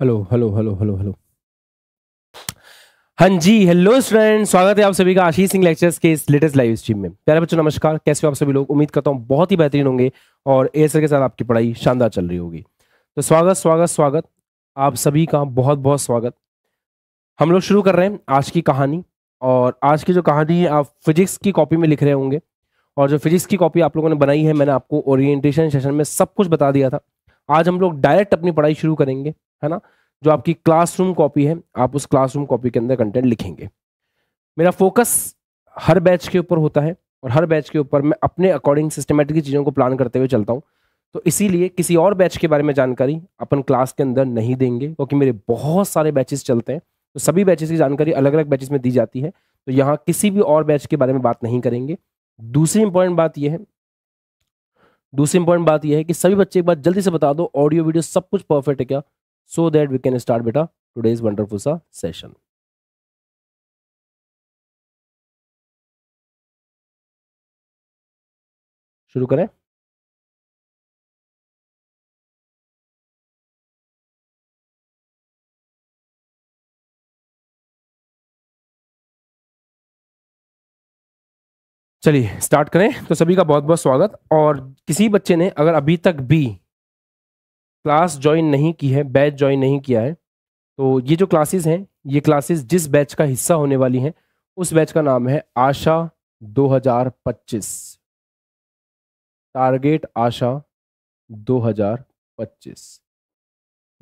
Hello hello hello hello hello हाँ जी hello student स्वागत है आप सभी का आशीष सिंह लेक्चर्स के इस लेटेस्ट लाइव स्ट्रीम में प्यारे बच्चों नमस्कार कैसे हो आप सभी लोग उम्मीद करता हूँ बहुत ही बेहतरीन होंगे और एसर के साथ आपकी पढ़ाई शानदार चल रही होगी तो स्वागत स्वागत स्वागत आप सभी का बहुत बहुत स्वागत हम लोग शुरू कर रहे हैं आज की कहानी और आज की जो कहानी है आप फिजिक्स की कॉपी में लिख रहे होंगे और जो फिजिक्स की कॉपी आप लोगों ने बनाई है मैंने आपको ओरिएंटेशन सेशन में सब कुछ बता दिया था आज हम लोग डायरेक्ट अपनी पढ़ाई शुरू करेंगे है ना जो आपकी क्लासरूम कॉपी है आप उस क्लासरूम कॉपी के अंदर कंटेंट लिखेंगे मेरा फोकस हर बैच के ऊपर होता है और हर बैच के ऊपर मैं अपने अकॉर्डिंग सिस्टमेटिक चीज़ों को प्लान करते हुए चलता हूँ तो इसीलिए किसी और बैच के बारे में जानकारी अपन क्लास के अंदर नहीं देंगे क्योंकि मेरे बहुत सारे बैचेस चलते हैं तो सभी बैचेस की जानकारी अलग अलग बैचेस में दी जाती है तो यहाँ किसी भी और बैच के बारे में बात नहीं करेंगे दूसरी इंपॉर्टेंट बात यह है दूसरी इंपॉर्टेंट बात यह है कि सभी बच्चे एक बार जल्दी से बता दो ऑडियो वीडियो सब कुछ परफेक्ट है क्या so that we can start beta today's wonderful session शुरू करें चलिए स्टार्ट करें तो सभी का बहुत बहुत स्वागत और किसी बच्चे ने अगर अभी तक भी क्लास ज्वाइन नहीं की है बैच ज्वाइन नहीं किया है तो ये जो क्लासेस हैं ये क्लासेस जिस बैच का हिस्सा होने वाली हैं उस बैच का नाम है आशा 2025 टारगेट आशा 2025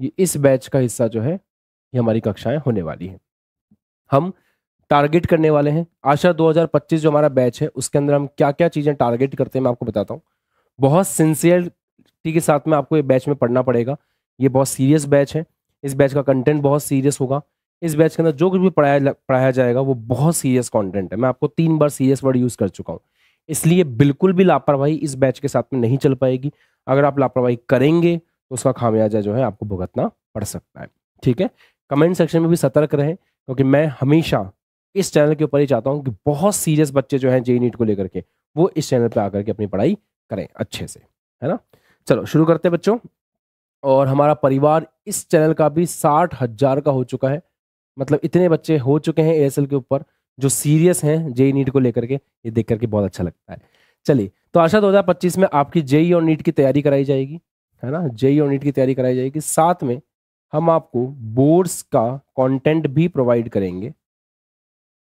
ये इस बैच का हिस्सा जो है ये हमारी कक्षाएं होने वाली हैं हम टारगेट करने वाले हैं आशा 2025 जो हमारा बैच है उसके अंदर हम क्या क्या चीज़ें टारगेट करते हैं मैं आपको बताता हूँ बहुत सिंसियर इसी के साथ में आपको ये बैच में पढ़ना पड़ेगा ये बहुत सीरियस बैच है इस बैच का कंटेंट बहुत सीरियस होगा इस बैच के अंदर जो कुछ भी पढ़ाया पढ़ाया जाएगा वो बहुत सीरियस कंटेंट है मैं आपको तीन बार सीरियस वर्ड यूज़ कर चुका हूँ इसलिए बिल्कुल भी लापरवाही इस बैच के साथ में नहीं चल पाएगी अगर आप लापरवाही करेंगे तो उसका खामियाजा जो है आपको भुगतना पड़ सकता है ठीक है कमेंट सेक्शन में भी सतर्क रहें क्योंकि तो मैं हमेशा इस चैनल के ऊपर ही चाहता हूँ कि बहुत सीरियस बच्चे जो हैं जे नीट को लेकर के वो इस चैनल पर आकर के अपनी पढ़ाई करें अच्छे से है ना चलो शुरू करते हैं बच्चों और हमारा परिवार इस चैनल का भी साठ हजार का हो चुका है मतलब इतने बच्चे हो चुके हैं एएसएल के ऊपर जो सीरियस हैं जेई नीट e e को लेकर के ये देख करके बहुत अच्छा लगता है चलिए तो आशा पच्चीस में आपकी जेई e और नीट की तैयारी कराई जाएगी है ना जेई और नीट की तैयारी कराई जाएगी साथ में हम आपको बोर्ड्स का कंटेंट भी प्रोवाइड करेंगे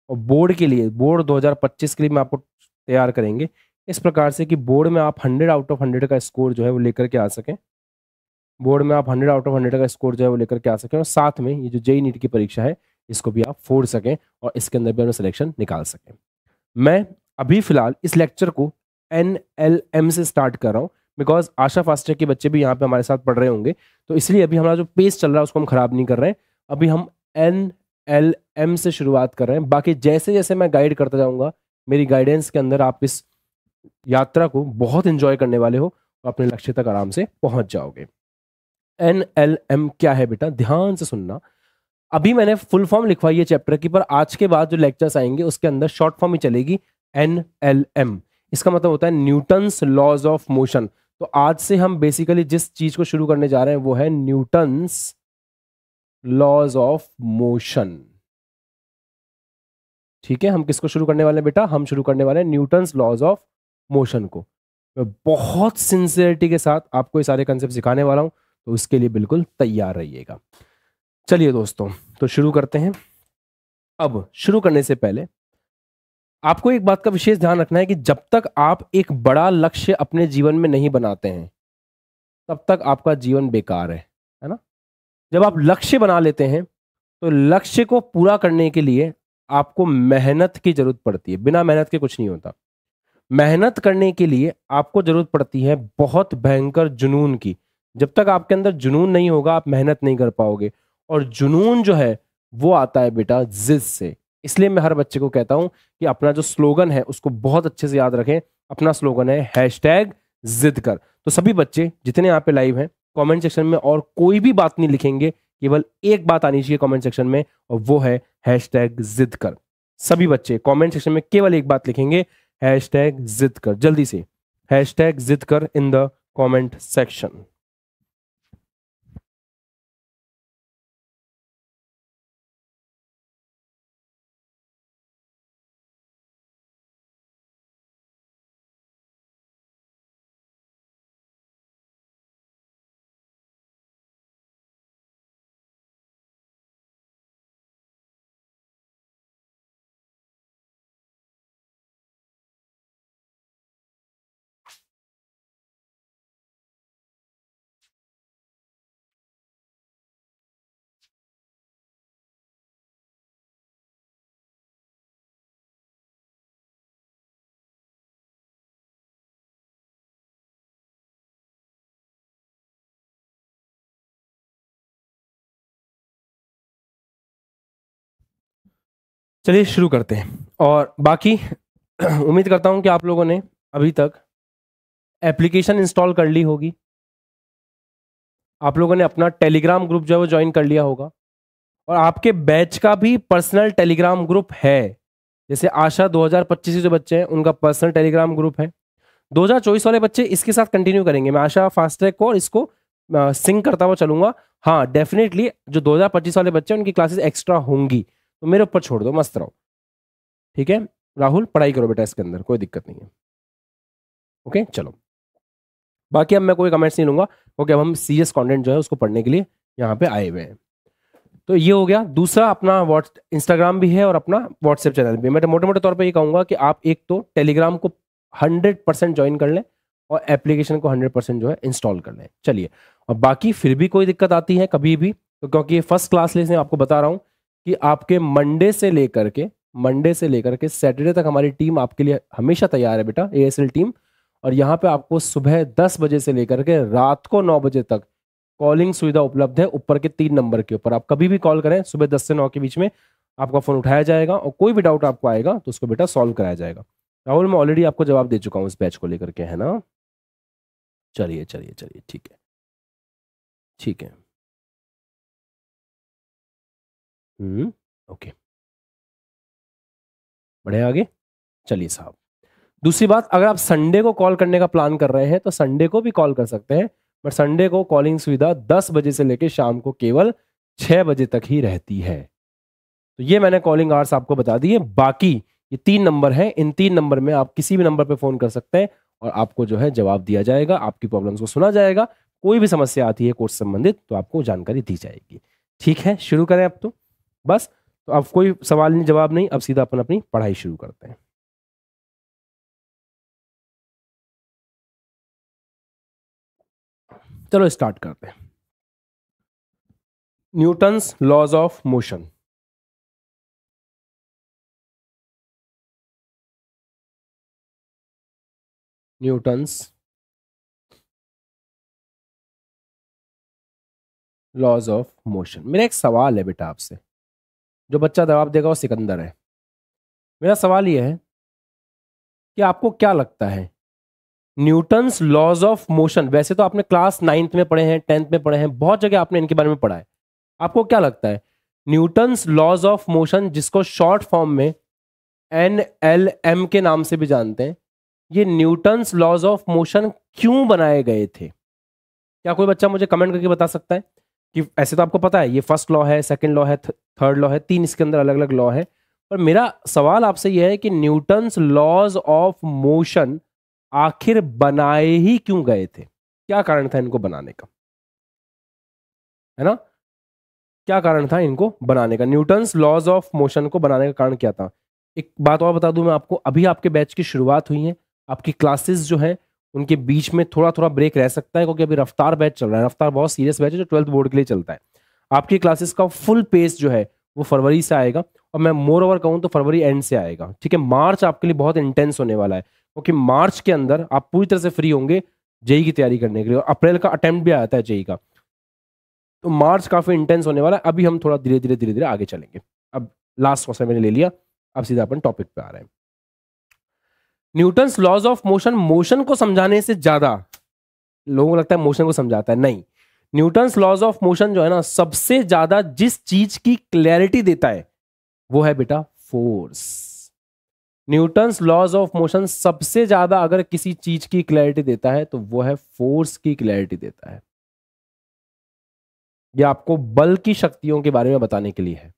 और बोर्ड के लिए बोर्ड 2025 के लिए मैं आपको तैयार करेंगे इस प्रकार से कि बोर्ड में आप हंड्रेड आउट ऑफ हंड्रेड का स्कोर जो है वो लेकर के आ सकें बोर्ड में आप हंड्रेड आउट ऑफ हंड्रेड का स्कोर जो है वो लेकर के आ सकें और साथ में ये जो जेई नीट की परीक्षा है इसको भी आप फोड़ सकें और इसके अंदर भी अपना सिलेक्शन निकाल सकें मैं अभी फिलहाल इस लेक्चर को एन एल एम से स्टार्ट कर रहा हूँ बिकॉज आशा फास्टर के बच्चे भी यहाँ पे हमारे साथ पढ़ रहे होंगे तो इसलिए अभी हमारा जो पेस चल रहा है उसको हम खराब नहीं कर रहे हैं अभी हम एन एल एम से शुरुआत कर रहे हैं बाकी जैसे जैसे मैं गाइड करता जाऊँगा मेरी गाइडेंस के अंदर आप इस यात्रा को बहुत इंजॉय करने वाले हो और अपने लक्ष्य तक आराम से पहुंच जाओगे एन एल एम क्या है बेटा ध्यान से सुनना अभी मैंने फुल फॉर्म लिखवाई है चैप्टर की पर आज के बाद जो लेक्चर्स आएंगे उसके अंदर शॉर्ट फॉर्म ही चलेगी एन एल एम इसका मतलब होता है न्यूटन्स लॉज ऑफ मोशन तो आज से हम बेसिकली जिस चीज को शुरू करने जा रहे हैं वो है न्यूटन्स लॉज ऑफ मोशन ठीक है हम किसको शुरू करने वाले हैं बेटा हम शुरू करने वाले हैं न्यूटन्स लॉज ऑफ मोशन को मैं बहुत सिंसियरिटी के साथ आपको ये सारे कंसेप्ट सिखाने वाला हूँ तो उसके लिए बिल्कुल तैयार रहिएगा चलिए दोस्तों तो शुरू करते हैं अब शुरू करने से पहले आपको एक बात का विशेष ध्यान रखना है कि जब तक आप एक बड़ा लक्ष्य अपने जीवन में नहीं बनाते हैं तब तक आपका जीवन बेकार है है ना जब आप लक्ष्य बना लेते हैं तो लक्ष्य को पूरा करने के लिए आपको मेहनत की जरूरत पड़ती है बिना मेहनत के कुछ नहीं होता मेहनत करने के लिए आपको जरूरत पड़ती है बहुत भयंकर जुनून की जब तक आपके अंदर जुनून नहीं होगा आप मेहनत नहीं कर पाओगे और जुनून जो है वो आता है बेटा जिद से इसलिए मैं हर बच्चे को कहता हूं कि अपना जो स्लोगन है उसको बहुत अच्छे से याद रखें अपना स्लोगन है हैश जिद कर तो सभी बच्चे जितने यहाँ पे लाइव हैं कमेंट सेक्शन में और कोई भी बात नहीं लिखेंगे केवल एक बात आनी चाहिए कमेंट सेक्शन में और वो है हैश जिद कर सभी बच्चे कमेंट सेक्शन में केवल एक बात लिखेंगे हैश टैग जिद कर जल्दी से हैश टैग जिद कर इन द कॉमेंट सेक्शन चलिए शुरू करते हैं और बाकी उम्मीद करता हूँ कि आप लोगों ने अभी तक एप्लीकेशन इंस्टॉल कर ली होगी आप लोगों ने अपना टेलीग्राम ग्रुप जो है वो ज्वाइन कर लिया होगा और आपके बैच का भी पर्सनल टेलीग्राम ग्रुप है जैसे आशा 2025 के जो बच्चे हैं उनका पर्सनल टेलीग्राम ग्रुप है 2024 वाले बच्चे इसके साथ कंटिन्यू करेंगे मैं आशा फास्ट्रैक को और इसको सिंक करता हुआ चलूंगा हाँ डेफिनेटली जो 2025 वाले बच्चे हैं उनकी क्लासेस एक्स्ट्रा होंगी तो मेरे ऊपर छोड़ दो मस्त रहो ठीक है राहुल पढ़ाई करो बेटा इसके अंदर कोई दिक्कत नहीं है ओके चलो बाकी अब मैं कोई कमेंट्स नहीं लूंगा ओके अब हम सीरियस कॉन्टेंट जो है उसको पढ़ने के लिए यहाँ पे आए हुए हैं तो ये हो गया दूसरा अपना व्हाट्स इंस्टाग्राम भी है और अपना व्हाट्सएप चैनल भी मैं मोटे मोटे तौर पर ये कहूँगा कि आप एक तो टेलीग्राम को हंड्रेड परसेंट ज्वाइन कर लें और एप्लीकेशन को हंड्रेड परसेंट जो है इंस्टॉल कर लें चलिए और बाकी फिर भी कोई दिक्कत आती है कभी भी तो क्योंकि ये फर्स्ट क्लास लेस में आपको बता रहा हूँ कि आपके मंडे से लेकर के मंडे से लेकर के सैटरडे तक हमारी टीम आपके लिए हमेशा तैयार है बेटा ए टीम और यहाँ पे आपको सुबह दस बजे से लेकर के रात को नौ बजे तक कॉलिंग सुविधा उपलब्ध है ऊपर के तीन नंबर के ऊपर आप कभी भी कॉल करें सुबह दस से नौ के बीच में आपका फ़ोन उठाया जाएगा और कोई भी डाउट आपको आएगा तो उसको बेटा सॉल्व कराया जाएगा राहुल मैं ऑलरेडी आपको जवाब दे चुका हूँ उस बैच को लेकर के है ना चलिए चलिए चलिए ठीक है ठीक है हम्म, ओके बढ़े आगे चलिए साहब दूसरी बात अगर आप संडे को कॉल करने का प्लान कर रहे हैं तो संडे को भी कॉल कर सकते हैं बट संडे को कॉलिंग सुविधा 10 बजे से लेकर शाम को केवल 6 बजे तक ही रहती है तो ये मैंने कॉलिंग आवर्स आपको बता दिए बाकी ये तीन नंबर हैं इन तीन नंबर में आप किसी भी नंबर पर फोन कर सकते हैं और आपको जो है जवाब दिया जाएगा आपकी प्रॉब्लम्स को सुना जाएगा कोई भी समस्या आती है कोर्स संबंधित तो आपको जानकारी दी जाएगी ठीक है शुरू करें आप तो बस तो अब कोई सवाल नहीं जवाब नहीं अब सीधा अपन अपनी पढ़ाई शुरू करते हैं चलो स्टार्ट करते हैं Newton's laws of motion Newton's laws of motion मेरा एक सवाल है बेटा आपसे जो बच्चा जवाब देगा वो सिकंदर है मेरा सवाल ये है कि आपको क्या लगता है न्यूटन्स लॉज ऑफ मोशन वैसे तो आपने क्लास नाइन्थ में पढ़े हैं टेंथ में पढ़े हैं बहुत जगह आपने इनके बारे में पढ़ा है आपको क्या लगता है न्यूटन्स लॉज ऑफ मोशन जिसको शॉर्ट फॉर्म में एन एल एम के नाम से भी जानते हैं ये न्यूटन्स लॉज ऑफ मोशन क्यों बनाए गए थे क्या कोई बच्चा मुझे कमेंट करके बता सकता है कि ऐसे तो आपको पता है ये फर्स्ट लॉ है सेकंड लॉ है थर्ड लॉ है तीन इसके अंदर अलग अलग लॉ है पर मेरा सवाल आपसे यह है कि न्यूटन्स लॉज ऑफ मोशन आखिर बनाए ही क्यों गए थे क्या कारण था इनको बनाने का है ना क्या कारण था इनको बनाने का न्यूटन्स लॉज ऑफ मोशन को बनाने का कारण क्या था एक बात और बता दूं मैं आपको अभी आपके बैच की शुरुआत हुई है आपकी क्लासेस जो हैं उनके बीच में थोड़ा थोड़ा ब्रेक रह सकता है क्योंकि अभी रफ्तार बैच चल रहा है रफ्तार बहुत सीरियस बैच है जो ट्वेल्थ बोर्ड के लिए चलता है आपकी क्लासेस का फुल पेस जो है वो फरवरी से आएगा और मैं मोर ओवर कहूँ तो फरवरी एंड से आएगा ठीक है मार्च आपके लिए बहुत इंटेंस होने वाला है क्योंकि मार्च के अंदर आप पूरी तरह से फ्री होंगे जेई e e की तैयारी करने के लिए और अप्रैल का अटैम्प्ट भी आता है जेई का तो मार्च काफ़ी इंटेंस होने वाला है अभी हम थोड़ा धीरे धीरे धीरे धीरे आगे चलेंगे अब लास्ट क्वेश्चन मैंने ले लिया अब सीधा अपन टॉपिक पे आ रहे हैं Newton laws of motion motion को समझाने से ज्यादा लोगों को लगता है मोशन को समझाता है नहीं न्यूटन लॉज ऑफ मोशन जो है ना सबसे ज्यादा जिस चीज की क्लैरिटी देता है वो है बेटा force Newton laws of motion सबसे ज्यादा अगर किसी चीज की क्लैरिटी देता है तो वो है फोर्स की क्लैरिटी देता है यह आपको बल की शक्तियों के बारे में बताने के लिए है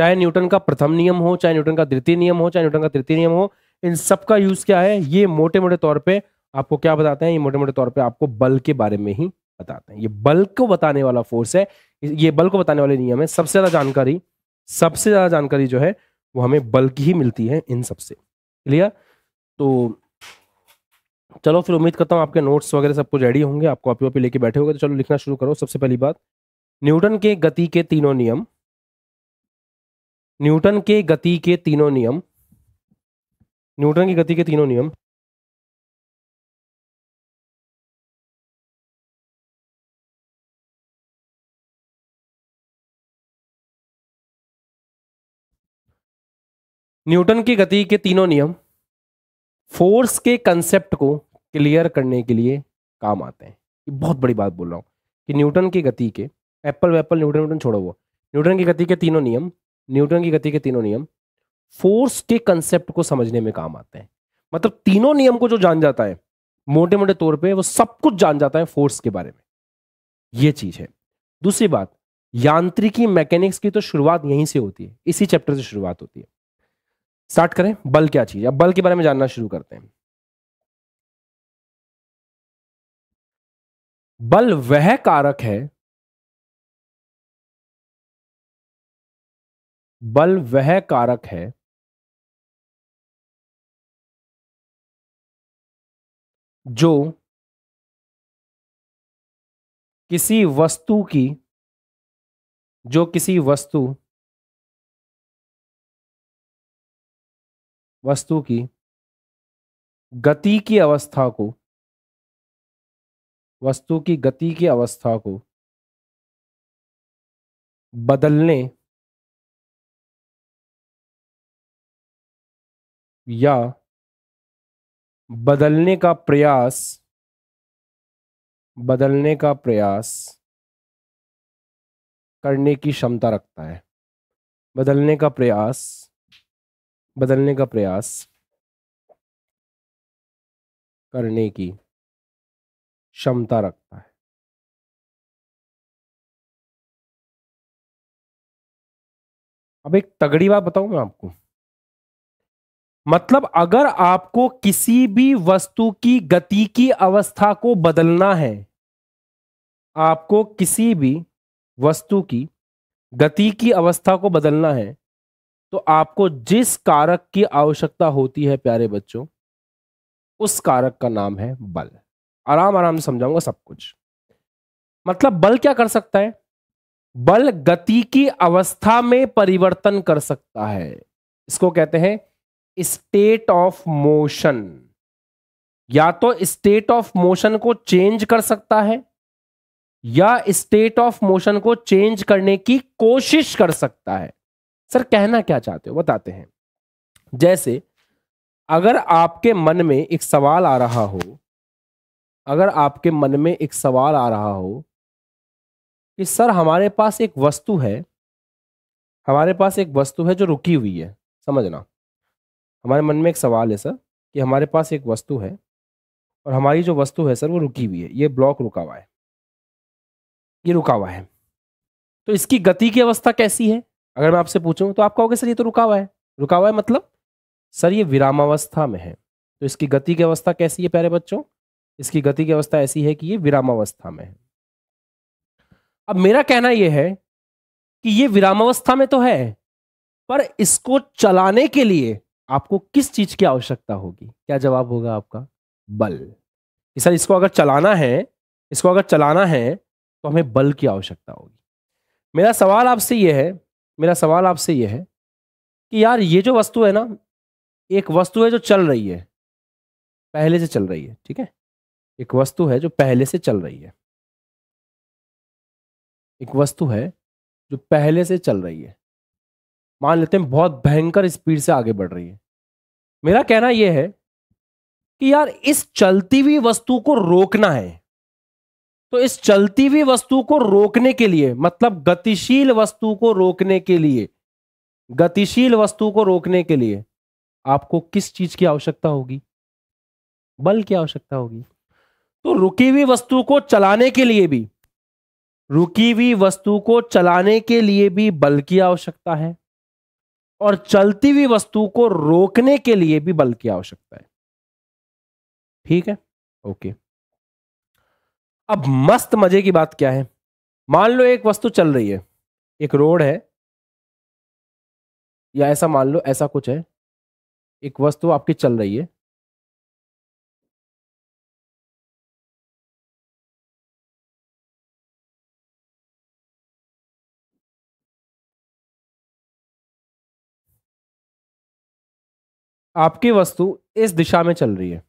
चाहे न्यूटन का प्रथम नियम हो चाहे न्यूटन का द्वितीय नियम हो चाहे न्यूटन का तृतीय नियम हो इन सब का यूज क्या है ये मोटे मोटे तौर पे आपको क्या बताते हैं ये मोटे मोटे तौर पे आपको बल के बारे में ही बताते हैं ये बल को बताने वाला फोर्स है ये बल को बताने वाले नियम है सबसे ज्यादा जानकारी सबसे ज्यादा जानकारी जो है वो हमें बल की ही मिलती है इन सबसे क्लियर तो चलो फिर उम्मीद करता हूँ आपके नोट्स वगैरह सब कुछ रेडी होंगे आप कॉपी वॉपी लेके बैठे होंगे तो चलो लिखना शुरू करो सबसे पहली बात न्यूटन के गति के तीनों नियम न्यूटन के गति के तीनों नियम न्यूटन की गति के तीनों नियम न्यूटन की गति के तीनों नियम फोर्स के कंसेप्ट को क्लियर करने के लिए काम आते हैं ये बहुत बड़ी बात बोल रहा हूँ कि न्यूटन की गति के एप्पल वेप्पल न्यूटन न्यूटन छोड़ो वो न्यूटन की गति के तीनों नियम न्यूटन की गति के तीनों नियम फोर्स के कंसेप्ट को समझने में काम आते हैं मतलब तीनों नियम को जो जान जाता है मोटे मोटे तौर पे वो सब कुछ जान जाता है फोर्स के बारे में ये चीज है दूसरी बात यांत्रिकी मैकेनिक्स की तो शुरुआत यहीं से होती है इसी चैप्टर से शुरुआत होती है स्टार्ट करें बल क्या चीज है बल के बारे में जानना शुरू करते हैं बल वह कारक है बल वह कारक है जो किसी वस्तु की जो किसी वस्तु वस्तु की गति की अवस्था को वस्तु की गति की अवस्था को बदलने या बदलने का प्रयास बदलने का प्रयास करने की क्षमता रखता है बदलने का प्रयास बदलने का प्रयास करने की क्षमता रखता है अब एक तगड़ी बात बताऊं मैं आपको मतलब अगर आपको किसी भी वस्तु की गति की अवस्था को बदलना है आपको किसी भी वस्तु की गति की अवस्था को बदलना है तो आपको जिस कारक की आवश्यकता होती है प्यारे बच्चों उस कारक का नाम है बल आराम आराम से समझाऊंगा सब कुछ मतलब बल क्या कर सकता है बल गति की अवस्था में परिवर्तन कर सकता है इसको कहते हैं स्टेट ऑफ मोशन या तो स्टेट ऑफ मोशन को चेंज कर सकता है या स्टेट ऑफ मोशन को चेंज करने की कोशिश कर सकता है सर कहना क्या चाहते हो बताते हैं जैसे अगर आपके मन में एक सवाल आ रहा हो अगर आपके मन में एक सवाल आ रहा हो कि सर हमारे पास एक वस्तु है हमारे पास एक वस्तु है जो रुकी हुई है समझना हमारे मन में एक सवाल है सर कि हमारे पास एक वस्तु है और हमारी जो वस्तु है सर वो रुकी हुई है ये ब्लॉक रुका हुआ है ये रुका हुआ है तो इसकी गति की अवस्था कैसी है अगर मैं आपसे पूछूं तो आप कहोगे सर ये तो रुका हुआ है रुका हुआ है मतलब सर ये विरामावस्था में है तो इसकी गति की अवस्था कैसी है प्यारे बच्चों इसकी गति की अवस्था ऐसी है कि ये विरामावस्था में है अब मेरा कहना यह है कि ये विरामावस्था में तो है पर इसको चलाने के लिए आपको किस चीज की आवश्यकता होगी क्या जवाब होगा आपका बल सर इसको अगर चलाना है इसको अगर चलाना है तो हमें बल की आवश्यकता होगी मेरा सवाल आपसे यह है मेरा सवाल आपसे यह है कि यार ये जो वस्तु है ना एक वस्तु है जो चल रही है पहले से चल रही है ठीक है एक वस्तु है जो पहले से चल रही है एक वस्तु है जो पहले से चल रही है मान लेते हैं बहुत भयंकर स्पीड से आगे बढ़ रही है मेरा कहना यह है कि यार इस चलती हुई वस्तु को रोकना है तो इस चलती हुई वस्तु को रोकने के लिए मतलब गतिशील वस्तु को रोकने के लिए गतिशील वस्तु को रोकने के लिए आपको किस चीज की आवश्यकता होगी बल की आवश्यकता होगी तो रुकी हुई वस्तु को चलाने के लिए भी रुकी हुई वस्तु को चलाने के लिए भी बल की आवश्यकता है और चलती हुई वस्तु को रोकने के लिए भी बल की आवश्यकता है ठीक है ओके अब मस्त मजे की बात क्या है मान लो एक वस्तु चल रही है एक रोड है या ऐसा मान लो ऐसा कुछ है एक वस्तु आपकी चल रही है आपकी वस्तु इस दिशा में चल रही है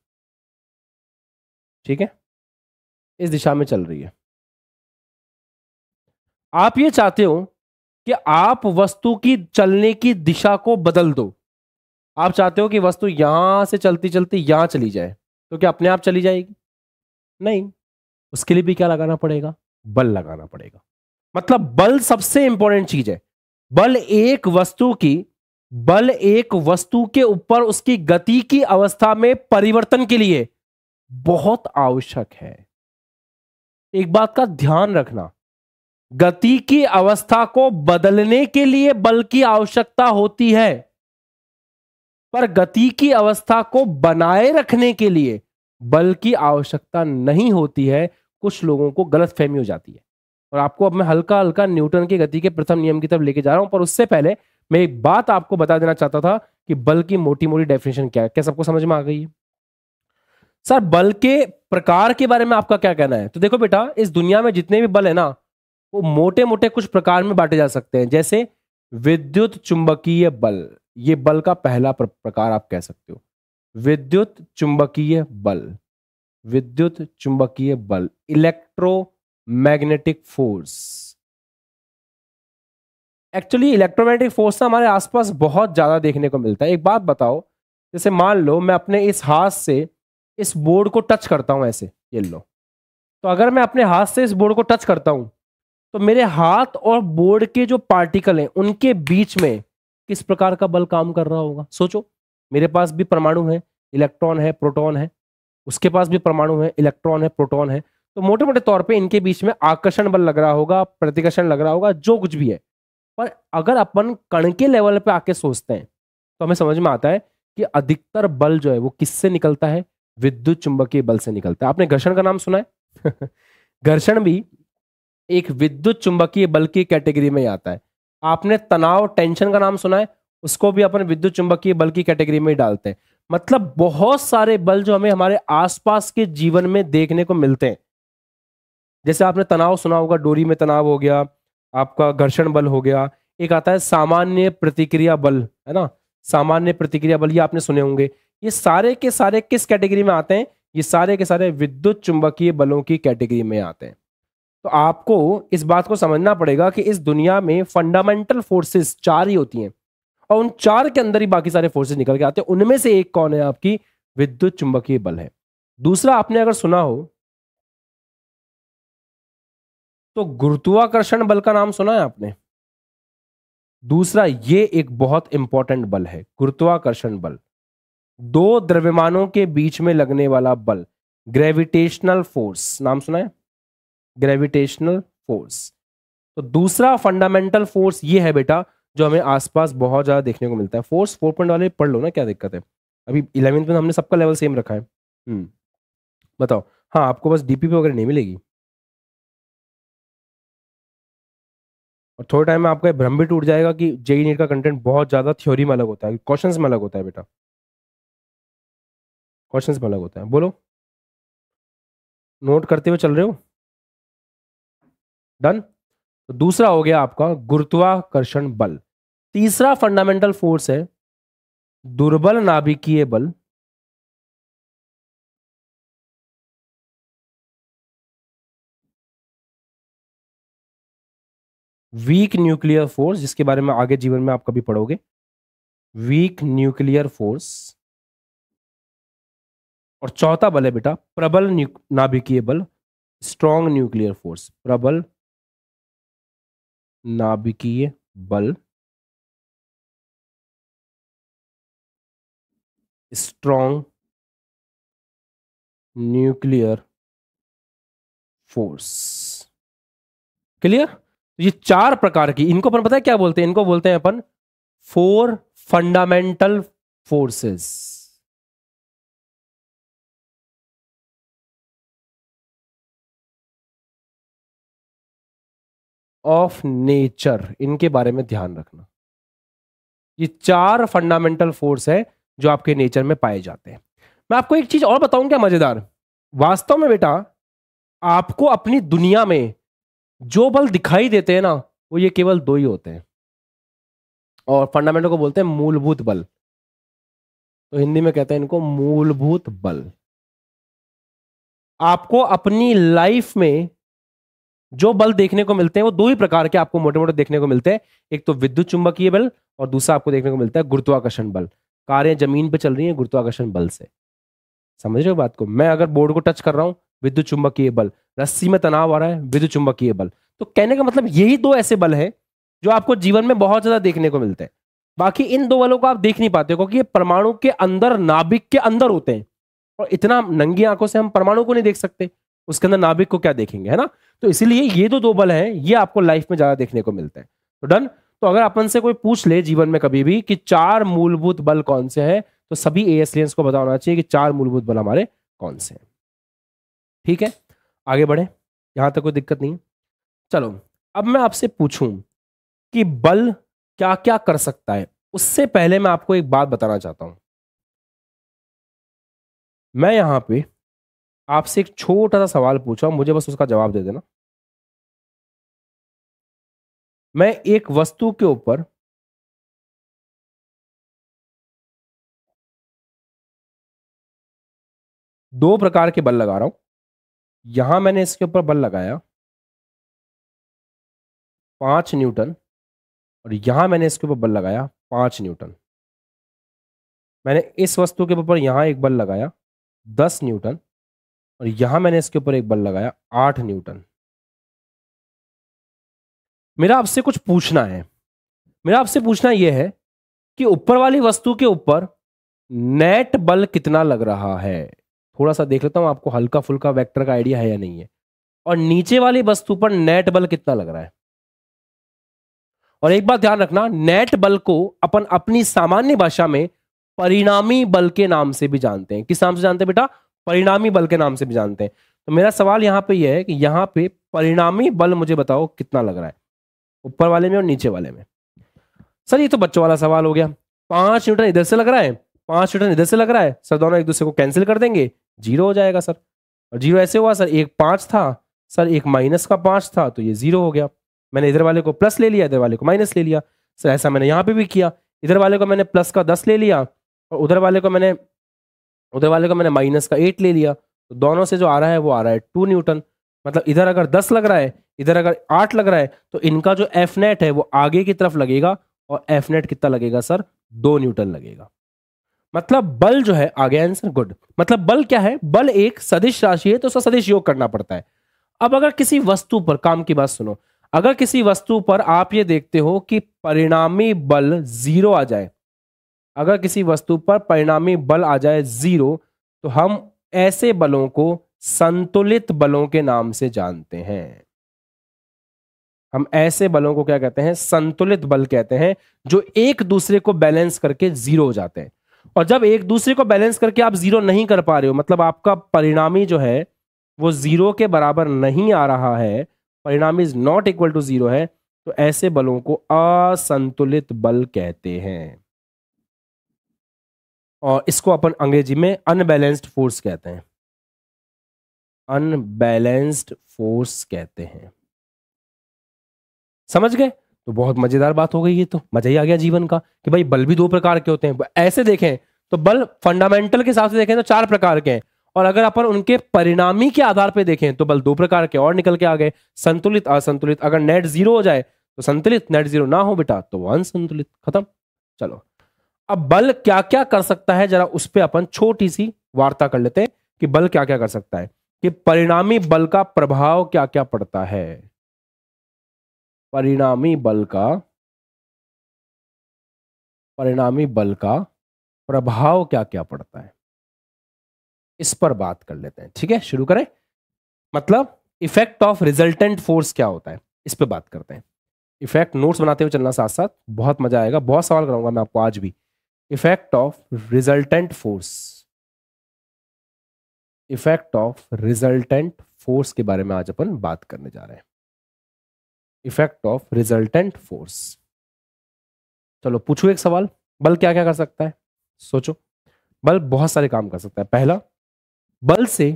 ठीक है इस दिशा में चल रही है आप ये चाहते हो कि आप वस्तु की चलने की दिशा को बदल दो आप चाहते हो कि वस्तु यहां से चलती चलती यहां चली जाए तो क्या अपने आप चली जाएगी नहीं उसके लिए भी क्या लगाना पड़ेगा बल लगाना पड़ेगा मतलब बल सबसे इंपॉर्टेंट चीज है बल एक वस्तु की बल एक वस्तु के ऊपर उसकी गति की अवस्था में परिवर्तन के लिए बहुत आवश्यक है एक बात का ध्यान रखना गति की अवस्था को बदलने के लिए बल की आवश्यकता होती है पर गति की अवस्था को बनाए रखने के लिए बल की आवश्यकता नहीं होती है कुछ लोगों को गलत फहमी हो जाती है और आपको अब मैं हल्का हल्का न्यूटन की गति के प्रथम नियम की तरफ लेके जा रहा हूं पर उससे पहले मैं एक बात आपको बता देना चाहता था कि बल की मोटी मोटी डेफिनेशन क्या है क्या सबको समझ में आ गई है सर बल के प्रकार के बारे में आपका क्या कहना है तो देखो बेटा इस दुनिया में जितने भी बल है ना वो मोटे मोटे कुछ प्रकार में बांटे जा सकते हैं जैसे विद्युत चुंबकीय बल ये बल का पहला प्रकार आप कह सकते हो विद्युत चुंबकीय बल विद्युत चुंबकीय बल electromagnetic force actually electromagnetic force ना हमारे आसपास बहुत ज़्यादा देखने को मिलता है एक बात बताओ जैसे मान लो मैं अपने इस हाथ से इस बोर्ड को टच करता हूँ ऐसे ये लो तो अगर मैं अपने हाथ से इस बोर्ड को टच करता हूँ तो मेरे हाथ और बोर्ड के जो पार्टिकल हैं उनके बीच में किस प्रकार का बल काम कर रहा होगा सोचो मेरे पास भी परमाणु है इलेक्ट्रॉन है प्रोटॉन है उसके पास भी परमाणु है इलेक्ट्रॉन है प्रोटॉन है तो मोटे मोटे तौर पे इनके बीच में आकर्षण बल लग रहा होगा प्रतिकर्षण लग रहा होगा जो कुछ भी है पर अगर अपन कण के लेवल पे आके सोचते हैं तो हमें समझ में आता है कि अधिकतर बल जो है वो किससे निकलता है विद्युत चुंबकीय बल से निकलता है आपने घर्षण का नाम सुना है घर्षण भी एक विद्युत चुंबकीय बल की कैटेगरी में आता है आपने तनाव टेंशन का नाम सुना है उसको भी अपन विद्युत चुंबकीय बल की कैटेगरी में ही डालते हैं मतलब बहुत सारे बल जो हमें हमारे आसपास के जीवन में देखने को मिलते हैं जैसे आपने तनाव सुना होगा डोरी में तनाव हो गया आपका घर्षण बल हो गया एक आता है सामान्य प्रतिक्रिया बल है ना सामान्य प्रतिक्रिया बल ये आपने सुने होंगे ये सारे के सारे किस कैटेगरी में आते हैं ये सारे के सारे विद्युत चुंबकीय बलों की कैटेगरी में आते हैं तो आपको इस बात को समझना पड़ेगा कि इस दुनिया में फंडामेंटल फोर्सेस चार ही होती हैं और उन चार के अंदर ही बाकी सारे फोर्सेस निकल के आते हैं उनमें से एक कौन है आपकी विद्युत चुंबकीय बल है दूसरा आपने अगर सुना हो तो गुरुत्वाकर्षण बल का नाम सुना है आपने दूसरा ये एक बहुत इंपॉर्टेंट बल है गुरुत्वाकर्षण बल दो द्रव्यमानों के बीच में लगने वाला बल ग्रेविटेशनल फोर्स नाम सुना है ग्रेविटेशनल फोर्स तो दूसरा फंडामेंटल फोर्स ये है बेटा जो हमें आसपास बहुत ज्यादा देखने को मिलता है फोर्स फोर पॉइंट वाले पढ़ लो ना क्या दिक्कत है अभी इलेवेंथ में तो हमने सबका लेवल सेम रखा है हम्म, बताओ हाँ आपको बस पी वगैरह नहीं मिलेगी और थोड़े टाइम में आपका भ्रम भी टूट जाएगा कि जेई नीट e का कंटेंट बहुत ज़्यादा थ्योरी में अलग होता है क्वेश्चन में अलग होता है बेटा क्वेश्चन में अलग होता है बोलो नोट करते हुए चल रहे हो डन तो दूसरा हो गया आपका गुरुत्वाकर्षण बल तीसरा फंडामेंटल फोर्स है दुर्बल नाभिकीय बल वीक न्यूक्लियर फोर्स जिसके बारे में आगे जीवन में आप कभी पढ़ोगे वीक न्यूक्लियर फोर्स और चौथा बल है बेटा प्रबल नाभिकीय बल स्ट्रॉन्ग न्यूक्लियर फोर्स प्रबल नाभिकीय बल स्ट्रॉन्ग न्यूक्लियर फोर्स क्लियर ये चार प्रकार की इनको अपन पता है क्या बोलते हैं इनको बोलते हैं अपन four fundamental forces of nature इनके बारे में ध्यान रखना ये चार फंडामेंटल फोर्स है जो आपके नेचर में पाए जाते हैं मैं आपको एक चीज और बताऊं क्या मजेदार वास्तव में बेटा आपको अपनी दुनिया में जो बल दिखाई देते हैं ना वो ये केवल दो ही होते हैं और फंडामेंटल को बोलते हैं मूलभूत बल तो हिंदी में कहते हैं इनको मूलभूत बल आपको अपनी लाइफ में जो बल देखने को मिलते हैं वो दो ही प्रकार के आपको मोटे मोटे देखने को मिलते हैं एक तो विद्युत चुंबकीय बल और दूसरा आपको देखने को मिलता है गुरुत्वाकर्षण बल कारें जमीन पर चल रही हैं गुरुत्वाकर्षण बल से समझ रहे हो बात को मैं अगर बोर्ड को टच कर रहा हूं विद्युत चुंबकीय बल रस्सी में तनाव आ रहा है विद्युत चुंबकीय बल तो कहने का मतलब यही दो ऐसे बल हैं जो आपको जीवन में बहुत ज्यादा देखने को मिलते हैं बाकी इन दो बलों को आप देख नहीं पाते क्योंकि ये परमाणु के अंदर नाभिक के अंदर होते हैं और इतना नंगी आंखों से हम परमाणु को नहीं देख सकते उसके अंदर नाभिक को क्या देखेंगे है ना तो इसीलिए ये दो दो बल हैं ये आपको लाइफ में ज्यादा देखने को मिलते हैं तो डन तो अगर अपन से कोई पूछ ले जीवन में कभी भी कि चार मूलभूत बल कौन से हैं तो सभी ए को बताना चाहिए कि चार मूलभूत बल हमारे कौन से हैं ठीक है आगे बढ़े यहां तक कोई दिक्कत नहीं चलो अब मैं आपसे पूछूं कि बल क्या क्या कर सकता है उससे पहले मैं आपको एक बात बताना चाहता हूं मैं यहां पे आपसे एक छोटा सा सवाल पूछा मुझे बस उसका जवाब दे देना मैं एक वस्तु के ऊपर दो प्रकार के बल लगा रहा हूं यहां मैंने इसके ऊपर बल लगाया पांच न्यूटन और यहां मैंने इसके ऊपर बल लगाया पांच न्यूटन मैंने इस वस्तु के ऊपर यहां एक बल लगाया दस न्यूटन और यहां मैंने इसके ऊपर एक बल लगाया आठ न्यूटन मेरा आपसे कुछ पूछना है मेरा आपसे पूछना यह है कि ऊपर वाली वस्तु के ऊपर नेट बल कितना लग रहा है थोड़ा सा देख लेता हूँ आपको हल्का फुल्का वेक्टर का आइडिया है या नहीं है और नीचे वाली वस्तु पर नेट बल कितना लग रहा है और एक बात ध्यान रखना नेट बल को अपन अपनी सामान्य भाषा में परिणामी बल के नाम से भी जानते हैं किस नाम से जानते हैं बेटा परिणामी बल के नाम से भी जानते हैं तो मेरा सवाल यहाँ पे यह है कि यहाँ पे परिणामी बल मुझे बताओ कितना लग रहा है ऊपर वाले में और नीचे वाले में सर ये तो बच्चों वाला सवाल हो गया पांच न्यूटन इधर से लग रहा है पांच न्यूटन इधर से लग रहा है सर दोनों एक दूसरे को कैंसिल कर देंगे जीरो हो जाएगा सर और जीरो ऐसे हुआ सर एक पाँच था सर एक माइनस का पाँच था तो ये जीरो हो गया मैंने इधर वाले को प्लस ले लिया इधर वाले को माइनस ले लिया सर ऐसा मैंने यहाँ पे भी किया इधर वाले को मैंने प्लस का दस ले लिया और उधर वाले को मैंने उधर वाले को मैंने माइनस का एट ले लिया तो दोनों से जो आ रहा है वो आ रहा है टू न्यूटन मतलब इधर अगर दस लग रहा है इधर अगर आठ लग रहा है तो इनका जो एफ नेट है वो आगे की तरफ लगेगा और एफ नेट कितना लगेगा सर दो न्यूटन लगेगा मतलब बल जो है आगे आंसर गुड मतलब बल क्या है बल एक सदिश राशि है तो उसका सदिश योग करना पड़ता है अब अगर किसी वस्तु पर काम की बात सुनो अगर किसी वस्तु पर आप ये देखते हो कि परिणामी बल जीरो आ जाए अगर किसी वस्तु पर परिणामी बल आ जाए जीरो तो हम ऐसे बलों को संतुलित बलों के नाम से जानते हैं हम ऐसे बलों को क्या कहते हैं संतुलित बल कहते हैं जो एक दूसरे को बैलेंस करके जीरो हो जाते हैं और जब एक दूसरे को बैलेंस करके आप जीरो नहीं कर पा रहे हो मतलब आपका परिणामी जो है वो जीरो के बराबर नहीं आ रहा है परिणामी is not equal to zero है तो ऐसे बलों को असंतुलित बल कहते हैं और इसको अपन अंग्रेजी में अनबैलेंस्ड फोर्स कहते हैं अनबैलेंस्ड फोर्स कहते हैं समझ गए तो बहुत मजेदार बात हो गई ये तो मजा ही आ गया जीवन का कि भाई बल भी दो प्रकार के होते हैं ऐसे देखें तो बल फंडामेंटल के हिसाब से देखें तो चार प्रकार के हैं और अगर अपन उनके परिणामी के आधार पर देखें तो बल दो प्रकार के और निकल के आ गए संतुलित असंतुलित अगर नेट जीरो हो जाए तो संतुलित नेट जीरो ना हो बेटा तो वो अनसंतुलित खत्म चलो अब बल क्या क्या कर सकता है जरा उस पर अपन छोटी सी वार्ता कर लेते हैं कि बल क्या क्या कर सकता है कि परिणामी बल का प्रभाव क्या क्या पड़ता है परिणामी बल का परिणामी बल का प्रभाव क्या क्या पड़ता है इस पर बात कर लेते हैं ठीक है शुरू करें मतलब इफेक्ट ऑफ रिजल्टेंट फोर्स क्या होता है इस पर बात करते हैं इफेक्ट नोट्स बनाते हुए चलना साथ साथ बहुत मजा आएगा बहुत सवाल कराऊंगा मैं आपको आज भी effect of resultant force effect of resultant force के बारे में आज अपन बात करने जा रहे हैं इफेक्ट ऑफ रिजल्टेंट फोर्स चलो पूछू एक सवाल बल क्या क्या कर सकता है सोचो बल बहुत सारे काम कर सकता है पहला बल से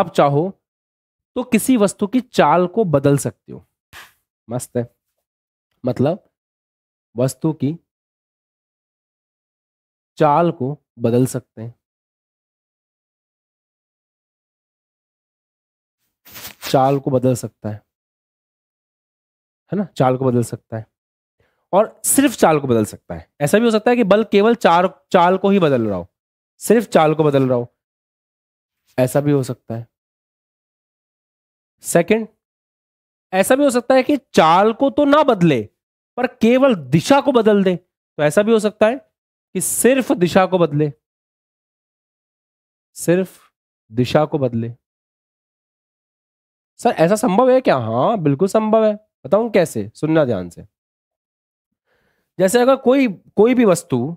आप चाहो तो किसी वस्तु की चाल को बदल सकते हो मस्त है मतलब वस्तु की चाल को बदल सकते हैं चाल को बदल सकता है है ना चाल को बदल सकता है और सिर्फ चाल को बदल सकता है ऐसा भी हो सकता है कि बल केवल चार चाल को ही बदल रहा हो सिर्फ चाल को बदल रहा हो ऐसा भी हो सकता है सेकंड ऐसा भी हो सकता है कि चाल को तो ना बदले पर केवल दिशा को बदल दे तो ऐसा भी हो सकता है कि सिर्फ दिशा को बदले सिर्फ दिशा को बदले सर ऐसा संभव है क्या हाँ बिल्कुल संभव है बताऊं कैसे सुनना ध्यान से जैसे अगर कोई कोई भी वस्तु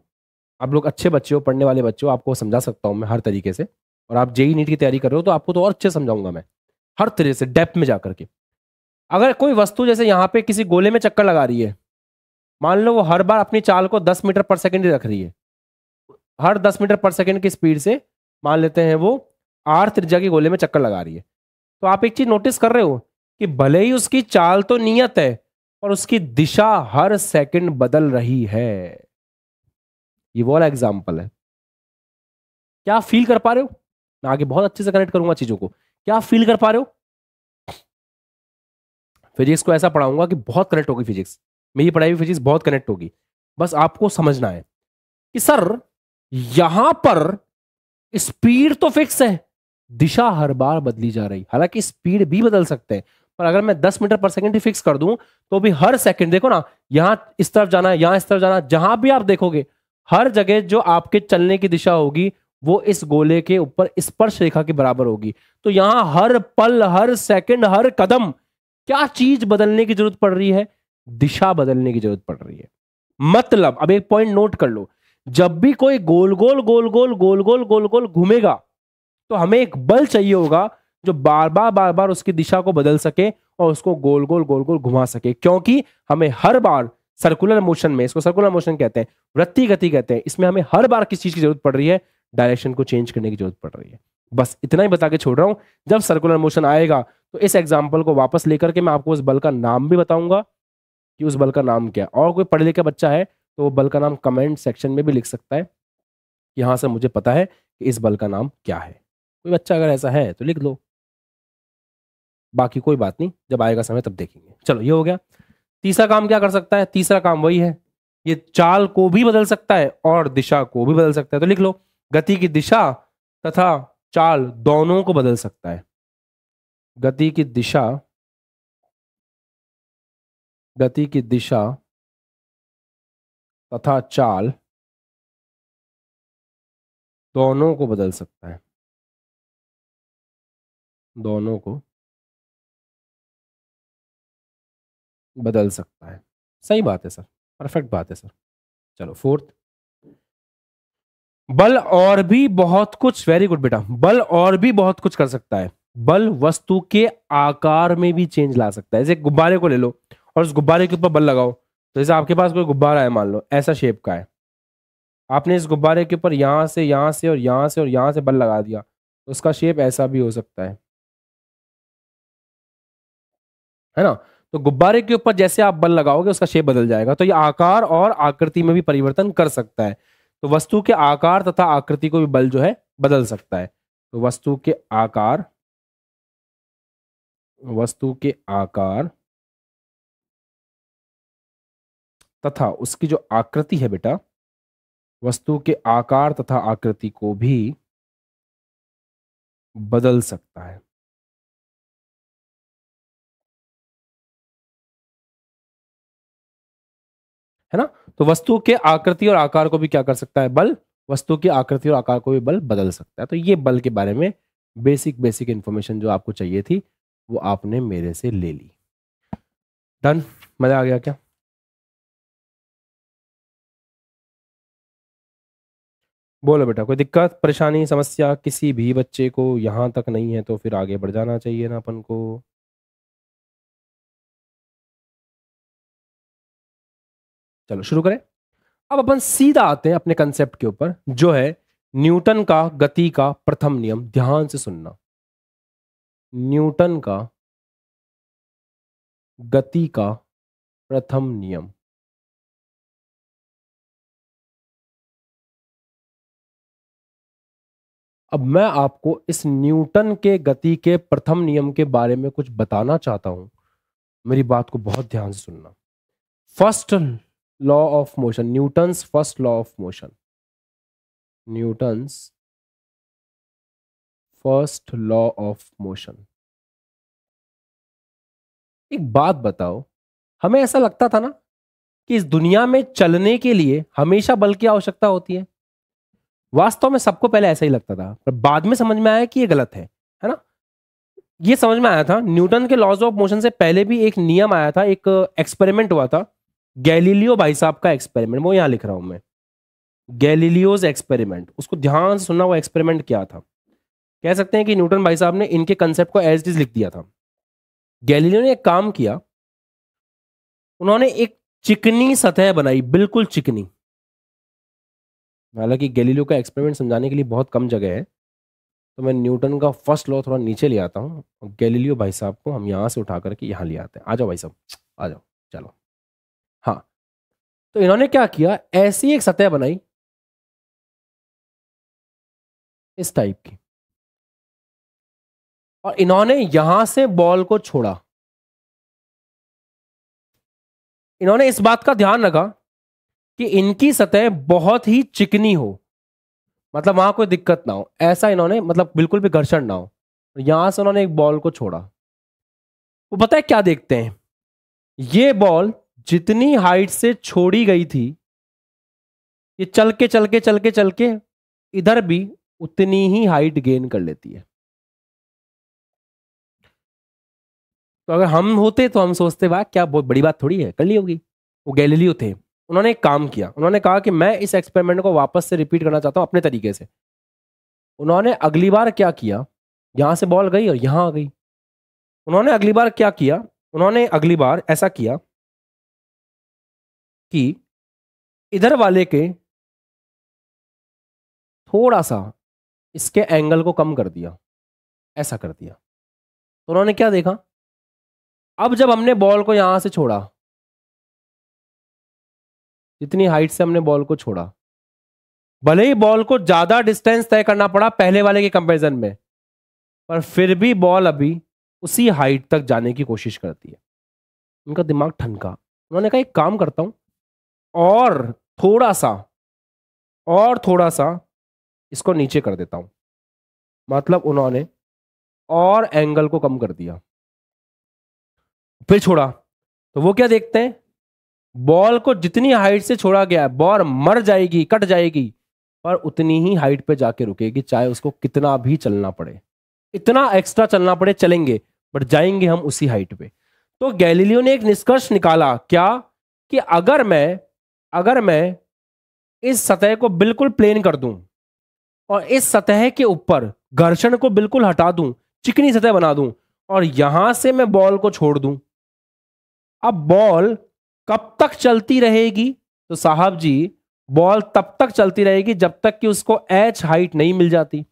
आप लोग अच्छे बच्चे हो पढ़ने वाले बच्चे हो आपको समझा सकता हूँ मैं हर तरीके से और आप जेई नीट की तैयारी कर रहे हो तो आपको तो और अच्छे समझाऊंगा मैं हर तरह से डेप्थ में जा करके अगर कोई वस्तु जैसे यहाँ पे किसी गोले में चक्कर लगा रही है मान लो वो हर बार अपनी चाल को दस मीटर पर सेकेंड रख रही है हर दस मीटर पर सेकेंड की स्पीड से मान लेते हैं वो आर त्रिज्या के गोले में चक्कर लगा रही है तो आप एक चीज नोटिस कर रहे हो कि भले ही उसकी चाल तो नियत है पर उसकी दिशा हर सेकंड बदल रही है ये वाला एग्जाम्पल है क्या फील कर पा रहे हो मैं आगे बहुत अच्छे से कनेक्ट करूंगा चीजों को क्या फील कर पा रहे हो फिजिक्स को ऐसा पढ़ाऊंगा कि बहुत कनेक्ट होगी फिजिक्स मेरी पढ़ाई हुई फिजिक्स बहुत कनेक्ट होगी बस आपको समझना है कि सर यहां पर स्पीड तो फिक्स है दिशा हर बार बदली जा रही हालांकि स्पीड भी बदल सकते हैं पर अगर मैं दस मीटर पर सेकेंड ही फिक्स कर दूं तो भी हर सेकेंड देखो ना यहाँ इस तरफ जाना है यहाँ इस तरफ जाना जहां भी आप देखोगे हर जगह जो आपके चलने की दिशा होगी वो इस गोले के ऊपर स्पर्श रेखा के बराबर होगी तो यहाँ हर पल हर सेकंड हर कदम क्या चीज बदलने की जरूरत पड़ रही है दिशा बदलने की जरूरत पड़ रही है मतलब अब एक पॉइंट नोट कर लो जब भी कोई गोल गोल गोल गोल गोल गोल गोल गोल घूमेगा तो हमें एक बल चाहिए होगा जो बार बार बार बार उसकी दिशा को बदल सके और उसको गोल गोल गोल गोल घुमा सके क्योंकि हमें हर बार सर्कुलर मोशन में इसको सर्कुलर मोशन कहते हैं वृत्ति गति कहते हैं इसमें हमें हर बार किस चीज की जरूरत पड़ रही है डायरेक्शन को चेंज करने की जरूरत पड़ रही है बस इतना ही बता के छोड़ रहा हूं जब सर्कुलर मोशन आएगा तो इस एग्जाम्पल को वापस लेकर के मैं आपको उस बल का नाम भी बताऊंगा कि उस बल का नाम क्या और कोई पढ़े लिखा बच्चा है तो वो बल का नाम कमेंट सेक्शन में भी लिख सकता है यहां से मुझे पता है कि इस बल का नाम क्या है कोई बच्चा अगर ऐसा है तो लिख लो बाकी कोई बात नहीं जब आएगा समय तब देखेंगे चलो ये हो गया तीसरा काम क्या कर सकता है तीसरा काम वही है ये चाल को भी बदल सकता है और दिशा को भी बदल सकता है तो लिख लो गति की दिशा तथा चाल दोनों को बदल सकता है गति की दिशा गति की दिशा तथा चाल दोनों को बदल सकता है दोनों को बदल सकता है सही हाँ। बात है सर परफेक्ट बात है सर चलो फोर्थ बल और भी बहुत कुछ वेरी गुड बेटा बल और भी बहुत कुछ कर सकता है बल वस्तु के आकार में भी चेंज ला सकता है जैसे गुब्बारे को ले लो और उस गुब्बारे के ऊपर बल लगाओ तो जैसे आपके पास कोई गुब्बारा है मान लो ऐसा शेप का है आपने इस गुब्बारे के ऊपर यहाँ से यहाँ से और यहाँ से और यहां से बल लगा दिया तो उसका शेप ऐसा भी हो सकता है है ना तो गुब्बारे के ऊपर जैसे आप बल लगाओगे उसका शेप बदल जाएगा तो ये आकार और आकृति में भी परिवर्तन कर सकता है तो वस्तु के आकार तथा आकृति को भी बल जो है बदल सकता है तो वस्तु के आकार वस्तु के आकार तथा उसकी जो आकृति है बेटा वस्तु के आकार तथा आकृति को भी बदल सकता है है ना तो वस्तु के आकृति और आकार को भी क्या कर सकता है बल वस्तु की आकृति और आकार को भी बल बदल सकता है तो ये बल के बारे में बेसिक बेसिक इन्फॉर्मेशन जो आपको चाहिए थी वो आपने मेरे से ले ली डन मजा आ गया क्या बोलो बेटा कोई दिक्कत परेशानी समस्या किसी भी बच्चे को यहां तक नहीं है तो फिर आगे बढ़ जाना चाहिए ना अपन को चलो शुरू करें अब अपन सीधा आते हैं अपने कंसेप्ट के ऊपर जो है न्यूटन का गति का प्रथम नियम ध्यान से सुनना न्यूटन का गति का प्रथम नियम अब मैं आपको इस न्यूटन के गति के प्रथम नियम के बारे में कुछ बताना चाहता हूं मेरी बात को बहुत ध्यान से सुनना first law of motion Newton's first law of motion Newton's first law of motion एक बात बताओ हमें ऐसा लगता था ना कि इस दुनिया में चलने के लिए हमेशा बल की आवश्यकता होती है वास्तव में सबको पहले ऐसा ही लगता था पर बाद में समझ में आया कि ये गलत है है ना ये समझ में आया था न्यूटन के लॉज ऑफ मोशन से पहले भी एक नियम आया था एक एक्सपेरिमेंट हुआ था गैलीलियो भाई साहब का एक्सपेरिमेंट वो यहाँ लिख रहा हूँ मैं गैलीलियोज एक्सपेरिमेंट उसको ध्यान से सुनना वो एक्सपेरिमेंट क्या था कह सकते हैं कि न्यूटन भाई साहब ने इनके कंसेप्ट को एज डिज लिख दिया था गैलीलियो ने एक काम किया उन्होंने एक चिकनी सतह बनाई बिल्कुल चिकनी हालांकि गैलीलियो का एक्सपेरिमेंट समझाने के लिए बहुत कम जगह है तो मैं न्यूटन का फर्स्ट लॉ थोड़ा नीचे ले आता हूँ गैलीलियो भाई साहब को हम यहाँ से उठा करके यहाँ ले आते हैं आ जाओ भाई साहब आ जाओ चलो तो इन्होंने क्या किया ऐसी एक सतह बनाई इस टाइप की और इन्होंने यहां से बॉल को छोड़ा इन्होंने इस बात का ध्यान रखा कि इनकी सतह बहुत ही चिकनी हो मतलब वहां कोई दिक्कत ना हो ऐसा इन्होंने मतलब बिल्कुल भी घर्षण ना हो यहां से उन्होंने एक बॉल को छोड़ा वो बताए क्या देखते हैं ये बॉल जितनी हाइट से छोड़ी गई थी ये चल के चल के चल के चल के इधर भी उतनी ही हाइट गेन कर लेती है तो अगर हम होते तो हम सोचते वाह क्या बहुत बड़ी बात थोड़ी है कर ली होगी वो गैलीलियो थे उन्होंने एक काम किया उन्होंने कहा कि मैं इस एक्सपेरिमेंट को वापस से रिपीट करना चाहता हूँ अपने तरीके से उन्होंने अगली बार क्या किया यहाँ से बॉल गई और यहाँ आ गई उन्होंने अगली बार क्या किया उन्होंने अगली बार ऐसा किया कि इधर वाले के थोड़ा सा इसके एंगल को कम कर दिया ऐसा कर दिया तो उन्होंने क्या देखा अब जब हमने बॉल को यहां से छोड़ा जितनी हाइट से हमने बॉल को छोड़ा भले ही बॉल को ज्यादा डिस्टेंस तय करना पड़ा पहले वाले के कंपैरिजन में पर फिर भी बॉल अभी उसी हाइट तक जाने की कोशिश करती है उनका दिमाग ठनका उन्होंने कहा एक काम करता हूं और थोड़ा सा और थोड़ा सा इसको नीचे कर देता हूं मतलब उन्होंने और एंगल को कम कर दिया फिर छोड़ा तो वो क्या देखते हैं बॉल को जितनी हाइट से छोड़ा गया बॉल मर जाएगी कट जाएगी पर उतनी ही हाइट पे जाके रुकेगी चाहे उसको कितना भी चलना पड़े इतना एक्स्ट्रा चलना पड़े चलेंगे बट जाएंगे हम उसी हाइट पे तो गैलीलियो ने एक निष्कर्ष निकाला क्या कि अगर मैं अगर मैं इस सतह को बिल्कुल प्लेन कर दूं और इस सतह के ऊपर घर्षण को बिल्कुल हटा दूं चिकनी सतह बना दूं और यहां से मैं बॉल को छोड़ दूं अब बॉल कब तक चलती रहेगी तो साहब जी बॉल तब तक चलती रहेगी जब तक कि उसको एच हाइट नहीं मिल जाती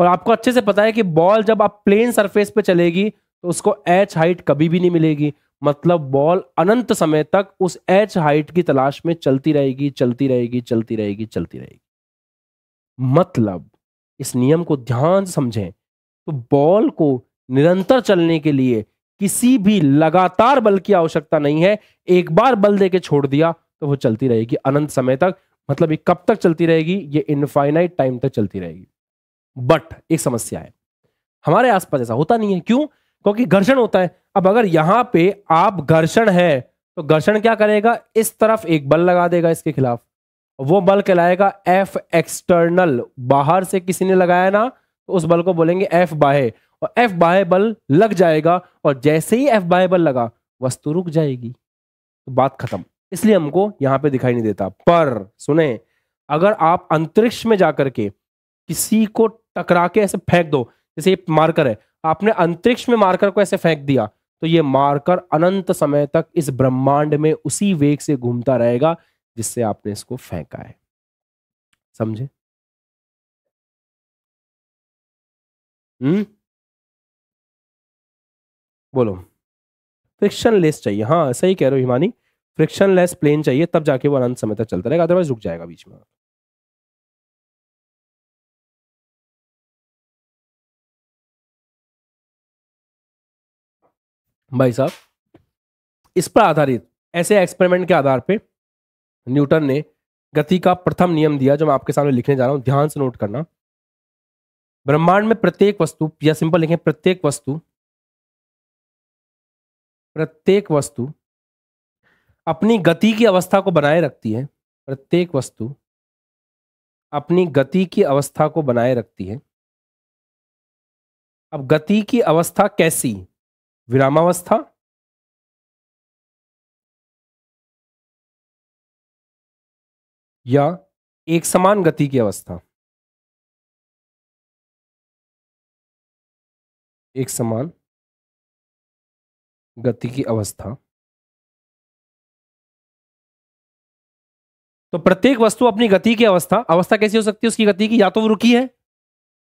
और आपको अच्छे से पता है कि बॉल जब आप प्लेन सरफेस पे चलेगी तो उसको एच हाइट कभी भी नहीं मिलेगी मतलब बॉल अनंत समय तक उस एच हाइट की तलाश में चलती रहेगी चलती रहेगी चलती रहेगी चलती रहेगी मतलब इस नियम को ध्यान समझें तो बॉल को निरंतर चलने के लिए किसी भी लगातार बल की आवश्यकता नहीं है एक बार बल दे के छोड़ दिया तो वो चलती रहेगी अनंत समय तक मतलब ये कब तक चलती रहेगी ये इनफाइनाइट टाइम तक चलती रहेगी बट एक समस्या है हमारे आसपास ऐसा होता नहीं है क्यों क्योंकि घर्षण होता है अब अगर यहां पे आप घर्षण है तो घर्षण क्या करेगा इस तरफ एक बल लगा देगा इसके खिलाफ वो बल कहलाएगा एफ एक्सटर्नल बाहर से किसी ने लगाया ना तो उस बल को बोलेंगे एफ बाहे और एफ बाहे बल लग जाएगा और जैसे ही एफ बाहे बल लगा वस्तु रुक जाएगी तो बात खत्म इसलिए हमको यहां पे दिखाई नहीं देता पर सुने अगर आप अंतरिक्ष में जाकर के किसी को टकरा के ऐसे फेंक दो जैसे ये मार्कर है आपने अंतरिक्ष में मार्कर को ऐसे फेंक दिया तो ये मार्कर अनंत समय तक इस ब्रह्मांड में उसी वेग से घूमता रहेगा जिससे आपने इसको फेंका है समझे हम्म बोलो फ्रिक्शन लेस चाहिए हाँ सही कह रहे हो हिमानी फ्रिक्शन लेस प्लेन चाहिए तब जाके वो अनंत समय तक चलता रहेगा अदरवाइज रुक जाएगा बीच में भाई साहब इस पर आधारित ऐसे एक्सपेरिमेंट के आधार पर न्यूटन ने गति का प्रथम नियम दिया जो मैं आपके सामने लिखने जा रहा हूँ ध्यान से नोट करना ब्रह्मांड में प्रत्येक वस्तु या सिंपल लिखें प्रत्येक वस्तु प्रत्येक वस्तु अपनी गति की अवस्था को बनाए रखती है प्रत्येक वस्तु अपनी गति की अवस्था को बनाए रखती है अब गति की अवस्था कैसी विरामावस्था या एक समान गति की अवस्था एक समान गति की अवस्था तो प्रत्येक वस्तु अपनी गति की अवस्था अवस्था कैसी हो सकती है उसकी गति की या तो वो रुकी है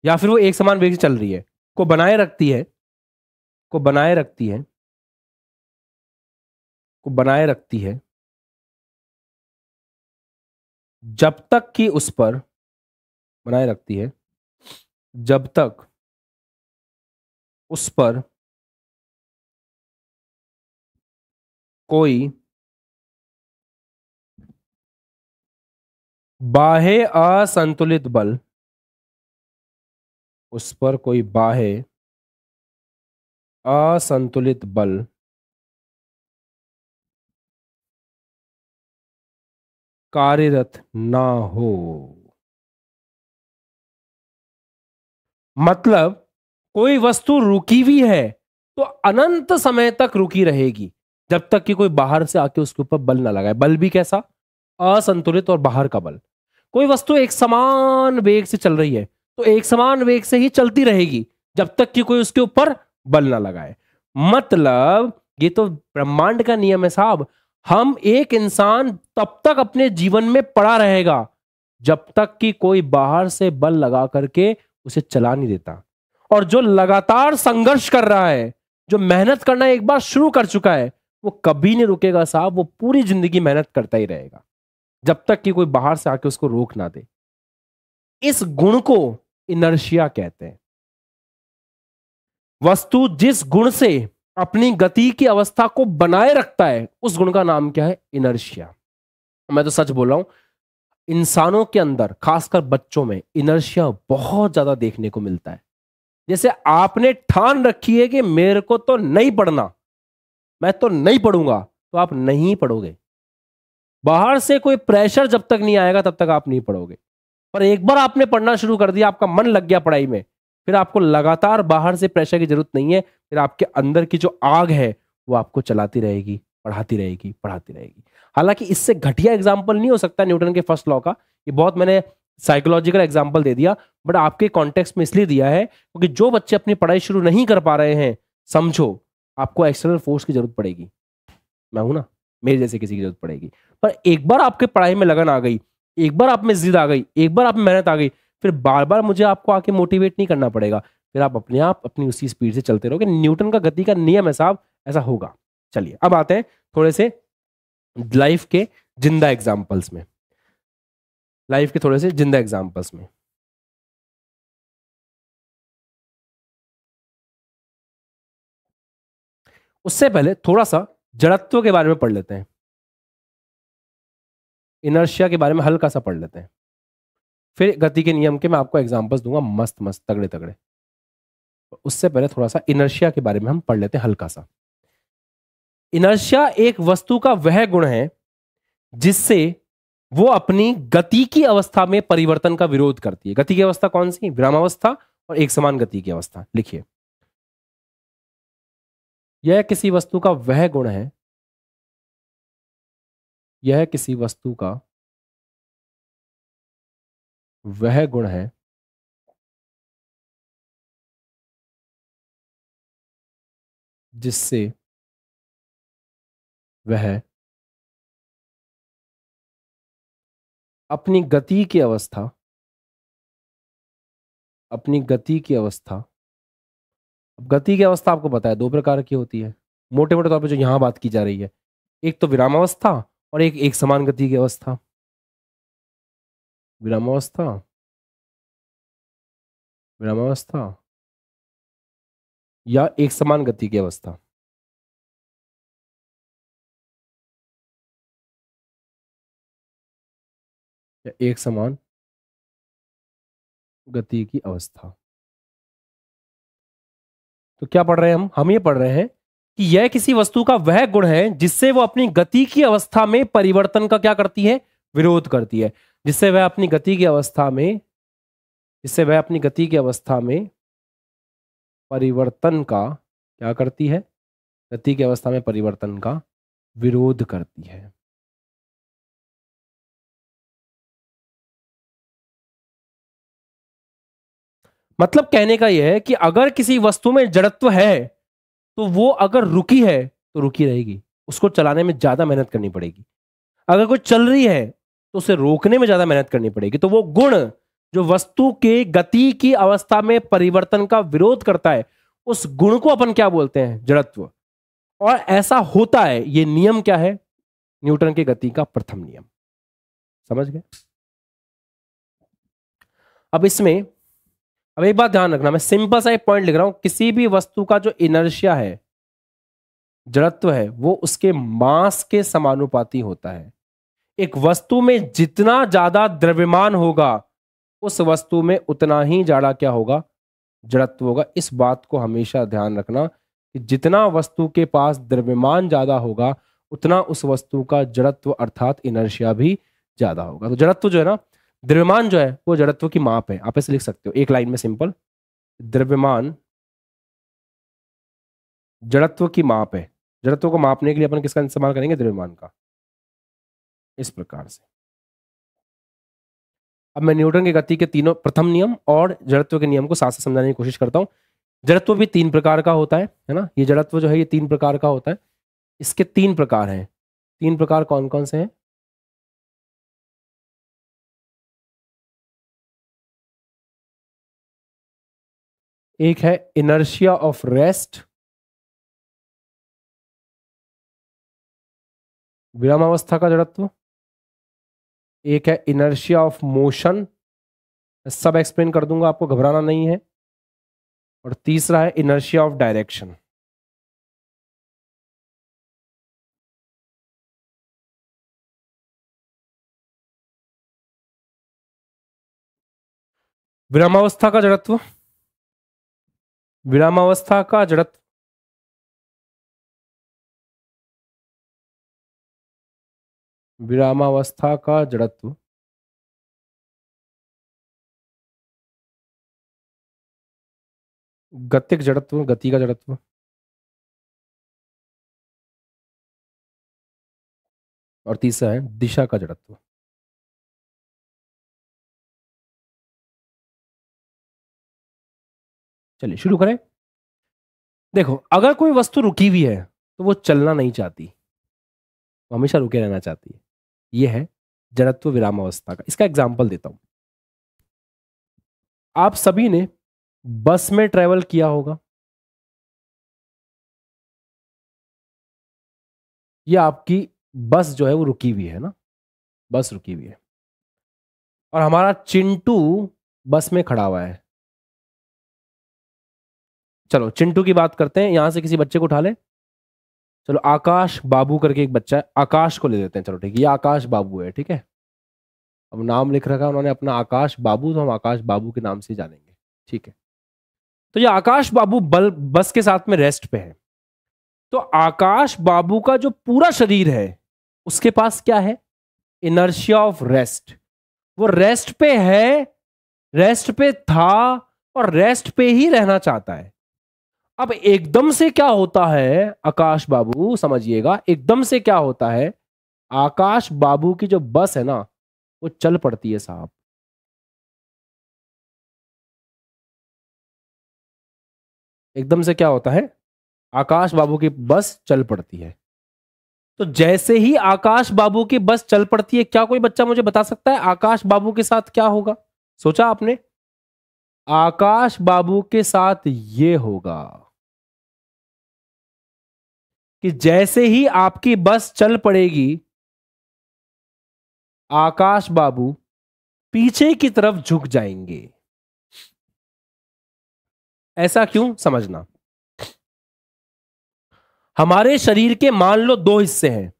या फिर वो एक समान वेग से चल रही है को बनाए रखती है को बनाए रखती है को बनाए रखती है जब तक कि उस पर बनाए रखती है जब तक उस पर कोई बाहे असंतुलित बल उस पर कोई बाहे असंतुलित बल कार्यरत ना हो मतलब कोई वस्तु रुकी हुई है तो अनंत समय तक रुकी रहेगी जब तक कि कोई बाहर से आके उसके ऊपर बल ना लगाए बल भी कैसा असंतुलित और बाहर का बल कोई वस्तु एक समान वेग से चल रही है तो एक समान वेग से ही चलती रहेगी जब तक कि कोई उसके ऊपर बल ना लगाए मतलब ये तो ब्रह्मांड का नियम है साहब हम एक इंसान तब तक अपने जीवन में पड़ा रहेगा जब तक कि कोई बाहर से बल लगा करके उसे चला नहीं देता और जो लगातार संघर्ष कर रहा है जो मेहनत करना एक बार शुरू कर चुका है वो कभी नहीं रुकेगा साहब वो पूरी जिंदगी मेहनत करता ही रहेगा जब तक कि कोई बाहर से आके उसको रोक ना दे इस गुण को इनर्शिया कहते हैं वस्तु जिस गुण से अपनी गति की अवस्था को बनाए रखता है उस गुण का नाम क्या है इनर्शिया मैं तो सच बोल रहा हूं इंसानों के अंदर खासकर बच्चों में इनर्शिया बहुत ज्यादा देखने को मिलता है जैसे आपने ठान रखी है कि मेरे को तो नहीं पढ़ना मैं तो नहीं पढ़ूंगा तो आप नहीं पढ़ोगे बाहर से कोई प्रेशर जब तक नहीं आएगा तब तक आप नहीं पढ़ोगे पर एक बार आपने पढ़ना शुरू कर दिया आपका मन लग गया पढ़ाई में फिर आपको लगातार बाहर से प्रेशर की जरूरत नहीं है फिर आपके अंदर की जो आग है वो आपको चलाती रहेगी पढ़ाती रहेगी पढ़ाती रहेगी हालांकि इससे घटिया एग्जाम्पल नहीं हो सकता न्यूटन के फर्स्ट लॉ का ये बहुत मैंने साइकोलॉजिकल एग्जाम्पल दे दिया बट आपके कॉन्टेक्स्ट में इसलिए दिया है क्योंकि जो बच्चे अपनी पढ़ाई शुरू नहीं कर पा रहे हैं समझो आपको एक्सटर्नल फोर्स की जरूरत पड़ेगी मैं हूं ना मेरे जैसे किसी की जरूरत पड़ेगी पर एक बार आपके पढ़ाई में लगन आ गई एक बार आप में जिद आ गई एक बार आप में मेहनत आ गई फिर बार बार मुझे आपको आके मोटिवेट नहीं करना पड़ेगा फिर आप अपने आप अपनी उसी स्पीड से चलते रहोगे न्यूटन का गति का नियम है साहब ऐसा होगा चलिए अब आते हैं थोड़े से लाइफ के जिंदा एग्जाम्पल्स में लाइफ के थोड़े से जिंदा एग्जाम्पल्स में उससे पहले थोड़ा सा जड़त्व के बारे में पढ़ लेते हैं इनर्शिया के बारे में हल्का सा पढ़ लेते हैं फिर गति के नियम के मैं आपको एग्जाम्पल्स दूंगा मस्त मस्त तगड़े तगड़े उससे पहले थोड़ा सा इनर्शिया के बारे में हम पढ़ लेते हैं हल्का सा इनर्शिया एक वस्तु का वह गुण है जिससे वो अपनी गति की अवस्था में परिवर्तन का विरोध करती है गति की अवस्था कौन सी विरामावस्था और एक समान गति की अवस्था लिखिए यह किसी वस्तु का वह गुण है यह किसी वस्तु का वह गुण है जिससे वह अपनी गति की अवस्था अपनी गति की अवस्था अब गति की अवस्था आपको पता है दो प्रकार की होती है मोटे मोटे तौर पर जो यहां बात की जा रही है एक तो विराम अवस्था और एक एक समान गति की अवस्था विरामावस्था विरामावस्था या एक समान गति की अवस्था या एक समान गति की अवस्था तो क्या पढ़ रहे हैं हम हम ये पढ़ रहे हैं कि यह किसी वस्तु का वह गुण है जिससे वो अपनी गति की अवस्था में परिवर्तन का क्या करती है विरोध करती है जिससे वह अपनी गति की अवस्था में जिससे वह अपनी गति की अवस्था में परिवर्तन का क्या करती है गति की अवस्था में परिवर्तन का विरोध करती है मतलब कहने का यह है कि अगर किसी वस्तु में जड़त्व है तो वो अगर रुकी है तो रुकी रहेगी उसको चलाने में ज्यादा मेहनत करनी पड़ेगी अगर कोई चल रही है तो उसे रोकने में ज्यादा मेहनत करनी पड़ेगी तो वो गुण जो वस्तु के गति की अवस्था में परिवर्तन का विरोध करता है उस गुण को अपन क्या बोलते हैं जड़त्व और ऐसा होता है ये नियम क्या है न्यूटन के गति का प्रथम नियम समझ गए अब इसमें अब एक बात ध्यान रखना मैं सिंपल सा एक पॉइंट लिख रहा हूं किसी भी वस्तु का जो इनर्शिया है जड़त्व है वो उसके मास के समानुपाती होता है एक वस्तु में जितना ज्यादा द्रव्यमान होगा उस वस्तु में उतना ही ज्यादा क्या होगा जड़त्व होगा इस बात को हमेशा ध्यान रखना कि जितना वस्तु के पास द्रव्यमान ज्यादा होगा उतना उस वस्तु का जड़त्व अर्थात इनर्शिया भी ज्यादा होगा तो जड़त्व जो है ना द्रव्यमान जो है वो जड़त्व की माप है आप ऐसे लिख सकते हो एक लाइन में सिंपल द्रव्यमान जड़त्व की माप है जड़त्व को मापने के लिए अपन किसका इस्तेमाल करेंगे द्रव्यमान का इस प्रकार से अब मैं न्यूटन के गति के तीनों प्रथम नियम और जड़त्व के नियम को साथ साथ समझाने की कोशिश करता हूँ जड़त्व भी तीन प्रकार का होता है है ना ये जड़त्व जो है ये तीन प्रकार का होता है इसके तीन प्रकार हैं तीन प्रकार कौन कौन से हैं एक है इनर्शिया ऑफ रेस्ट विरामावस्था का जड़त्व एक है इनर्शिया ऑफ मोशन सब एक्सप्लेन कर दूंगा आपको घबराना नहीं है और तीसरा है इनर्शिया ऑफ डायरेक्शन विरामावस्था का जड़त्व विरामावस्था का जड़त्व विरामावस्था का जड़त्व गतिक जड़त्व गति का जड़त्व और तीसरा है दिशा का जड़त्व चलिए शुरू करें देखो अगर कोई वस्तु रुकी हुई है तो वो चलना नहीं चाहती वो हमेशा रुके रहना चाहती है ये है जड़त्व अवस्था का इसका एग्जाम्पल देता हूं आप सभी ने बस में ट्रेवल किया होगा ये आपकी बस जो है वो रुकी हुई है ना बस रुकी हुई है और हमारा चिंटू बस में खड़ा हुआ है चलो चिंटू की बात करते हैं यहां से किसी बच्चे को उठा ले चलो आकाश बाबू करके एक बच्चा है आकाश को ले देते हैं चलो ठीक है ये आकाश बाबू है ठीक है अब नाम लिख रखा है उन्होंने अपना आकाश बाबू तो हम आकाश बाबू के नाम से जानेंगे ठीक है तो ये आकाश बाबू बल बस के साथ में रेस्ट पे है तो आकाश बाबू का जो पूरा शरीर है उसके पास क्या है इनर्शिया ऑफ रेस्ट वो रेस्ट पे है रेस्ट पे था और रेस्ट पे ही रहना चाहता है अब एकदम से क्या होता है आकाश बाबू समझिएगा एकदम से क्या होता है आकाश बाबू की जो बस है ना वो चल पड़ती है साहब एकदम से क्या होता है आकाश बाबू की बस चल पड़ती है तो जैसे ही आकाश बाबू की बस चल पड़ती है क्या कोई बच्चा मुझे बता सकता है आकाश बाबू के साथ क्या होगा सोचा आपने आकाश बाबू के साथ ये होगा कि जैसे ही आपकी बस चल पड़ेगी आकाश बाबू पीछे की तरफ झुक जाएंगे ऐसा क्यों समझना हमारे शरीर के मान लो दो हिस्से हैं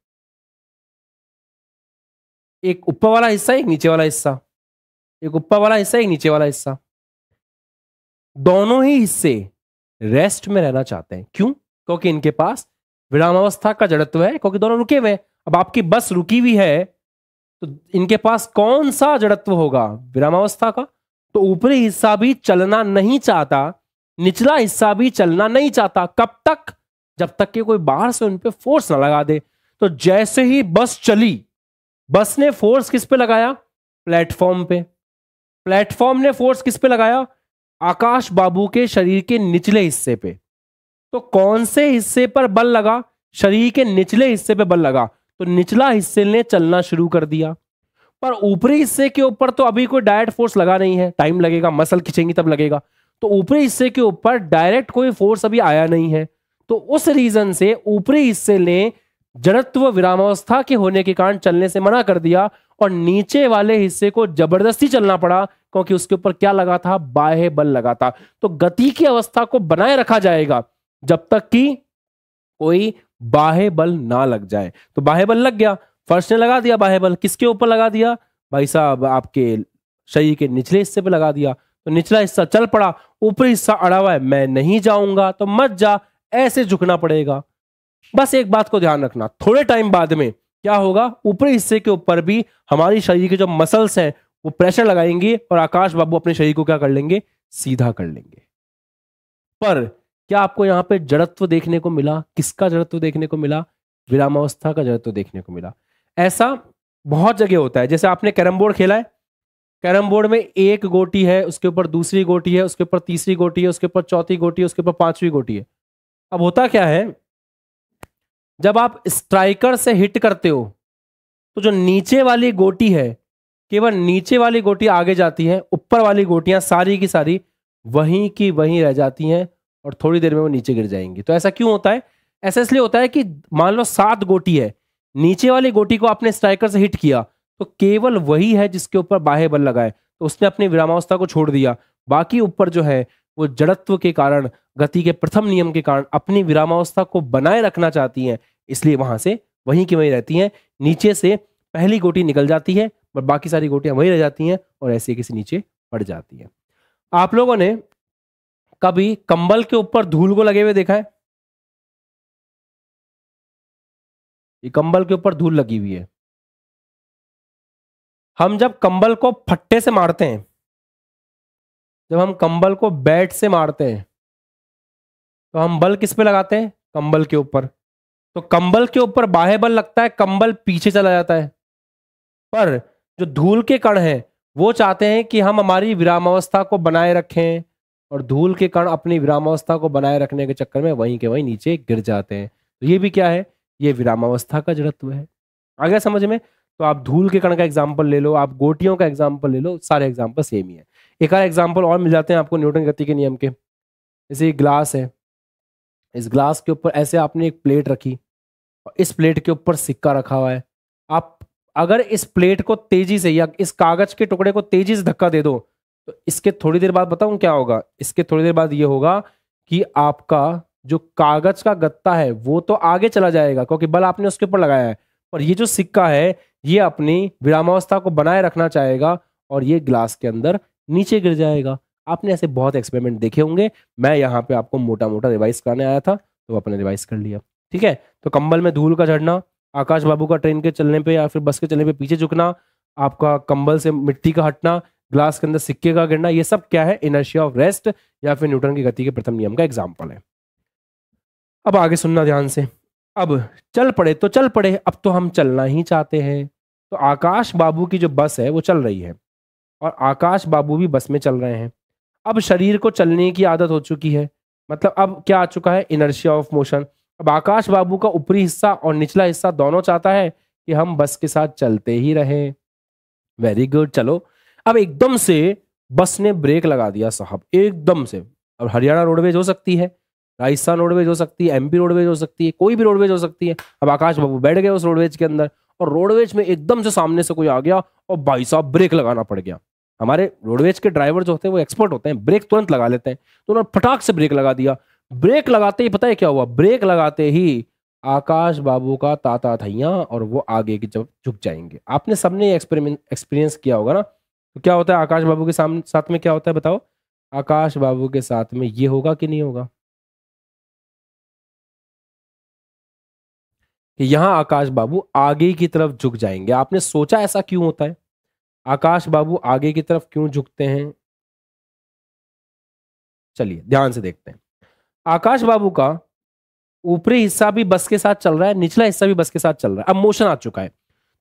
एक ऊपर वाला हिस्सा एक नीचे वाला हिस्सा एक ऊपर वाला हिस्सा एक नीचे वाला हिस्सा दोनों ही हिस्से रेस्ट में रहना चाहते हैं क्यों क्योंकि इनके पास विरामावस्था का जड़त्व है क्योंकि दोनों रुके हुए अब आपकी बस रुकी हुई है तो इनके पास कौन सा जड़त्व होगा विरामावस्था का तो ऊपरी हिस्सा भी चलना नहीं चाहता निचला हिस्सा भी चलना नहीं चाहता कब तक जब तक कि कोई बाहर से उन पर फोर्स ना लगा दे तो जैसे ही बस चली बस ने फोर्स किस पे लगाया प्लेटफॉर्म पे प्लेटफॉर्म ने फोर्स किस पे लगाया आकाश बाबू के शरीर के निचले हिस्से पे तो कौन से हिस्से पर बल लगा शरीर के निचले हिस्से पर बल लगा तो निचला हिस्से ने चलना शुरू कर दिया पर ऊपरी हिस्से के ऊपर तो अभी कोई डायरेक्ट फोर्स लगा नहीं है टाइम लगेगा मसल खिंचेंगी तब लगेगा तो ऊपरी हिस्से के ऊपर डायरेक्ट कोई फोर्स अभी आया नहीं है तो उस रीजन से ऊपरी हिस्से ने जड़त्व विरामावस्था के होने के कारण चलने से मना कर दिया और नीचे वाले हिस्से को जबरदस्ती चलना पड़ा क्योंकि उसके ऊपर क्या लगा था बाह्य बल लगा था तो गति की अवस्था को बनाए रखा जाएगा जब तक कि कोई बाहे बल ना लग जाए तो बाहे बल लग गया फर्श ने लगा दिया बाहे बल किसके ऊपर लगा दिया भाई साहब आपके शरीर के निचले हिस्से पे लगा दिया तो निचला हिस्सा चल पड़ा ऊपरी हिस्सा अड़ा हुआ है मैं नहीं जाऊंगा तो मत जा ऐसे झुकना पड़ेगा बस एक बात को ध्यान रखना थोड़े टाइम बाद में क्या होगा ऊपरी हिस्से के ऊपर भी हमारी शरीर के जो मसल्स हैं वो प्रेशर लगाएंगे और आकाश बाबू अपने शरीर को क्या कर लेंगे सीधा कर लेंगे पर क्या आपको यहाँ पे जड़त्व देखने को मिला किसका जड़त्व देखने को मिला विरामावस्था का जड़त्व देखने को मिला ऐसा बहुत जगह होता है जैसे आपने कैरम बोर्ड खेला है कैरम बोर्ड में एक गोटी है उसके ऊपर दूसरी गोटी है उसके ऊपर तीसरी गोटी है उसके ऊपर चौथी गोटी है उसके ऊपर पांचवी गोटी है अब होता क्या है जब आप स्ट्राइकर से हिट करते हो तो जो नीचे वाली गोटी है केवल नीचे वाली गोटी आगे जाती है ऊपर वाली गोटियां सारी की सारी वहीं की वहीं रह जाती हैं और थोड़ी देर में वो नीचे गिर जाएंगी तो ऐसा क्यों होता है ऐसा इसलिए होता है कि मान लो सात गोटी है नीचे वाली गोटी को आपने स्ट्राइकर से हिट किया तो केवल वही है जिसके ऊपर बाह्य बल लगाए तो उसने अपनी विरामावस्था को छोड़ दिया बाकी ऊपर जो है वो जड़त्व के कारण गति के प्रथम नियम के कारण अपनी विरामावस्था को बनाए रखना चाहती हैं इसलिए वहां से वहीं की वहीं रहती हैं नीचे से पहली गोटी निकल जाती है और बाकी सारी गोटियां वहीं रह जाती हैं और ऐसे किसी नीचे पड़ जाती हैं आप लोगों ने कभी कंबल के ऊपर धूल को लगे हुए देखा है ये कंबल के ऊपर धूल लगी हुई है हम जब कंबल को फट्टे से मारते हैं जब हम कंबल को बैट से मारते हैं तो हम बल किस पे लगाते हैं कंबल के ऊपर तो कंबल के ऊपर बाहे बल लगता है कंबल पीछे चला जाता है पर जो धूल के कण हैं वो चाहते हैं कि हम हमारी विराम अवस्था को बनाए रखें और धूल के कण अपनी विरामावस्था को बनाए रखने के चक्कर में वहीं के वहीं नीचे गिर जाते हैं तो ये भी क्या है ये विरामावस्था का जड़त्व है आ गया समझ में तो आप धूल के कण का एग्जाम्पल ले लो आप गोटियों का एग्जाम्पल ले लो सारे एग्जाम्पल सेम ही है एक आध एग्जाम्पल और मिल जाते हैं आपको न्यूटन गति के नियम के जैसे एक ग्लास है इस ग्लास के ऊपर ऐसे आपने एक प्लेट रखी और इस प्लेट के ऊपर सिक्का रखा हुआ है आप अगर इस प्लेट को तेजी से या इस कागज के टुकड़े को तेजी से धक्का दे दो तो इसके थोड़ी देर बाद बताऊं क्या होगा इसके थोड़ी देर बाद ये होगा कि आपका जो कागज का गत्ता है वो तो आगे चला जाएगा क्योंकि बल आपने उसके ऊपर लगाया है पर ये जो सिक्का है ये अपनी विरामावस्था को बनाए रखना चाहेगा और ये ग्लास के अंदर नीचे गिर जाएगा आपने ऐसे बहुत एक्सपेरिमेंट देखे होंगे मैं यहाँ पे आपको मोटा मोटा रिवाइज कराने आया था तो आपने रिवाइज कर लिया ठीक है तो कंबल में धूल का झड़ना आकाश बाबू का ट्रेन के चलने पे या फिर बस के चलने पे पीछे झुकना आपका कंबल से मिट्टी का हटना ग्लास के अंदर सिक्के का गिरना ये सब क्या है इनर्शिया ऑफ रेस्ट या फिर न्यूटन की गति के प्रथम नियम का एग्जाम्पल है अब आगे सुनना ध्यान से अब चल पड़े तो चल पड़े अब तो हम चलना ही चाहते हैं तो आकाश बाबू की जो बस है वो चल रही है और आकाश बाबू भी बस में चल रहे हैं अब शरीर को चलने की आदत हो चुकी है मतलब अब क्या आ चुका है इनर्शिया ऑफ मोशन अब आकाश बाबू का ऊपरी हिस्सा और निचला हिस्सा दोनों चाहता है कि हम बस के साथ चलते ही रहे वेरी गुड चलो अब एकदम से बस ने ब्रेक लगा दिया साहब एकदम से अब हरियाणा रोडवेज हो सकती है राजस्थान रोडवेज हो सकती है एमपी रोडवेज हो सकती है कोई भी रोडवेज हो सकती है अब आकाश बाबू बैठ गए उस रोडवेज के अंदर और रोडवेज में एकदम से सामने से कोई आ गया और भाई साहब ब्रेक लगाना पड़ गया हमारे रोडवेज के ड्राइवर जो होते हैं वो एक्सपर्ट होते हैं ब्रेक तुरंत लगा लेते हैं तो उन्होंने फटाक से ब्रेक लगा दिया ब्रेक लगाते ही पता है क्या हुआ ब्रेक लगाते ही आकाश बाबू का ताता थैया और वो आगे की जब झुक जाएंगे आपने सबने एक्सपेरिमेंट एक्सपीरियंस किया होगा ना तो क्या होता है आकाश बाबू के सामने साथ में क्या होता है बताओ आकाश बाबू के साथ में ये होगा कि नहीं होगा कि यहां आकाश बाबू आगे की तरफ झुक जाएंगे आपने सोचा ऐसा क्यों होता है आकाश बाबू आगे की तरफ क्यों झुकते हैं चलिए ध्यान से देखते हैं आकाश बाबू का ऊपरी हिस्सा भी बस के साथ चल रहा है निचला हिस्सा भी बस के साथ चल रहा है अब मोशन आ चुका है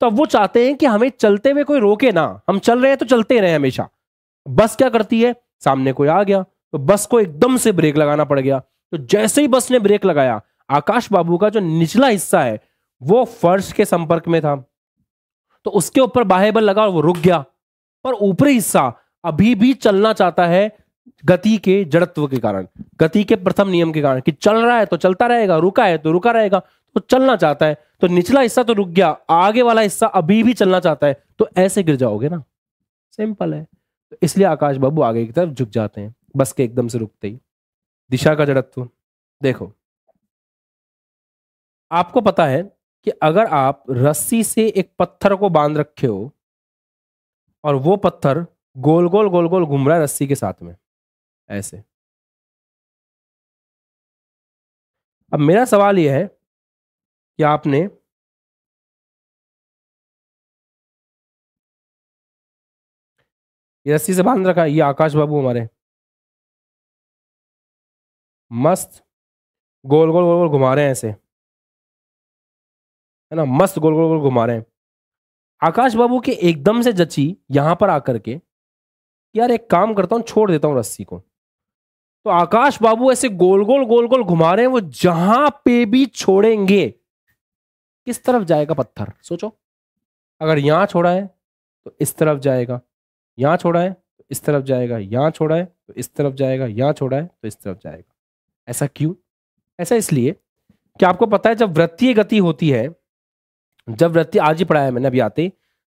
तो अब वो चाहते हैं कि हमें चलते हुए कोई रोके ना हम चल रहे हैं तो चलते रहे हमेशा बस क्या करती है सामने कोई आ गया तो बस को एकदम से ब्रेक लगाना पड़ गया तो जैसे ही बस ने ब्रेक लगाया आकाश बाबू का जो निचला हिस्सा है वो फर्श के संपर्क में था तो उसके ऊपर बाहे बल लगा और वो रुक गया पर ऊपरी हिस्सा अभी भी चलना चाहता है गति के जड़त्व के कारण गति के प्रथम नियम के कारण कि चल रहा है तो चलता रहेगा रुका है तो रुका रहेगा तो चलना चाहता है तो निचला हिस्सा तो रुक गया आगे वाला हिस्सा अभी भी चलना चाहता है तो ऐसे गिर जाओगे ना सिंपल है तो इसलिए आकाश बाबू आगे की तरफ झुक जाते हैं बस के एकदम से रुकते ही दिशा का जड़त्व देखो आपको पता है कि अगर आप रस्सी से एक पत्थर को बांध रखे हो और वो पत्थर गोल गोल गोल गोल घूम रहा है रस्सी के साथ में ऐसे अब मेरा सवाल यह है कि आपने ये रस्सी से बांध रखा है ये आकाश बाबू हमारे मस्त गोल गोल गोल गोल घुमा रहे हैं ऐसे है ना मस्त गोल गोल गोल घुमा रहे हैं आकाश बाबू के एकदम से जची यहां पर आकर के यार एक काम करता हूँ छोड़ देता हूँ रस्सी को तो आकाश बाबू ऐसे गोल गोल गोल गोल घुमा रहे हैं वो जहां पे भी छोड़ेंगे किस तरफ जाएगा पत्थर सोचो अगर यहाँ छोड़ा है तो इस तरफ जाएगा यहाँ छोड़ा है तो इस तरफ जाएगा यहाँ छोड़ा है तो इस तरफ जाएगा यहाँ छोड़ा है तो इस तरफ जाएगा ऐसा क्यों ऐसा इसलिए कि आपको पता है जब वृत्तीय गति होती है जब वृत्ति आज ही पढ़ाया मैंने अभी आते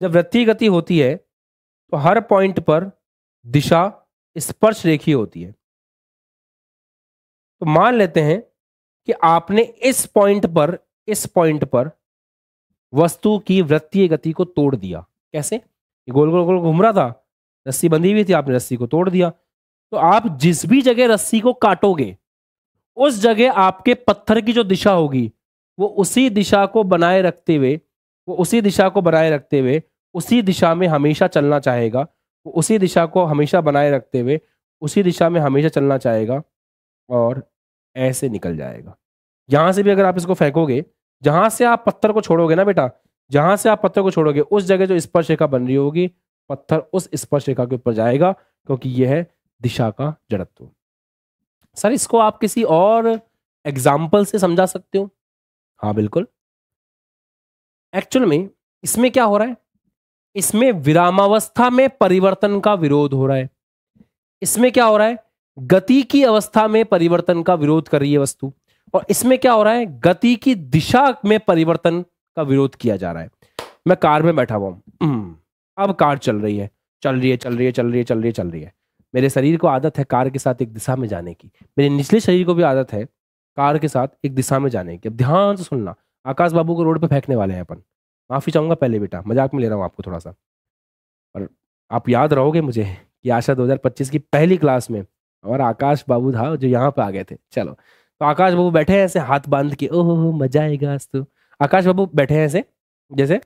जब वृत्तीय गति होती है तो हर पॉइंट पर दिशा स्पर्श रेखी होती है तो मान लेते हैं कि आपने इस पॉइंट पर इस पॉइंट पर वस्तु की वृत्तीय गति को तोड़ दिया कैसे गोल गोल गोल घूम रहा था रस्सी बंधी हुई थी आपने रस्सी को तोड़ दिया तो आप जिस भी जगह रस्सी को काटोगे उस जगह आपके पत्थर की जो दिशा होगी वो उसी दिशा को बनाए रखते हुए वो उसी दिशा को बनाए रखते हुए उसी दिशा में हमेशा चलना चाहेगा वो उसी दिशा को हमेशा बनाए रखते हुए उसी दिशा में हमेशा चलना चाहेगा और ऐसे निकल जाएगा यहाँ से भी अगर आप इसको फेंकोगे जहां से आप पत्थर को छोड़ोगे ना बेटा जहां से आप पत्थर को छोड़ोगे उस जगह जो स्पर्श रेखा बन रही होगी पत्थर उस स्पर्श रेखा के ऊपर जाएगा क्योंकि यह है दिशा का जड़त्व सर इसको आप किसी और एग्जाम्पल से समझा सकते हो हाँ बिल्कुल एक्चुअल में इसमें क्या हो रहा है इसमें विरामावस्था में परिवर्तन का विरोध हो रहा है इसमें क्या हो रहा है गति की अवस्था में परिवर्तन का विरोध कर रही है वस्तु और इसमें क्या हो रहा है गति की दिशा में परिवर्तन का विरोध किया जा रहा है मैं कार में बैठा हुआ हूँ हम्म, अब कार चल रही है चल रही है चल रही है चल रही है चल रही है चल रही है मेरे शरीर को आदत है कार के साथ एक दिशा में जाने की मेरे निचले शरीर को भी आदत है कार के साथ एक दिशा में जाने की अब ध्यान से सुनना आकाश बाबू को रोड पर फेंकने वाले हैं अपन माफ़ी चाहूंगा पहले बेटा मजाक में ले रहा हूँ आपको थोड़ा सा और आप याद रहोगे मुझे कि आशा 2025 की पहली क्लास में हमारा आकाश बाबू था जो यहाँ पे आ गए थे चलो तो आकाश बाबू बैठे हैं ऐसे हाथ बांध के ओह हो मजा आएगा आज तो आकाश बाबू बैठे हैं ऐसे जैसे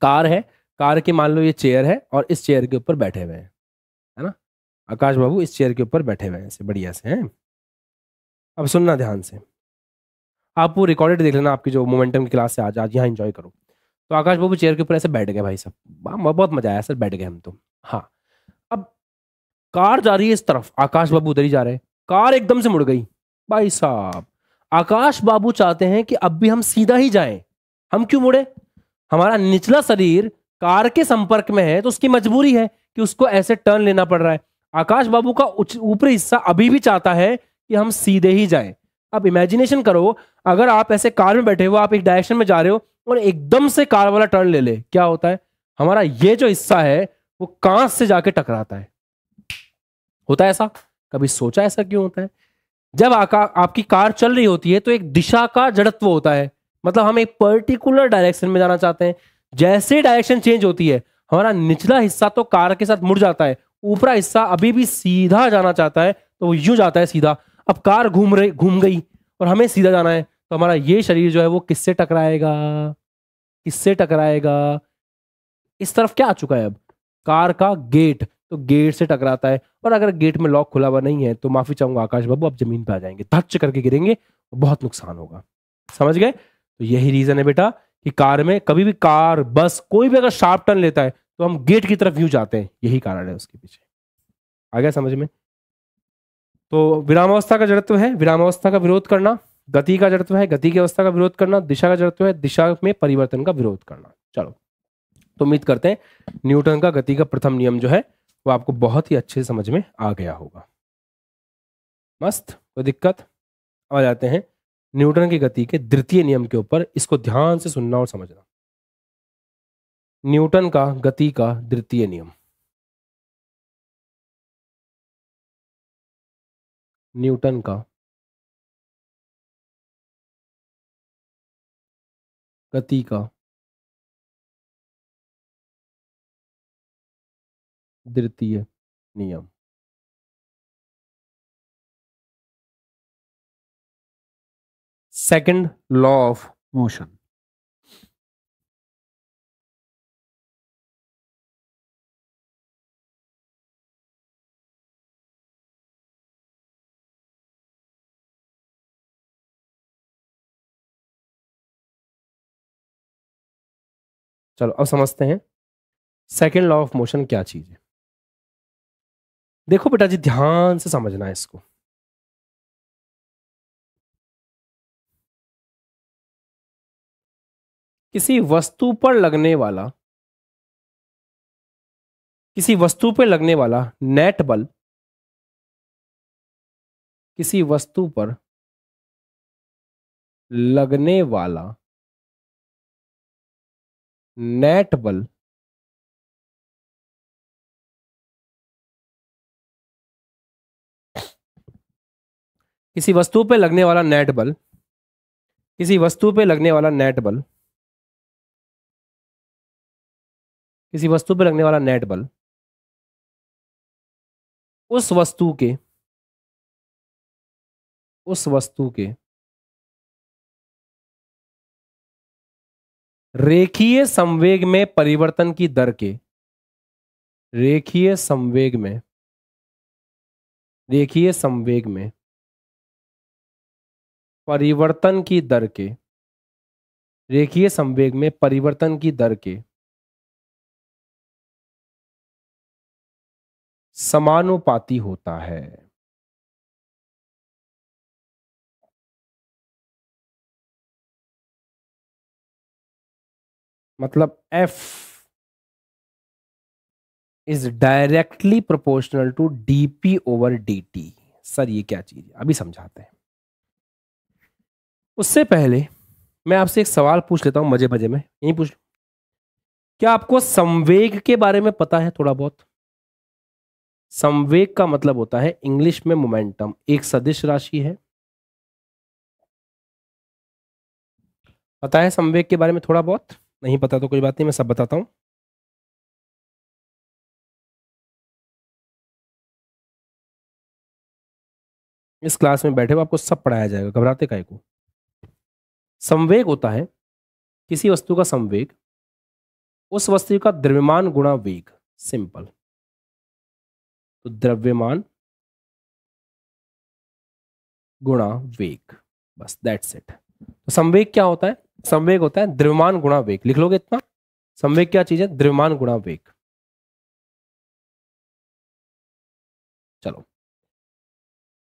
कार है कार के मान लो ये चेयर है और इस चेयर के ऊपर बैठे हुए हैं है ना आकाश बाबू इस चेयर के ऊपर बैठे हुए हैं ऐसे बढ़िया से हैं अब सुनना ध्यान से आप वो रिकॉर्डेड देख लेना आपकी जो मोमेंटम की क्लास से आज आज यहाँ इंजॉय करो तो आकाश बाबू चेयर के ऊपर ऐसे बैठ गए भाई साहब बहुत मजा आया सर बैठ गए हम तो हाँ अब कार जा रही है इस तरफ आकाश बाबू उधर ही जा रहे हैं कार एकदम से मुड़ गई भाई साहब आकाश बाबू चाहते हैं कि अब भी हम सीधा ही जाएं हम क्यों मुड़े हमारा निचला शरीर कार के संपर्क में है तो उसकी मजबूरी है कि उसको ऐसे टर्न लेना पड़ रहा है आकाश बाबू का ऊपरी हिस्सा अभी भी चाहता है कि हम सीधे ही जाएं अब इमेजिनेशन करो अगर आप ऐसे कार में बैठे हो आप एक डायरेक्शन में जा रहे हो और एकदम से कार वाला टर्न ले ले क्या होता है हमारा ये जो हिस्सा है वो कांस से जाके टकराता है होता है ऐसा कभी सोचा ऐसा क्यों होता है जब आका आपकी कार चल रही होती है तो एक दिशा का जड़त्व होता है मतलब हम एक पर्टिकुलर डायरेक्शन में जाना चाहते हैं जैसे डायरेक्शन चेंज होती है हमारा निचला हिस्सा तो कार के साथ मुड़ जाता है ऊपरा हिस्सा अभी भी सीधा जाना चाहता है तो वो यूं जाता है सीधा अब कार घूम रही घूम गई और हमें सीधा जाना है तो हमारा ये शरीर जो है वो किससे टकराएगा किससे टकराएगा इस तरफ क्या आ चुका है अब कार का गेट तो गेट से टकराता है और अगर गेट में लॉक खुला हुआ नहीं है तो माफी चाहूंगा आकाश बाबू आप जमीन पर आ जाएंगे धच करके गिरेंगे बहुत नुकसान होगा समझ गए तो यही रीजन है बेटा कि कार में कभी भी कार बस कोई भी अगर शार्प टर्न लेता है तो हम गेट की तरफ यूं जाते हैं यही कारण है उसके पीछे आ गया समझ में तो विरामावस्था का जड़त्व है विरामावस्था का विरोध करना गति का जड़त्व है गति की अवस्था का विरोध करना दिशा का जड़त्व है दिशा में परिवर्तन का विरोध करना चलो तो उम्मीद करते हैं न्यूटन का गति का प्रथम नियम जो है वो आपको बहुत ही अच्छे समझ में आ गया होगा मस्त कोई दिक्कत आ जाते हैं न्यूटन की गति के द्वितीय नियम के ऊपर इसको ध्यान से सुनना और समझना न्यूटन का गति का द्वितीय नियम न्यूटन का गति का द्वितीय नियम सेकंड लॉ ऑफ मोशन चलो अब समझते हैं सेकेंड लॉ ऑफ मोशन क्या चीज़ है देखो बेटा जी ध्यान से समझना है इसको किसी वस्तु पर लगने वाला किसी वस्तु पर लगने वाला नेट बल किसी वस्तु पर लगने वाला नेट बल किसी वस्तु पे लगने वाला नेट बल किसी वस्तु पे लगने वाला नेट बल किसी वस्तु पे लगने वाला नेट बल उस वस्तु के उस वस्तु के रेखीय संवेग में परिवर्तन की दर के रेखीय संवेग में रेखीय संवेग में परिवर्तन की दर के रेखीय संवेग में परिवर्तन की दर के समानुपाती होता है मतलब F is directly proportional to D P over D T sir ये क्या चीज है अभी समझाते हैं उससे पहले मैं आपसे एक सवाल पूछ लेता हूँ मजे मजे में यही पूछ क्या आपको संवेग के बारे में पता है थोड़ा बहुत संवेग का मतलब होता है इंग्लिश में मोमेंटम एक सदिश राशि है पता है संवेग के बारे में थोड़ा बहुत नहीं पता तो कोई बात नहीं मैं सब बताता हूं इस क्लास में बैठे हो आपको सब पढ़ाया जाएगा घबराते काय को संवेग होता है किसी वस्तु का संवेग उस वस्तु का द्रव्यमान गुणा वेग सिंपल तो द्रव्यमान गुणा वेग बस दैट्स इट तो संवेग क्या होता है संवेग होता है द्रव्यमान गुणा वेग लिख लोगे इतना संवेग क्या चीज है द्रव्यमान गुणा वेग चलो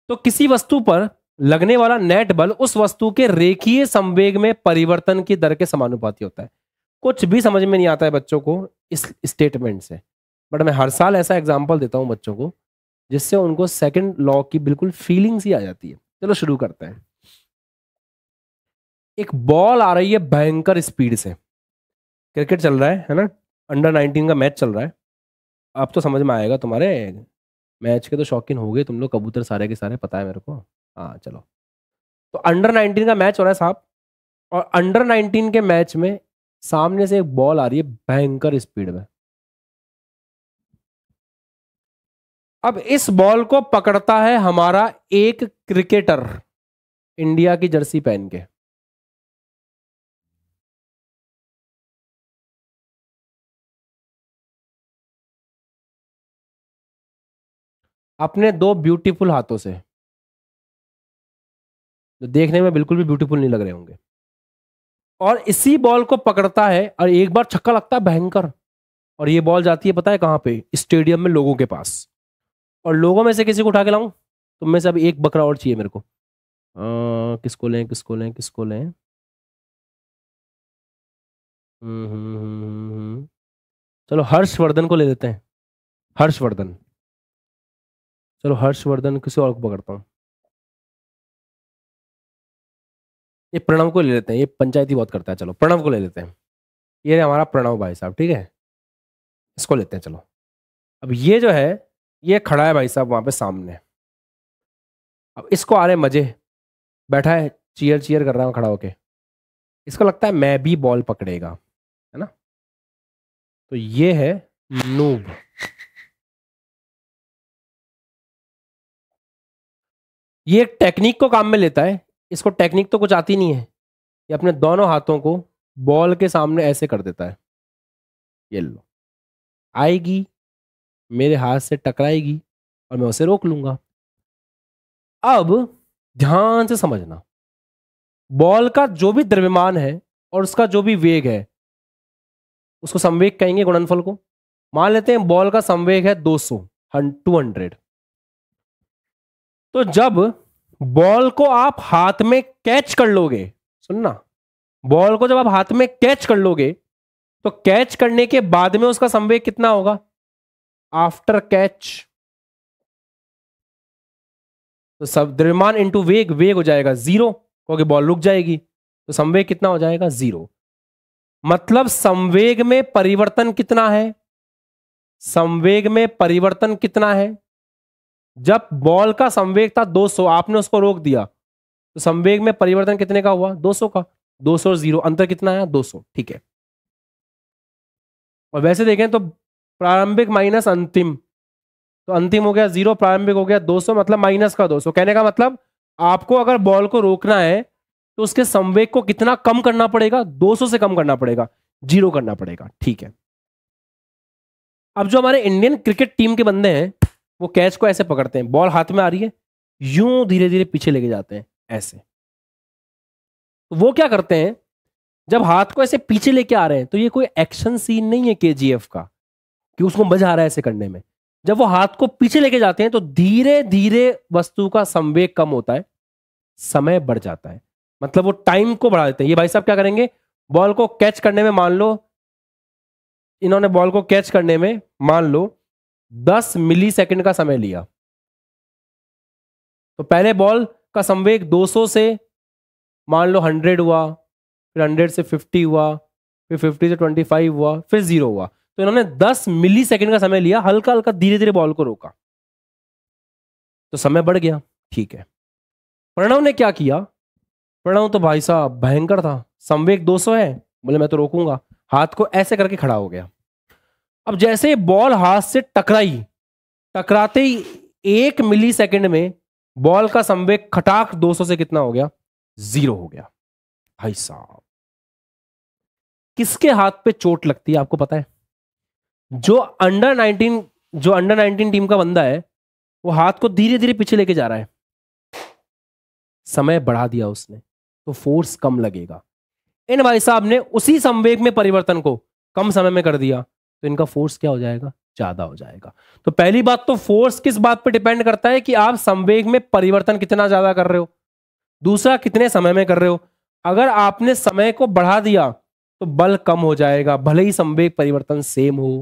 तो किसी वस्तु पर लगने वाला नेट बल उस वस्तु के रेखीय संवेग में परिवर्तन की दर के समानुपाती होता है कुछ भी समझ में नहीं आता है बच्चों को इस स्टेटमेंट से बट मैं हर साल ऐसा एग्जाम्पल देता हूँ बच्चों को जिससे उनको सेकेंड लॉ की बिल्कुल फीलिंग्स ही आ जाती है चलो शुरू करते हैं एक बॉल आ रही है भयंकर स्पीड से क्रिकेट चल रहा है है ना अंडर नाइनटीन का मैच चल रहा है अब तो समझ में आएगा तुम्हारे मैच के तो शौकीन हो गए तुम लोग कबूतर सारे के सारे पता है मेरे को हाँ चलो तो अंडर नाइनटीन का मैच हो रहा है साहब और अंडर नाइनटीन के मैच में सामने से एक बॉल आ रही है भयंकर स्पीड में अब इस बॉल को पकड़ता है हमारा एक क्रिकेटर इंडिया की जर्सी पहन के अपने दो ब्यूटीफुल हाथों से जो तो देखने में बिल्कुल भी ब्यूटीफुल नहीं लग रहे होंगे और इसी बॉल को पकड़ता है और एक बार छक्का लगता है भयंकर और ये बॉल जाती है पता है कहाँ पे स्टेडियम में लोगों के पास और लोगों में से किसी को उठा के लाऊं तो में से अब एक बकरा और चाहिए मेरे को आ, किसको लें किसको लें किसको लें हम्म हुँ, हम्म, हम्म, हम्म, चलो हर्षवर्धन को ले देते हैं हर्षवर्धन चलो हर्षवर्धन किसी और को पकड़ता हूँ ये प्रणव को ले लेते हैं ये पंचायती बहुत करता है चलो प्रणव को ले लेते हैं ये है हमारा प्रणव भाई साहब ठीक है इसको लेते हैं चलो अब ये जो है ये खड़ा है भाई साहब वहाँ पे सामने अब इसको आ रहे मज़े बैठा है चीयर चीयर कर रहा है खड़ा होके इसको लगता है मैं भी बॉल पकड़ेगा है ना तो ये है नूब ये एक टेक्निक को काम में लेता है इसको टेक्निक तो कुछ आती नहीं है ये अपने दोनों हाथों को बॉल के सामने ऐसे कर देता है ये लो आएगी मेरे हाथ से टकराएगी और मैं उसे रोक लूंगा अब ध्यान से समझना बॉल का जो भी द्रव्यमान है और उसका जो भी वेग है उसको संवेग कहेंगे गुणनफल को मान लेते हैं बॉल का संवेग है 200 टू हंड्रेड तो जब बॉल को आप हाथ में कैच कर लोगे सुनना बॉल को जब आप हाथ में कैच कर लोगे तो कैच करने के बाद में उसका संवेग कितना होगा आफ्टर कैच तो सब द्रव्यमान इंटू वेग वेग हो जाएगा जीरो क्योंकि बॉल रुक जाएगी तो संवेग कितना हो जाएगा जीरो मतलब संवेग में परिवर्तन कितना है संवेग में परिवर्तन कितना है जब बॉल का संवेग था 200 आपने उसको रोक दिया तो संवेग में परिवर्तन कितने का हुआ 200 का 200 और जीरो अंतर कितना आया 200 ठीक है और वैसे देखें तो प्रारंभिक माइनस अंतिम तो अंतिम हो गया जीरो प्रारंभिक हो गया 200 मतलब माइनस का 200 कहने का मतलब आपको अगर बॉल को रोकना है तो उसके संवेग को कितना कम करना पड़ेगा दो से कम करना पड़ेगा जीरो करना पड़ेगा ठीक है अब जो हमारे इंडियन क्रिकेट टीम के बंदे हैं वो कैच को ऐसे पकड़ते हैं बॉल हाथ में आ रही है यूं धीरे धीरे पीछे लेके जाते हैं ऐसे तो वो क्या करते हैं जब हाथ को ऐसे पीछे लेके आ रहे हैं तो ये कोई एक्शन सीन नहीं है के का कि उसको मजा आ रहा है ऐसे करने में जब वो हाथ को पीछे लेके जाते हैं तो धीरे धीरे वस्तु का संवेग कम होता है समय बढ़ जाता है मतलब वो टाइम को बढ़ा देते हैं ये भाई साहब क्या करेंगे बॉल को कैच करने में मान लो इन्होंने बॉल को कैच करने में मान लो दस मिली सेकेंड का समय लिया तो पहले बॉल का संवेग 200 से मान लो 100 हुआ फिर 100 से 50 हुआ फिर 50 से 25 हुआ फिर जीरो हुआ तो इन्होंने 10 मिली सेकेंड का समय लिया हल्का हल्का धीरे धीरे बॉल को रोका तो समय बढ़ गया ठीक है प्रणव ने क्या किया प्रणव तो भाई साहब भयंकर था संवेग 200 है बोले मैं तो रोकूंगा हाथ को ऐसे करके खड़ा हो गया अब जैसे बॉल हाथ से टकराई टकराते ही एक मिली सेकेंड में बॉल का संवेग खटाक 200 से कितना हो गया जीरो हो गया भाई साहब किसके हाथ पे चोट लगती है आपको पता है जो अंडर 19 जो अंडर 19 टीम का बंदा है वो हाथ को धीरे धीरे पीछे लेके जा रहा है समय बढ़ा दिया उसने तो फोर्स कम लगेगा इन भाई साहब ने उसी संवेग में परिवर्तन को कम समय में कर दिया तो इनका फोर्स क्या हो जाएगा ज्यादा हो जाएगा तो पहली बात तो फोर्स किस बात पर डिपेंड करता है कि आप संवेग में परिवर्तन कितना ज्यादा कर रहे हो दूसरा कितने समय में कर रहे हो अगर आपने समय को बढ़ा दिया तो बल कम हो जाएगा भले ही संवेग परिवर्तन सेम हो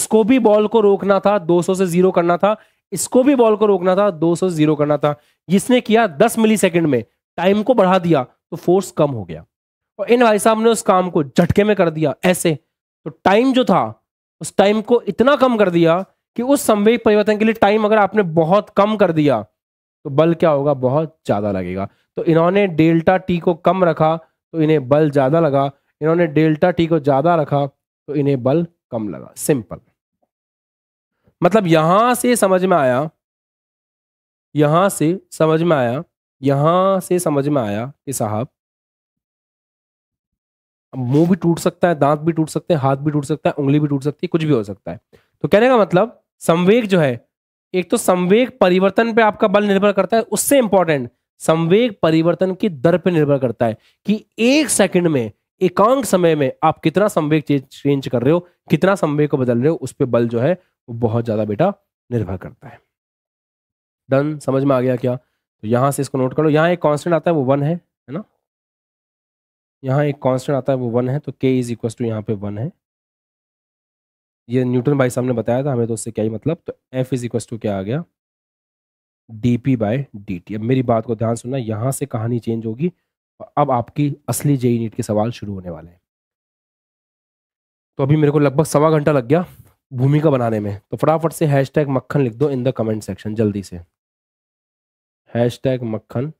इसको भी बॉल को रोकना था 200 से जीरो करना था इसको भी बॉल को रोकना था 200 से जीरो करना था जिसने किया 10 मिलीसेकंड में टाइम को बढ़ा दिया तो फोर्स कम हो गया और इन भाई साहब ने उस काम को झटके में कर दिया ऐसे तो टाइम जो था उस टाइम को इतना कम कर दिया कि उस संवेग परिवर्तन के लिए टाइम अगर आपने बहुत कम कर दिया तो बल क्या होगा बहुत ज़्यादा लगेगा तो इन्होंने डेल्टा टी को कम रखा तो इन्हें बल ज़्यादा लगा इन्होंने डेल्टा टी को ज़्यादा रखा तो इन्हें बल कम लगा सिंपल मतलब यहां से समझ में आया यहां से समझ में आया यहां से समझ में आया कि साहब मुंह भी टूट सकता है दांत भी टूट सकते हैं हाथ भी टूट सकता है उंगली भी टूट सकती है कुछ भी हो सकता है तो कहने का मतलब संवेग जो है एक तो संवेग परिवर्तन पे आपका बल निर्भर करता है उससे इंपॉर्टेंट संवेग परिवर्तन की दर पे निर्भर करता है कि एक सेकंड में एकांक समय में आप कितना संवेग चेंज कर रहे हो कितना संवेग को बदल रहे हो उस पर बल जो है वो बहुत ज्यादा बेटा निर्भर करता है डन समझ में आ गया क्या तो यहां से इसको नोट करो यहाँ एक कॉन्स्टेंट आता है वो वन है यहाँ एक कांस्टेंट आता है वो वन है तो के इज इक्वल टू यहाँ पे वन है ये न्यूटन भाई साहब ने बताया था हमें तो उससे क्या ही मतलब तो एफ इज इक्वल टू क्या आ गया D P by D T अब मेरी बात को ध्यान सुनना यहाँ से कहानी चेंज होगी और अब आपकी असली जेई नीट के सवाल शुरू होने वाले हैं तो अभी मेरे को लगभग सवा घंटा लग गया भूमिका बनाने में तो फटाफट से हैश मक्खन लिख दो इन द कमेंट सेक्शन जल्दी से हैश मक्खन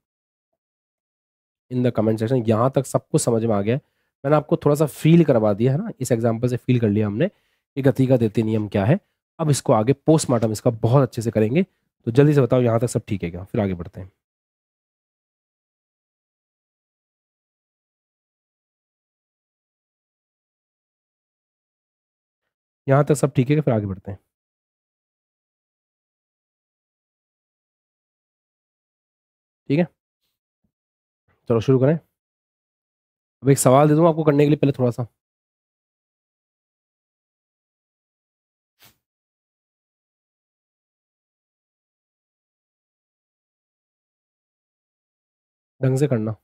इन द कमेंट सेक्शन यहाँ तक सब कुछ समझ में आ गया मैंने आपको थोड़ा सा फील करवा दिया है ना इस एग्जाम्पल से फील कर लिया हमने कि गति का देते नियम क्या है अब इसको आगे पोस्टमार्टम इसका बहुत अच्छे से करेंगे तो जल्दी से बताओ यहाँ तक सब ठीक है क्या फिर आगे बढ़ते हैं यहाँ तक सब ठीक है फिर आगे बढ़ते हैं ठीक है चलो शुरू करें अब एक सवाल दे दूँ आपको करने के लिए पहले थोड़ा सा ढंग से करना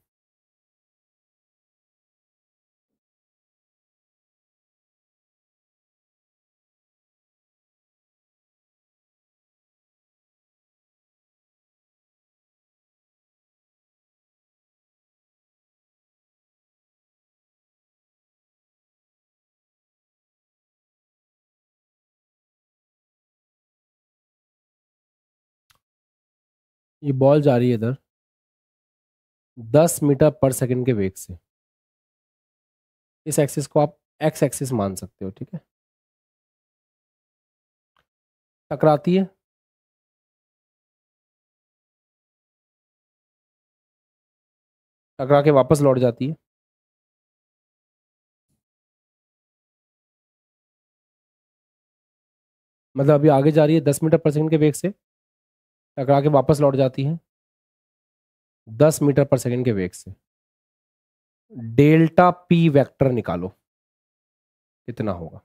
ये बॉल जा रही है इधर दस मीटर पर सेकंड के वेग से इस एक्सिस को आप एक्स एक्सिस मान सकते हो ठीक है टकराती है टकरा के वापस लौट जाती है मतलब अभी आगे जा रही है दस मीटर पर सेकंड के वेग से टकरा के वापस लौट जाती है दस मीटर पर सेकंड के वेग से डेल्टा पी वेक्टर निकालो कितना होगा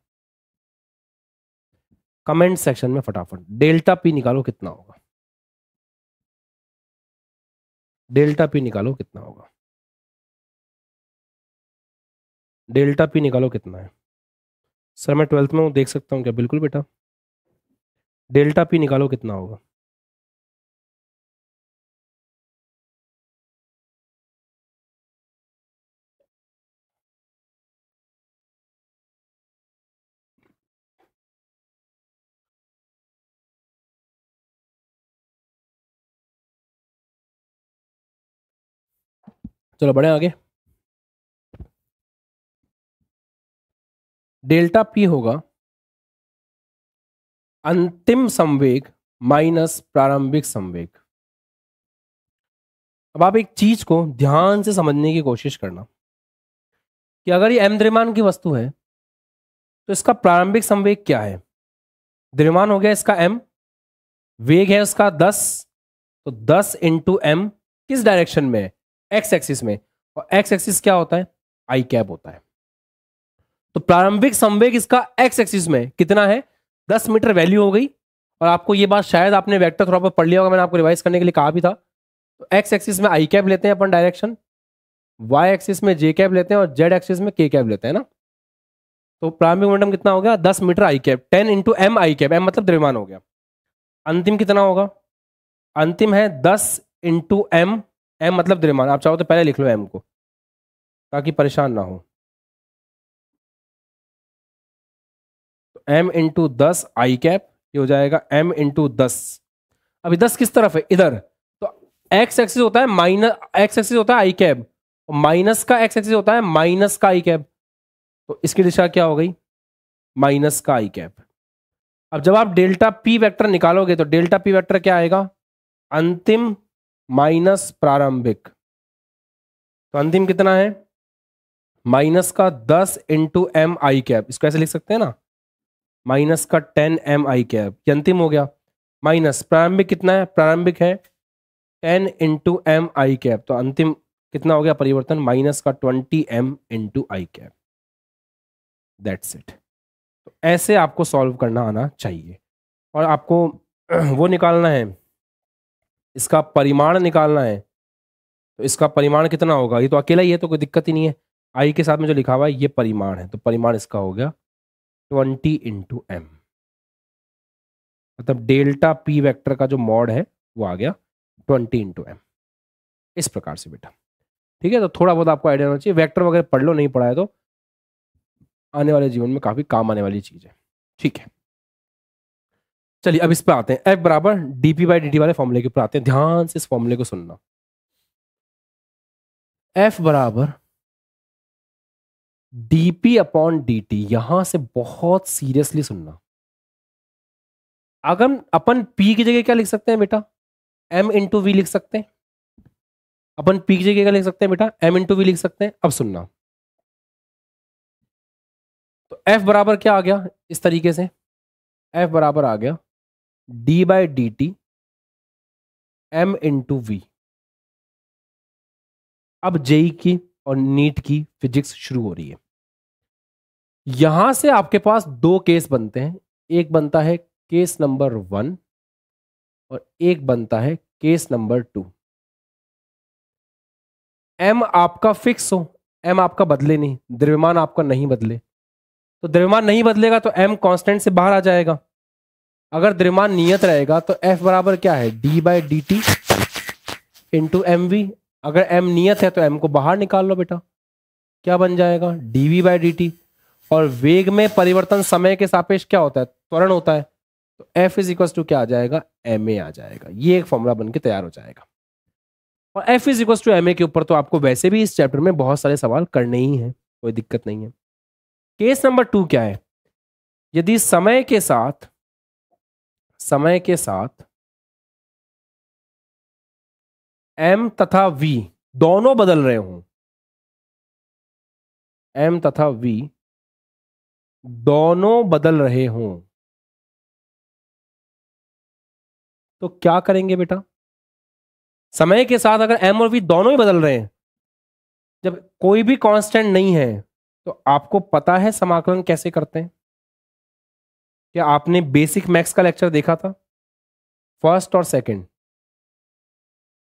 कमेंट सेक्शन में फटाफट डेल्टा पी निकालो कितना होगा डेल्टा पी निकालो कितना होगा डेल्टा पी निकालो कितना है सर मैं ट्वेल्थ में हूँ देख सकता हूँ क्या बिल्कुल बेटा डेल्टा पी निकालो कितना होगा चलो बढ़े आगे डेल्टा पी होगा अंतिम संवेग माइनस प्रारंभिक संवेग अब आप एक चीज को ध्यान से समझने की कोशिश करना कि अगर ये एम द्रिमान की वस्तु है तो इसका प्रारंभिक संवेग क्या है द्रिमान हो गया इसका एम वेग है उसका दस तो दस इंटू एम किस डायरेक्शन में है एक्स एक्सिस में और एक्स एक्सिस क्या होता है आई कैप होता है तो प्रारंभिक संवेग इसका एक्स एक्सिस में कितना है दस मीटर वैल्यू हो गई और आपको ये बात शायद आपने वेक्टर थोड़ा बहुत पढ़ लिया होगा मैंने आपको रिवाइज करने के लिए कहा भी था तो एक्स एक्सिस में आई कैप लेते हैं अपन डायरेक्शन वाई एक्सिस में जे कैप लेते हैं और जेड एक्सिस में के कैप लेते हैं ना तो प्रारंभिक मोमेंटम कितना हो गया दस metre I cap ten into M I cap M मतलब द्रव्यमान हो गया अंतिम कितना होगा अंतिम है दस इंटू एम एम मतलब द्रव्यमान आप चाहो तो पहले लिख लो एम को ताकि परेशान ना हो एम तो इंटू दस आई कैप ये हो जाएगा एम इंटू दस अभी दस किस तरफ है इधर तो एक्स एक्सिस होता है माइनस एक्स एक्सिस होता है आई कैब माइनस का एक्स एक्सिस होता है माइनस का आई कैब तो इसकी दिशा क्या हो गई माइनस का आई कैप अब जब आप डेल्टा पी वेक्टर निकालोगे तो डेल्टा पी वेक्टर क्या आएगा अंतिम माइनस प्रारंभिक तो अंतिम कितना है माइनस का दस इंटू एम आई कैप इसको ऐसे लिख सकते हैं ना माइनस का टेन एम आई कैप ये अंतिम हो गया माइनस प्रारंभिक कितना है प्रारंभिक है ten into M I cap तो अंतिम कितना हो गया परिवर्तन माइनस का twenty M into I cap that's it तो ऐसे आपको सॉल्व करना आना चाहिए और आपको वो निकालना है इसका परिमाण निकालना है तो इसका परिमाण कितना होगा ये तो अकेला ही है तो कोई दिक्कत ही नहीं है आई के साथ में जो लिखा हुआ है ये परिमाण है तो परिमाण इसका हो गया ट्वेंटी इंटू एम मतलब डेल्टा पी वेक्टर का जो मॉड है वो आ गया ट्वेंटी इंटू एम इस प्रकार से बेटा ठीक है तो थोड़ा बहुत आपको आइडिया होना चाहिए वैक्टर वगैरह पढ़ लो नहीं पढ़ा है तो आने वाले जीवन में काफ़ी काम आने वाली चीज़ है ठीक है चलिए अब इस पर आते हैं एफ बराबर पी बाई डी वाले फॉर्मूले के ऊपर आते हैं ध्यान से इस फॉर्मूले को सुनना एफ बराबर डीपी अपॉन डीटी यहां से बहुत सीरियसली सुनना अगर अपन पी की जगह क्या लिख सकते हैं बेटा एम इंटू वी लिख सकते हैं अपन पी की जगह क्या लिख सकते हैं बेटा एम इंटू वी लिख सकते हैं अब सुनना तो एफ बराबर क्या आ गया इस तरीके से एफ बराबर आ गया D by D T M into V अब जेई की और नीट की फिजिक्स शुरू हो रही है यहां से आपके पास दो केस बनते हैं एक बनता है केस नंबर वन और एक बनता है केस नंबर टू एम आपका फिक्स हो एम आपका बदले नहीं द्रव्यमान आपका नहीं बदले तो द्रव्यमान नहीं बदलेगा तो एम कांस्टेंट से बाहर आ जाएगा अगर द्रव्यमान नियत रहेगा तो एफ बराबर क्या है D by D T into M V अगर एम नियत है तो एम को बाहर निकाल लो बेटा क्या बन जाएगा D V by D T और वेग में परिवर्तन समय के सापेक्ष क्या होता है त्वरण होता है तो F इज इक्वल टू क्या आ जाएगा एम ए आ जाएगा ये एक फॉर्मूला बन के तैयार हो जाएगा और F is equal to M A के ऊपर तो आपको वैसे भी इस चैप्टर में बहुत सारे सवाल करने ही हैं कोई दिक्कत नहीं है केस नंबर टू क्या है यदि समय के साथ समय के साथ एम तथा वी दोनों बदल रहे हों एम तथा वी दोनों बदल रहे हों तो क्या करेंगे बेटा समय के साथ अगर एम और वी दोनों ही बदल रहे हैं जब कोई भी कांस्टेंट नहीं है तो आपको पता है समाकलन कैसे करते हैं क्या आपने बेसिक मैक्स का लेक्चर देखा था फर्स्ट और सेकंड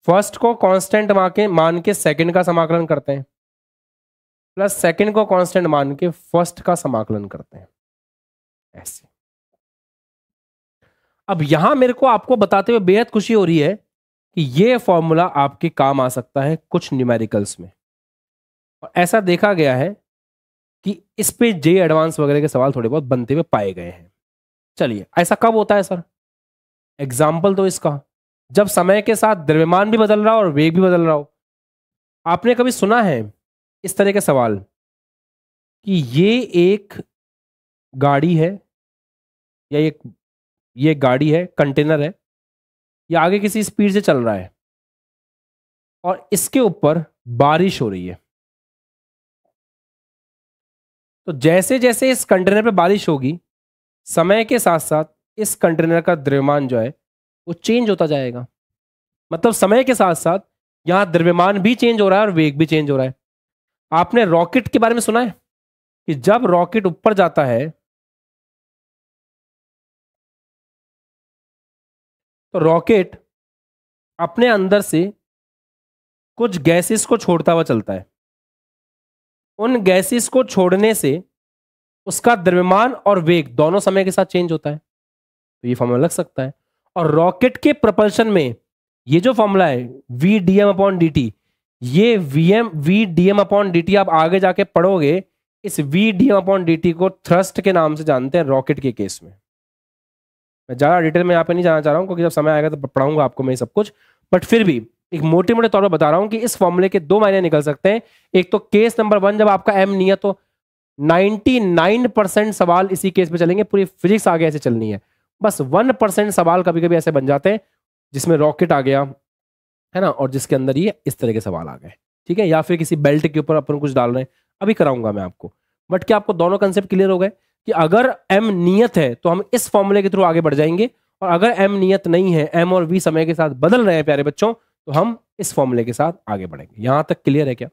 फर्स्ट को कांस्टेंट मान के मान के सेकंड का समाकलन करते हैं प्लस सेकंड को कांस्टेंट मान के फर्स्ट का समाकलन करते हैं ऐसे अब यहां मेरे को आपको बताते हुए बेहद खुशी हो रही है कि ये फॉर्मूला आपके काम आ सकता है कुछ न्यूमेरिकल्स में और ऐसा देखा गया है कि इस पे जे एडवांस वगैरह के सवाल थोड़े बहुत बनते हुए पाए गए हैं चलिए ऐसा कब होता है सर एग्जाम्पल तो इसका जब समय के साथ द्रव्यमान भी बदल रहा हो और वेग भी बदल रहा हो आपने कभी सुना है इस तरह के सवाल कि ये एक गाड़ी है या एक ये गाड़ी है कंटेनर है या आगे किसी स्पीड से चल रहा है और इसके ऊपर बारिश हो रही है तो जैसे जैसे इस कंटेनर पे बारिश होगी समय के साथ साथ इस कंटेनर का द्रव्यमान जो है वो चेंज होता जाएगा मतलब समय के साथ साथ यहाँ द्रव्यमान भी चेंज हो रहा है और वेग भी चेंज हो रहा है आपने रॉकेट के बारे में सुना है कि जब रॉकेट ऊपर जाता है तो रॉकेट अपने अंदर से कुछ गैसेस को छोड़ता हुआ चलता है उन गैसेस को छोड़ने से उसका द्रव्यमान और वेग दोनों समय के साथ चेंज होता है तो ये फॉर्मूला लग सकता है और रॉकेट के प्रपल्शन में ये जो फॉर्मूला है V D M upon D T ये V M V D M upon D T आप आगे जाके पढ़ोगे इस V D M upon D T को थ्रस्ट के नाम से जानते हैं रॉकेट के केस में मैं ज़्यादा डिटेल में यहाँ पे नहीं जाना चाह रहा हूँ क्योंकि जब समय आएगा तो पढ़ाऊंगा आपको मैं सब कुछ बट फिर भी एक मोटे मोटे तौर पर बता रहा हूँ कि इस फॉर्मूले के दो मायने निकल सकते हैं एक तो केस नंबर वन जब आपका एम नहीं है तो 99 परसेंट सवाल इसी केस में चलेंगे पूरी फिजिक्स आगे ऐसे चलनी है बस वन परसेंट सवाल कभी कभी ऐसे बन जाते हैं जिसमें रॉकेट आ गया है ना और जिसके अंदर ये इस तरह के सवाल आ गए ठीक है या फिर किसी बेल्ट के ऊपर अपन कुछ डाल रहे हैं अभी कराऊंगा मैं आपको बट क्या आपको दोनों कंसेप्ट क्लियर हो गए कि अगर एम नियत है तो हम इस फॉर्मूले के थ्रू आगे बढ़ जाएंगे और अगर एम नियत नहीं है एम और वी समय के साथ बदल रहे हैं प्यारे बच्चों तो हम इस फॉर्मूले के साथ आगे बढ़ेंगे यहां तक क्लियर है क्या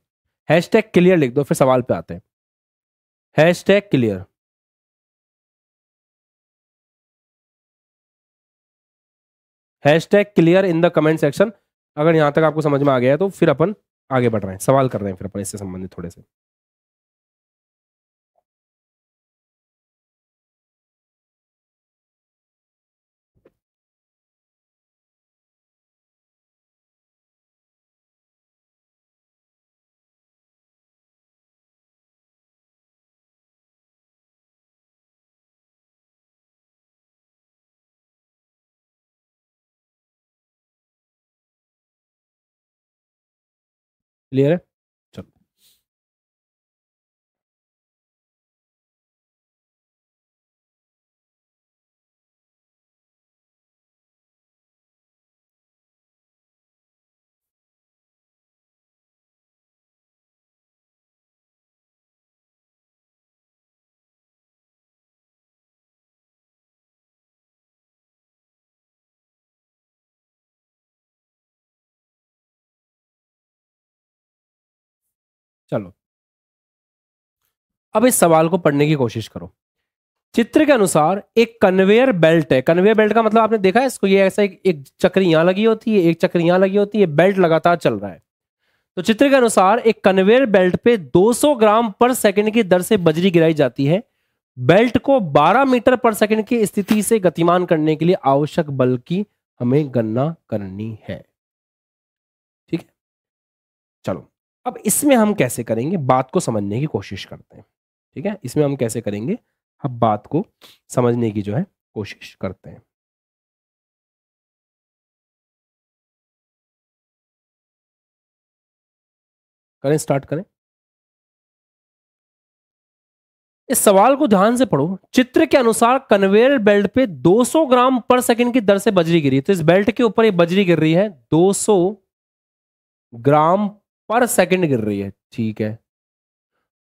हैश क्लियर लिख दो फिर सवाल पे आते हैं hashtag clear hashtag clear in the comment section अगर यहाँ तक आपको समझ में आ गया है तो फिर अपन आगे बढ़ रहे हैं सवाल कर रहे हैं फिर अपन इससे संबंधित थोड़े से clear? चलो अब इस सवाल को पढ़ने की कोशिश करो चित्र के अनुसार एक कन्वेयर बेल्ट है कन्वेयर बेल्ट का मतलब आपने देखा है इसको ये ऐसा एक, एक चक्री यहां लगी होती है एक चक्री यहां लगी होती है बेल्ट लगातार चल रहा है तो चित्र के अनुसार एक कन्वेयर बेल्ट पे 200 ग्राम पर सेकंड की दर से बजरी गिराई जाती है बेल्ट को 12 मीटर पर सेकंड की स्थिति से गतिमान करने के लिए आवश्यक बल की हमें गणना करनी है ठीक है चलो अब इसमें हम कैसे करेंगे बात को समझने की कोशिश करते हैं ठीक है इसमें हम कैसे करेंगे हम बात को समझने की जो है कोशिश करते हैं करें स्टार्ट करें इस सवाल को ध्यान से पढ़ो चित्र के अनुसार कन्वेयर बेल्ट पे 200 ग्राम पर सेकंड की दर से बजरी गिरी तो इस बेल्ट के ऊपर ये बजरी गिर रही है 200 ग्राम पर सेकंड गिर रही है ठीक है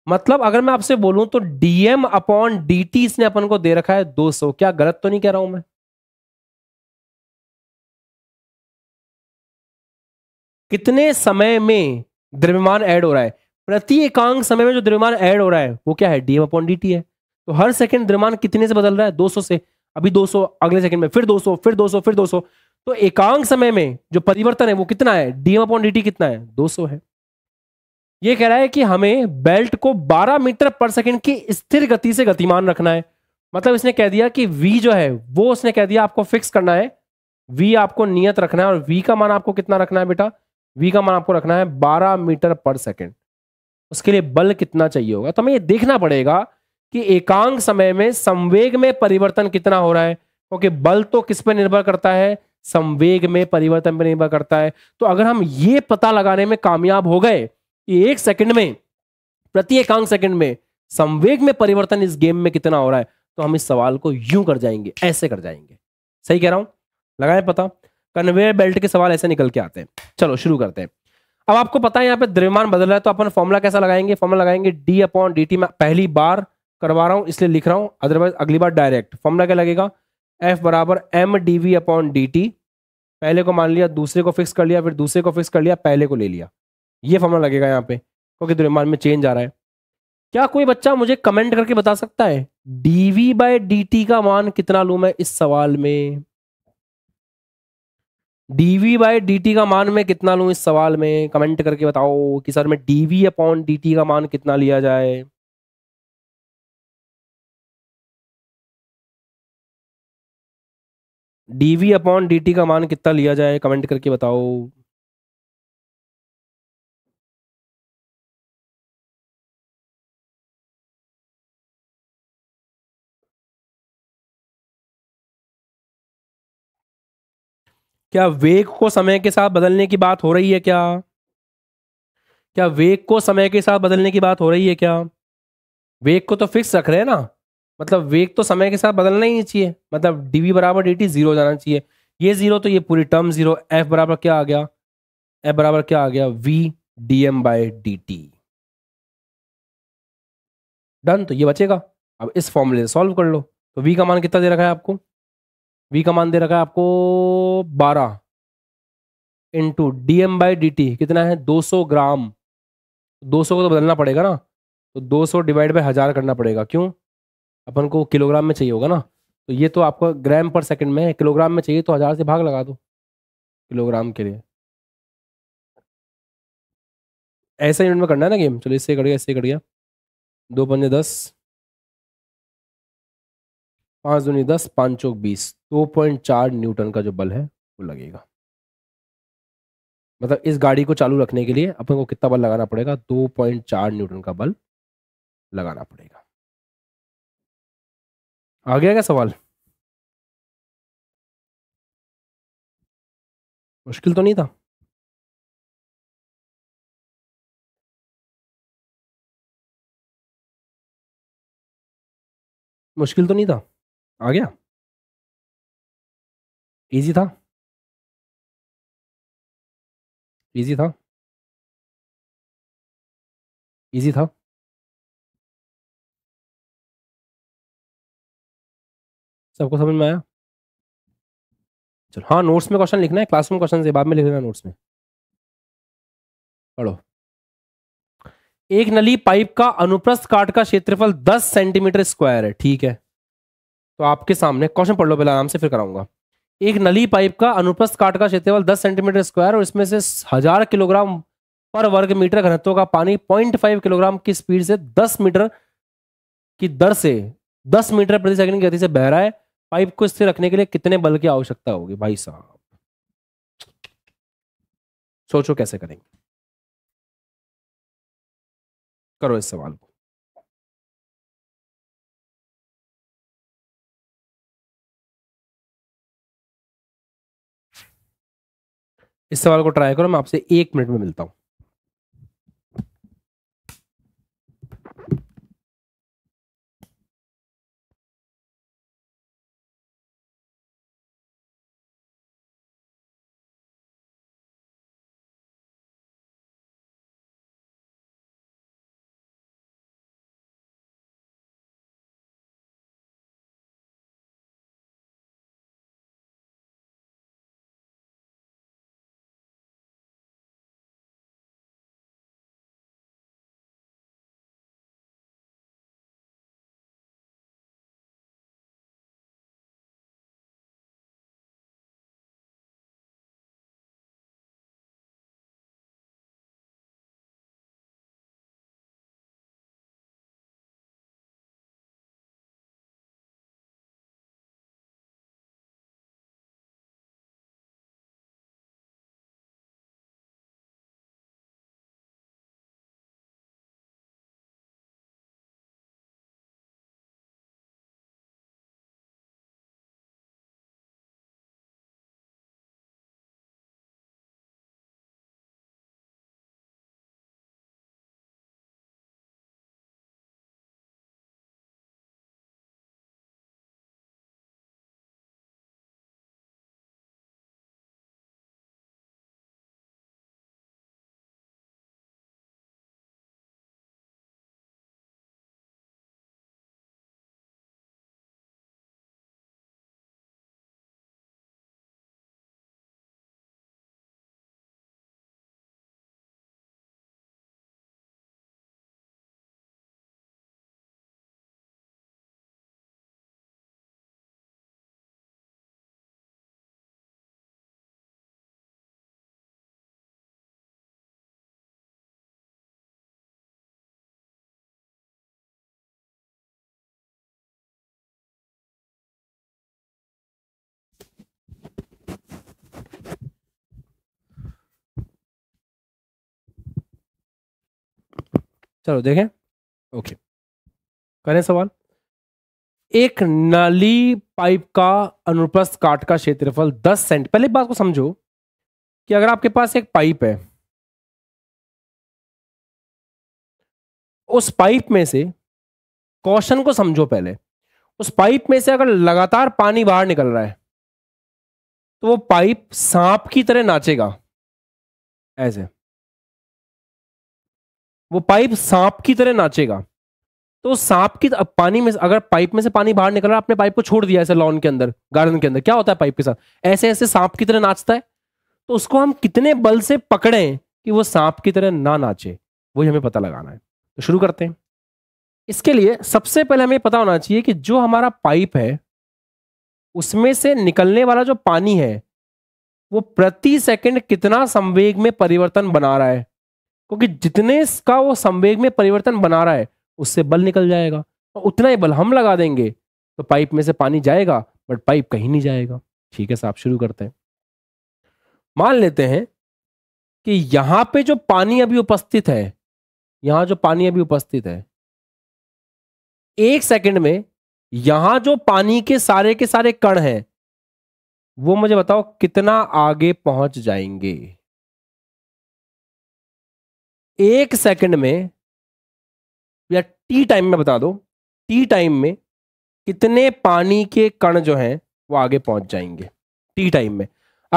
मतलब अगर मैं आपसे बोलूं तो डीएम अपॉन डीटी इसने अपन को दे रखा है 200 क्या गलत तो नहीं कह रहा हूं मैं कितने समय में द्रव्यमान ऐड हो रहा है प्रति एकांक समय में जो द्रव्यमान ऐड हो रहा है वो क्या है डीएम अपॉन डीटी है तो हर सेकंड द्रव्यमान कितने से बदल रहा है 200 से अभी 200 अगले सेकंड में फिर 200 फिर 200 फिर 200 तो एकांक समय में जो परिवर्तन है वो कितना है डीएम अपॉन डी कितना है 200 है ये कह रहा है कि हमें बेल्ट को 12 मीटर पर सेकंड की स्थिर गति से गतिमान रखना है मतलब इसने कह दिया कि v जो है वो उसने कह दिया आपको फिक्स करना है v आपको नियत रखना है और v का मान आपको कितना रखना है बेटा v का मान आपको रखना है 12 मीटर पर सेकंड उसके लिए बल कितना चाहिए होगा तो हमें ये देखना पड़ेगा कि एकांक समय में संवेग में परिवर्तन कितना हो रहा है क्योंकि बल तो किस पर निर्भर करता है संवेग में परिवर्तन पर निर्भर करता है तो अगर हम ये पता लगाने में कामयाब हो गए कि एक सेकंड में प्रति एकांक सेकंड में संवेग में परिवर्तन इस गेम में कितना हो रहा है तो हम इस सवाल को यूं कर जाएंगे ऐसे कर जाएंगे सही कह रहा हूं लगाए पता कन्वेयर बेल्ट के सवाल ऐसे निकल के आते हैं चलो शुरू करते हैं अब आपको पता है यहाँ पे द्रव्यमान बदल रहा है तो अपन फॉर्मुला कैसा लगाएंगे फॉर्मुला लगाएंगे डी अपॉन डी टी मैं पहली बार करवा रहा हूँ इसलिए लिख रहा हूँ अदरवाइज अगली बार डायरेक्ट फॉर्मुला क्या लगेगा एफ बराबर M D V upon D T पहले को मान लिया दूसरे को फिक्स कर लिया फिर दूसरे को फिक्स कर लिया पहले को ले लिया ये फॉर्मला लगेगा यहाँ पे क्योंकि द्रव्यमान में चेंज आ रहा है क्या कोई बच्चा मुझे कमेंट करके बता सकता है डीवी बाय डी का मान कितना लू मैं इस सवाल में डीवी बाई डी का मान मैं कितना लू इस सवाल में कमेंट करके बताओ कि सर मैं डीवी अपॉन डी का मान कितना लिया जाए डीवी अपॉन टी का मान कितना लिया जाए कमेंट करके बताओ क्या वेग को समय के साथ बदलने की बात हो रही है क्या क्या वेग को समय के साथ बदलने की बात हो रही है क्या वेग को तो फिक्स रख रहे हैं ना मतलब वेग तो समय के साथ बदलना ही चाहिए मतलब डी वी बराबर डी टी जीरो जाना चाहिए ये जीरो तो ये पूरी टर्म जीरो एफ बराबर क्या आ गया एफ बराबर क्या आ गया V D M by D T done तो ये बचेगा अब इस फॉर्मूले से सॉल्व कर लो तो वी का मान कितना दे रखा है आपको वी का मान दे रखा है आपको बारह into D M by D T कितना है सौ ग्राम सौ को तो बदलना पड़ेगा ना तो सौ डिवाइड बाई हजार करना पड़ेगा क्यों अपन को किलोग्राम में चाहिए होगा ना तो ये तो आपको ग्राम पर सेकंड में किलोग्राम में चाहिए तो हज़ार से भाग लगा दो किलोग्राम के लिए ऐसा यूनिट में करना है ना गेम चलो इससे कट गया इससे कट गया दो पंजे दस पाँच दूनी दस पाँच चौक बीस दो पॉइंट चार न्यूटन का जो बल है वो लगेगा मतलब इस गाड़ी को चालू रखने के लिए अपन को कितना बल लगाना पड़ेगा दो पॉइंट चार न्यूटन का बल लगाना पड़ेगा आ गया क्या सवाल मुश्किल तो नहीं था मुश्किल तो नहीं था आ गया इजी था इजी था इजी था सबको समझ में आया चलो हाँ नोट्स में क्वेश्चन लिखना है क्लासरूम क्वेश्चन से बाद में लिख लेना नोट्स में पढ़ो एक नली पाइप का अनुप्रस्थ काट का क्षेत्रफल 10 सेंटीमीटर स्क्वायर है ठीक है तो आपके सामने क्वेश्चन पढ़ लो पहले आराम से फिर कराऊंगा एक नली पाइप का अनुप्रस्थ काट का क्षेत्रफल 10 सेंटीमीटर स्क्वायर और इसमें से हजार किलोग्राम पर वर्ग मीटर घनत्व का पानी 0.5 किलोग्राम की स्पीड से 10 मीटर की दर से 10 मीटर प्रति सेकंड की गति से बह रहा है पाइप को स्थिर रखने के लिए कितने बल की आवश्यकता होगी भाई साहब सोचो कैसे करेंगे करो इस सवाल को इस सवाल को ट्राई करो मैं आपसे एक मिनट में मिलता हूं चलो देखें ओके करें सवाल एक नाली पाइप का अनुप्रस्थ काट का क्षेत्रफल 10 सेंट पहले बात को समझो कि अगर आपके पास एक पाइप है उस पाइप में से कौशन को समझो पहले उस पाइप में से अगर लगातार पानी बाहर निकल रहा है तो वो पाइप सांप की तरह नाचेगा ऐसे वो पाइप सांप की तरह नाचेगा तो सांप की पानी में अगर पाइप में से पानी बाहर निकल रहा है आपने पाइप को छोड़ दिया ऐसे लॉन के अंदर गार्डन के अंदर क्या होता है पाइप के साथ ऐसे ऐसे सांप की तरह नाचता है तो उसको हम कितने बल से पकड़ें कि वो सांप की तरह ना नाचे वही हमें पता लगाना है तो शुरू करते हैं इसके लिए सबसे पहले हमें पता होना चाहिए कि जो हमारा पाइप है उसमें से निकलने वाला जो पानी है वो प्रति सेकंड कितना संवेग में परिवर्तन बना रहा है क्योंकि जितने का वो संवेग में परिवर्तन बना रहा है उससे बल निकल जाएगा और उतना ही बल हम लगा देंगे तो पाइप में से पानी जाएगा बट पाइप कहीं नहीं जाएगा ठीक है साहब शुरू करते हैं मान लेते हैं कि यहाँ पे जो पानी अभी उपस्थित है यहाँ जो पानी अभी उपस्थित है एक सेकंड में यहां जो पानी के सारे के सारे कण हैं वो मुझे बताओ कितना आगे पहुंच जाएंगे एक सेकंड में या टी टाइम में बता दो टी टाइम में कितने पानी के कण जो हैं वो आगे पहुंच जाएंगे टी टाइम में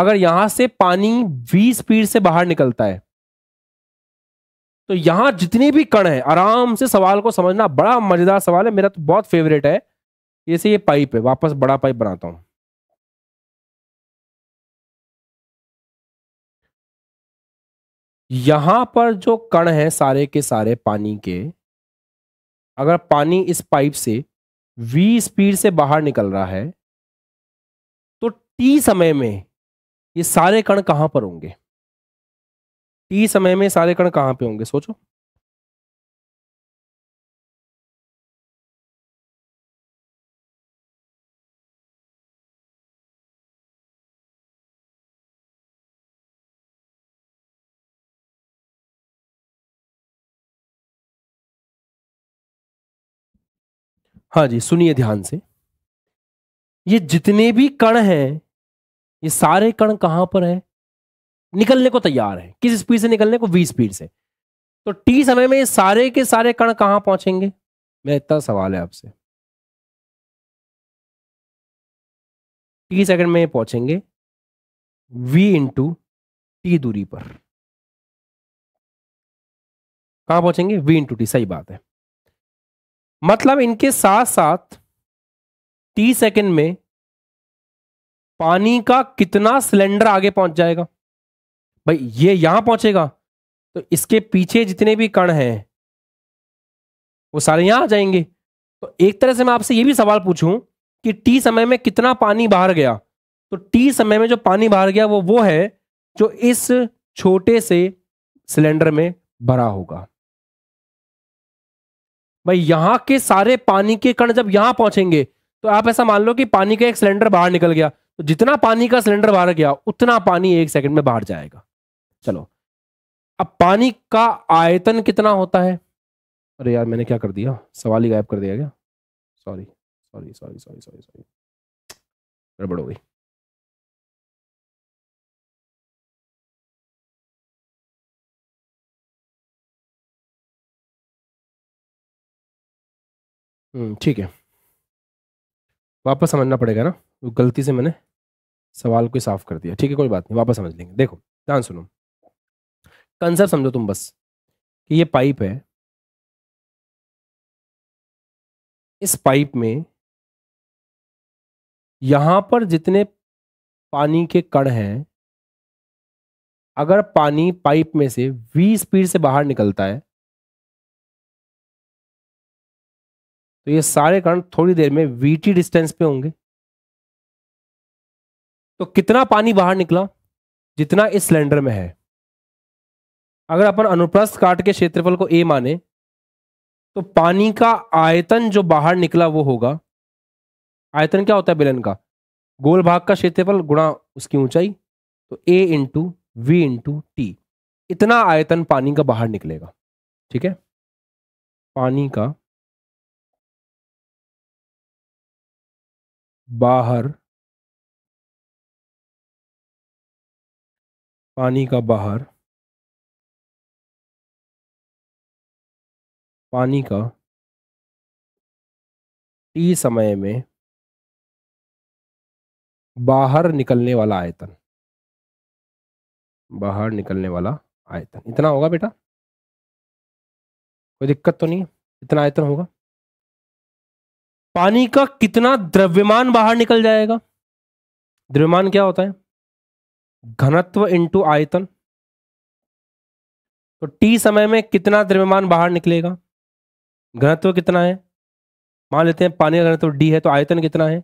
अगर यहां से पानी वी स्पीड से बाहर निकलता है तो यहां जितने भी कण हैं आराम से सवाल को समझना बड़ा मजेदार सवाल है मेरा तो बहुत फेवरेट है जैसे ये पाइप है वापस बड़ा पाइप बनाता हूं यहां पर जो कण है सारे के सारे पानी के अगर पानी इस पाइप से v स्पीड से बाहर निकल रहा है तो t समय में ये सारे कण कहां पर होंगे t समय में सारे कण कहां पे होंगे सोचो हाँ जी सुनिए ध्यान से ये जितने भी कण हैं ये सारे कण कहां पर है निकलने को तैयार है किस स्पीड से निकलने को वी स्पीड से तो टी समय में ये सारे के सारे कण कहां पहुंचेंगे मेरा इतना सवाल है आपसे टी सेकंड में पहुंचेंगे वी इंटू टी दूरी पर कहां पहुंचेंगे वी इंटू टी सही बात है मतलब इनके साथ साथ टी सेकंड में पानी का कितना सिलेंडर आगे पहुंच जाएगा भाई ये यहां पहुंचेगा तो इसके पीछे जितने भी कण हैं वो सारे यहां आ जाएंगे तो एक तरह से मैं आपसे ये भी सवाल पूछूं कि टी समय में कितना पानी बाहर गया तो टी समय में जो पानी बाहर गया वो वो है जो इस छोटे से सिलेंडर में भरा होगा भाई यहाँ के सारे पानी के कण जब यहाँ पहुंचेंगे तो आप ऐसा मान लो कि पानी का एक सिलेंडर बाहर निकल गया तो जितना पानी का सिलेंडर बाहर गया उतना पानी एक सेकंड में बाहर जाएगा चलो अब पानी का आयतन कितना होता है अरे यार मैंने क्या कर दिया सवाल ही गायब कर दिया क्या sorry sorry sorry sorry sorry sorry गड़बड़ हो गई हम्म, ठीक है वापस समझना पड़ेगा ना तो गलती से मैंने सवाल को साफ कर दिया ठीक है कोई बात नहीं वापस समझ लेंगे देखो ध्यान सुनो कंसेप्ट समझो तुम बस कि ये पाइप है इस पाइप में यहां पर जितने पानी के कण हैं अगर पानी पाइप में से वी स्पीड से बाहर निकलता है तो ये सारे कण थोड़ी देर में वीटी डिस्टेंस पे होंगे तो कितना पानी बाहर निकला जितना इस सिलेंडर में है अगर अपन अनुप्रस्थ काट के क्षेत्रफल को ए माने तो पानी का आयतन जो बाहर निकला वो होगा आयतन क्या होता है बेलन का गोल भाग का क्षेत्रफल गुणा उसकी ऊंचाई तो A into V into T इतना आयतन पानी का बाहर निकलेगा ठीक है पानी का बाहर पानी का बाहर पानी का टी समय में बाहर निकलने वाला आयतन बाहर निकलने वाला आयतन इतना होगा बेटा कोई दिक्कत तो नहीं इतना आयतन होगा पानी का कितना द्रव्यमान बाहर निकल जाएगा द्रव्यमान क्या होता है घनत्व इंटू आयतन तो टी समय में कितना द्रव्यमान बाहर निकलेगा घनत्व कितना है मान लेते हैं पानी का घनत्व डी है तो आयतन कितना है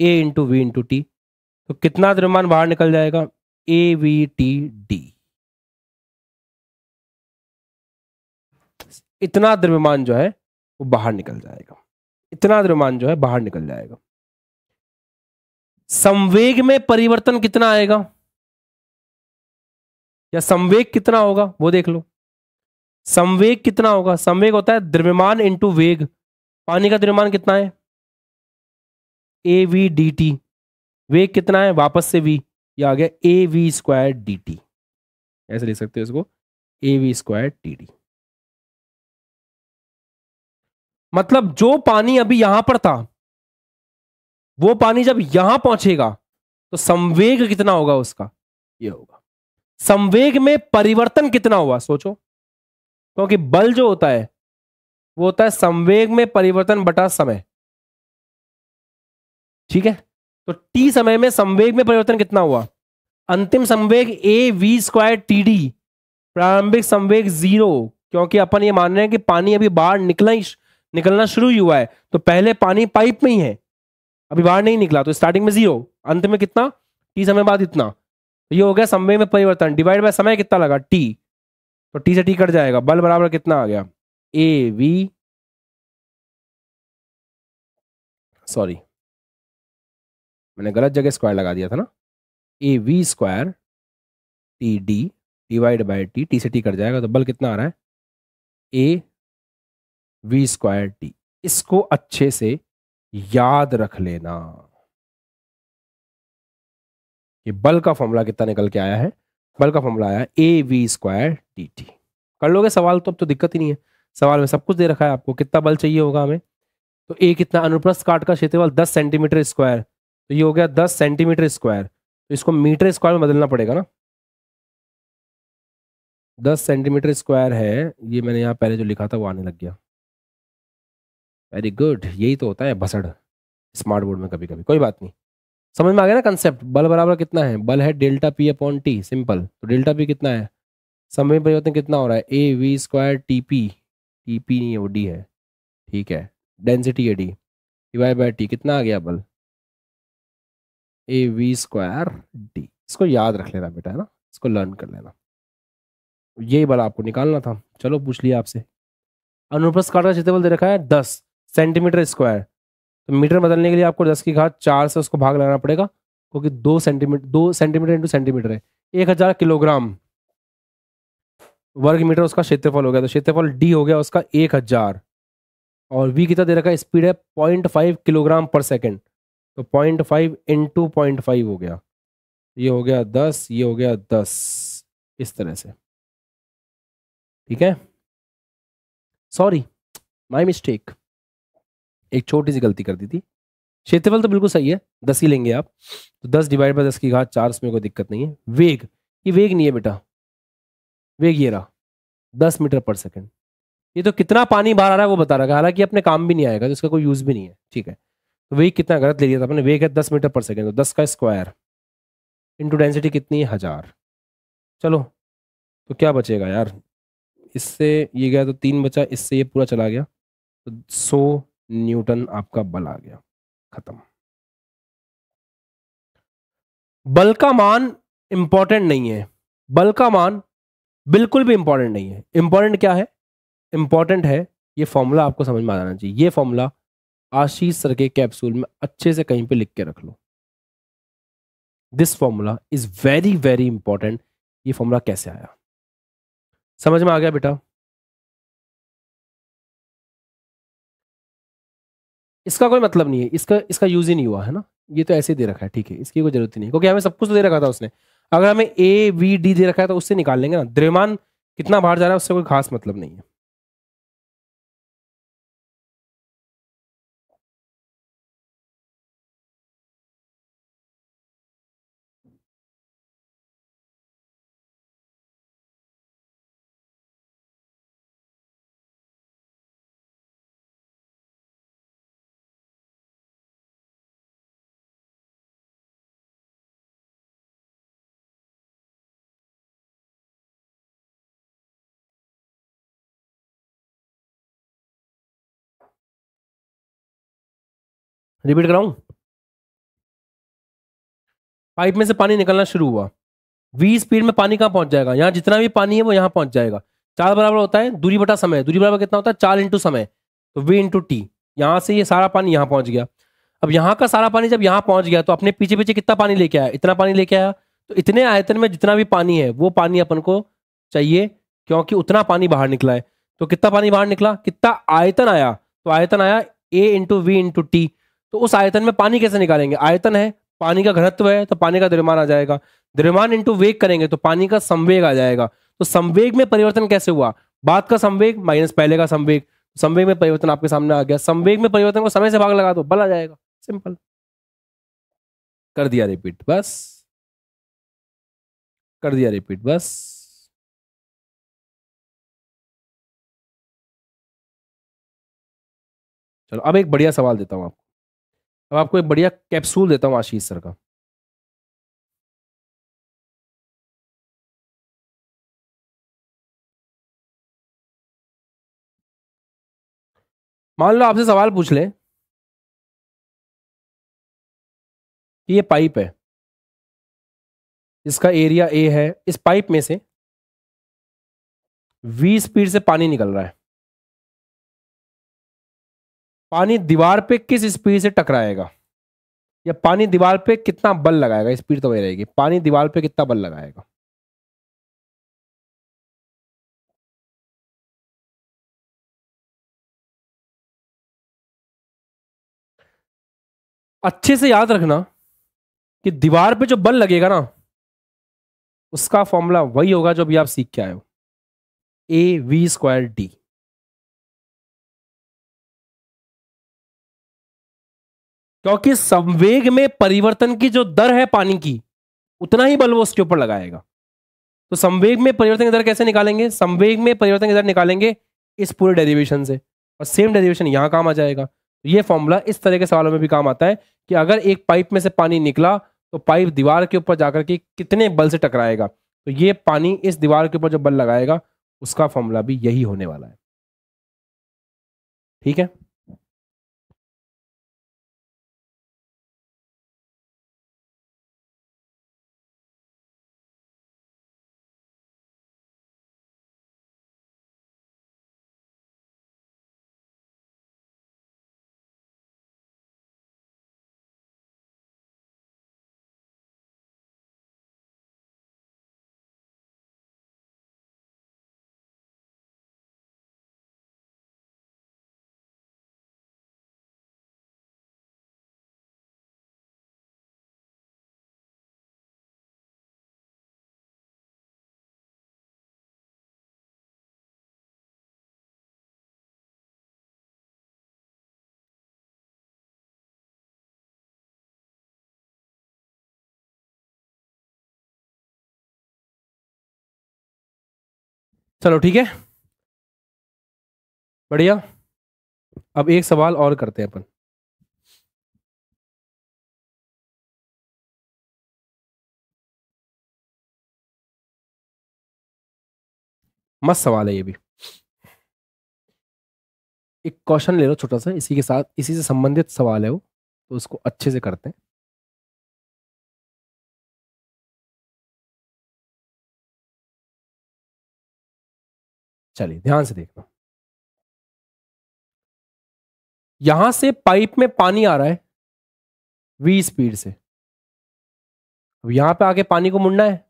A into V into T तो कितना द्रव्यमान बाहर निकल जाएगा ए वी टी डी इतना द्रव्यमान जो है वो बाहर निकल जाएगा इतना द्रव्यमान जो है बाहर निकल जाएगा संवेग में परिवर्तन कितना आएगा या संवेग कितना होगा वो देख लो संवेग कितना होगा संवेग होता है द्रव्यमान इंटू वेग पानी का द्रव्यमान कितना है ए वी डी टी वेग कितना है वापस से वी ये आ गया A V square D T ऐसे ले सकते हो इसको A V square T D मतलब जो पानी अभी यहां पर था वो पानी जब यहां पहुंचेगा तो संवेग कितना होगा उसका ये होगा संवेग में परिवर्तन कितना हुआ सोचो क्योंकि बल जो होता है वो होता है संवेग में परिवर्तन बटा समय ठीक है तो टी समय में संवेग में परिवर्तन कितना हुआ अंतिम संवेग A V square T D प्रारंभिक संवेग जीरो क्योंकि अपन ये मान रहे हैं कि पानी अभी बाहर निकला ही निकलना शुरू ही हुआ है तो पहले पानी पाइप में ही है अभी बाहर नहीं निकला तो स्टार्टिंग में जीरो अंत में कितना टी समय बाद इतना तो ये हो गया समय में परिवर्तन डिवाइड बाय समय कितना लगा टी तो टी से टी कट जाएगा बल बराबर कितना आ गया ए वी सॉरी मैंने गलत जगह स्क्वायर लगा दिया था ना A V square T D divide by T T से टी कट जाएगा तो बल कितना आ रहा है ए वी स्क्वायर टी इसको अच्छे से याद रख लेना ये बल का फॉर्मूला कितना निकल के आया है बल का फॉर्मूला आया A V square D T कर लोगे सवाल तो अब तो दिक्कत ही नहीं है सवाल में सब कुछ दे रखा है आपको कितना बल चाहिए होगा हमें तो ए कितना अनुप्रस्थ काट का क्षेत्रफल 10 सेंटीमीटर स्क्वायर तो ये हो गया 10 सेंटीमीटर स्क्वायर तो इसको मीटर स्क्वायर में बदलना पड़ेगा ना 10 सेंटीमीटर स्क्वायर है ये मैंने यहाँ पहले जो लिखा था वो आने लग गया वेरी गुड यही तो होता है भसड़ स्मार्ट बोर्ड में कभी कभी कोई बात नहीं समझ में आ गया ना कंसेप्ट बल बराबर कितना है बल है delta P upon T simple तो डेल्टा पी कितना है समय परिवर्तन कितना हो रहा है A V square T P T P नहीं है वो डी है ठीक है डेंसिटी है डी डिवाइड बाई टी कितना आ गया बल ए वी स्क्वायर डी इसको याद रख लेना बेटा है ना इसको लर्न कर लेना यही बल आपको निकालना था चलो पूछ लिया आपसे अनुप्रस्थ काट का क्षेत्रफल दे रखा है दस सेंटीमीटर स्क्वायर तो मीटर बदलने के लिए आपको दस की घात चार से उसको भाग लगाना पड़ेगा क्योंकि दो सेंटीमीटर दो सेंटीमीटर इंटू सेंटीमीटर है एक हजार किलोग्राम वर्ग मीटर उसका क्षेत्रफल हो गया तो क्षेत्रफल डी हो गया उसका एक हजार और वी कितना दे रखा है स्पीड है पॉइंट फाइव किलोग्राम पर सेकेंड तो point five into point five हो गया ये हो गया दस ये हो गया दस इस तरह से ठीक है सॉरी माई मिस्टेक एक छोटी सी गलती कर दी थी क्षेत्रफल तो बिल्कुल सही है दस ही लेंगे आप तो दस डिवाइड बाय दस की घात चार उसमें कोई दिक्कत नहीं है वेग ये वेग नहीं है बेटा वेग ये रहा दस मीटर पर सेकेंड ये तो कितना पानी बाहर आ रहा है वो बता रहा है हालांकि अपने काम भी नहीं आएगा तो इसका कोई यूज़ भी नहीं है ठीक है तो वेग कितना गलत ले लिया था अपने वेग है दस मीटर पर सेकेंड तो दस का स्क्वायर इंटू डेंसिटी कितनी है हज़ार चलो तो क्या बचेगा यार इससे ये गया तो तीन बचा इससे ये पूरा चला गया तो सौ न्यूटन आपका बल आ गया खत्म बल का मान इंपॉर्टेंट नहीं है बल का मान बिल्कुल भी इंपॉर्टेंट नहीं है इंपॉर्टेंट क्या है इंपॉर्टेंट है ये फॉर्मूला आपको समझ में आ जाना चाहिए ये फॉर्मूला आशीष सर के कैप्सूल में अच्छे से कहीं पे लिख के रख लो this formula is very very important ये फॉर्मूला कैसे आया समझ में आ गया बेटा इसका कोई मतलब नहीं है इसका इसका यूज ही नहीं हुआ है ना ये तो ऐसे ही दे रखा है ठीक है इसकी कोई जरूरत नहीं क्योंकि हमें सब कुछ तो दे रखा था उसने अगर हमें ए वी डी दे रखा है तो उससे निकाल लेंगे ना द्रव्यमान कितना बाहर जा रहा है उससे कोई खास मतलब नहीं है रिपीट कराऊं पाइप में से पानी निकलना शुरू हुआ वी स्पीड में पानी कहां पहुंच जाएगा यहाँ जितना भी पानी है वो यहां पहुंच जाएगा चार बराबर होता है दूरी बटा समय दूरी बराबर कितना होता है चार इंटू समय तो वी इंटू टी यहां से ये सारा पानी यहां पहुंच गया अब यहाँ का सारा पानी जब यहां पहुंच गया तो अपने पीछे पीछे कितना पानी लेके आया इतना पानी लेके आया तो इतने आयतन में जितना भी पानी है वो पानी अपन को चाहिए क्योंकि उतना पानी बाहर निकला है तो कितना पानी बाहर निकला कितना आयतन आया तो आयतन आया A into V into T तो उस आयतन में पानी कैसे निकालेंगे आयतन है पानी का घनत्व है तो पानी का द्रव्यमान आ जाएगा द्रव्यमान इंटू वेग करेंगे तो पानी का संवेग आ जाएगा तो संवेग में परिवर्तन कैसे हुआ बात का संवेग माइनस पहले का संवेग संवेग में परिवर्तन आपके सामने आ गया संवेग में परिवर्तन को समय से भाग लगा दो बल आ जाएगा सिंपल कर दिया रिपीट बस कर दिया रिपीट बस चलो अब एक बढ़िया सवाल देता हूं आपको अब आपको एक बढ़िया कैप्सूल देता हूँ आशीष सर का मान लो आपसे सवाल पूछ ले कि ये पाइप है इसका एरिया ए है इस पाइप में से वी स्पीड से पानी निकल रहा है पानी दीवार पे किस स्पीड से टकराएगा या पानी दीवार पे कितना बल लगाएगा स्पीड तो वही रहेगी पानी दीवार पे कितना बल लगाएगा अच्छे से याद रखना कि दीवार पे जो बल लगेगा ना उसका फॉर्मूला वही होगा जो अभी आप सीख के आए हो ए वी स्क्वायर डी क्योंकि संवेग में परिवर्तन की जो दर है पानी की उतना ही बल वो उसके ऊपर लगाएगा तो संवेग में परिवर्तन की दर कैसे निकालेंगे संवेग में परिवर्तन की दर निकालेंगे इस पूरे डेरिवेशन से और सेम डेरिवेशन यहाँ काम आ जाएगा ये फॉर्मूला इस तरह के सवालों में भी काम आता है कि अगर एक पाइप में से पानी निकला तो पाइप दीवार के ऊपर जाकर के कितने बल से टकराएगा तो ये पानी इस दीवार के ऊपर जो बल लगाएगा उसका फॉर्मूला भी यही होने वाला है ठीक है चलो ठीक है बढ़िया अब एक सवाल और करते हैं अपन मस्त सवाल है ये भी एक क्वेश्चन ले लो छोटा सा इसी के साथ इसी से संबंधित सवाल है वो तो उसको अच्छे से करते हैं चलिए ध्यान से देखना यहां से पाइप में पानी आ रहा है वी स्पीड से अब यहां पे आके पानी को मुड़ना है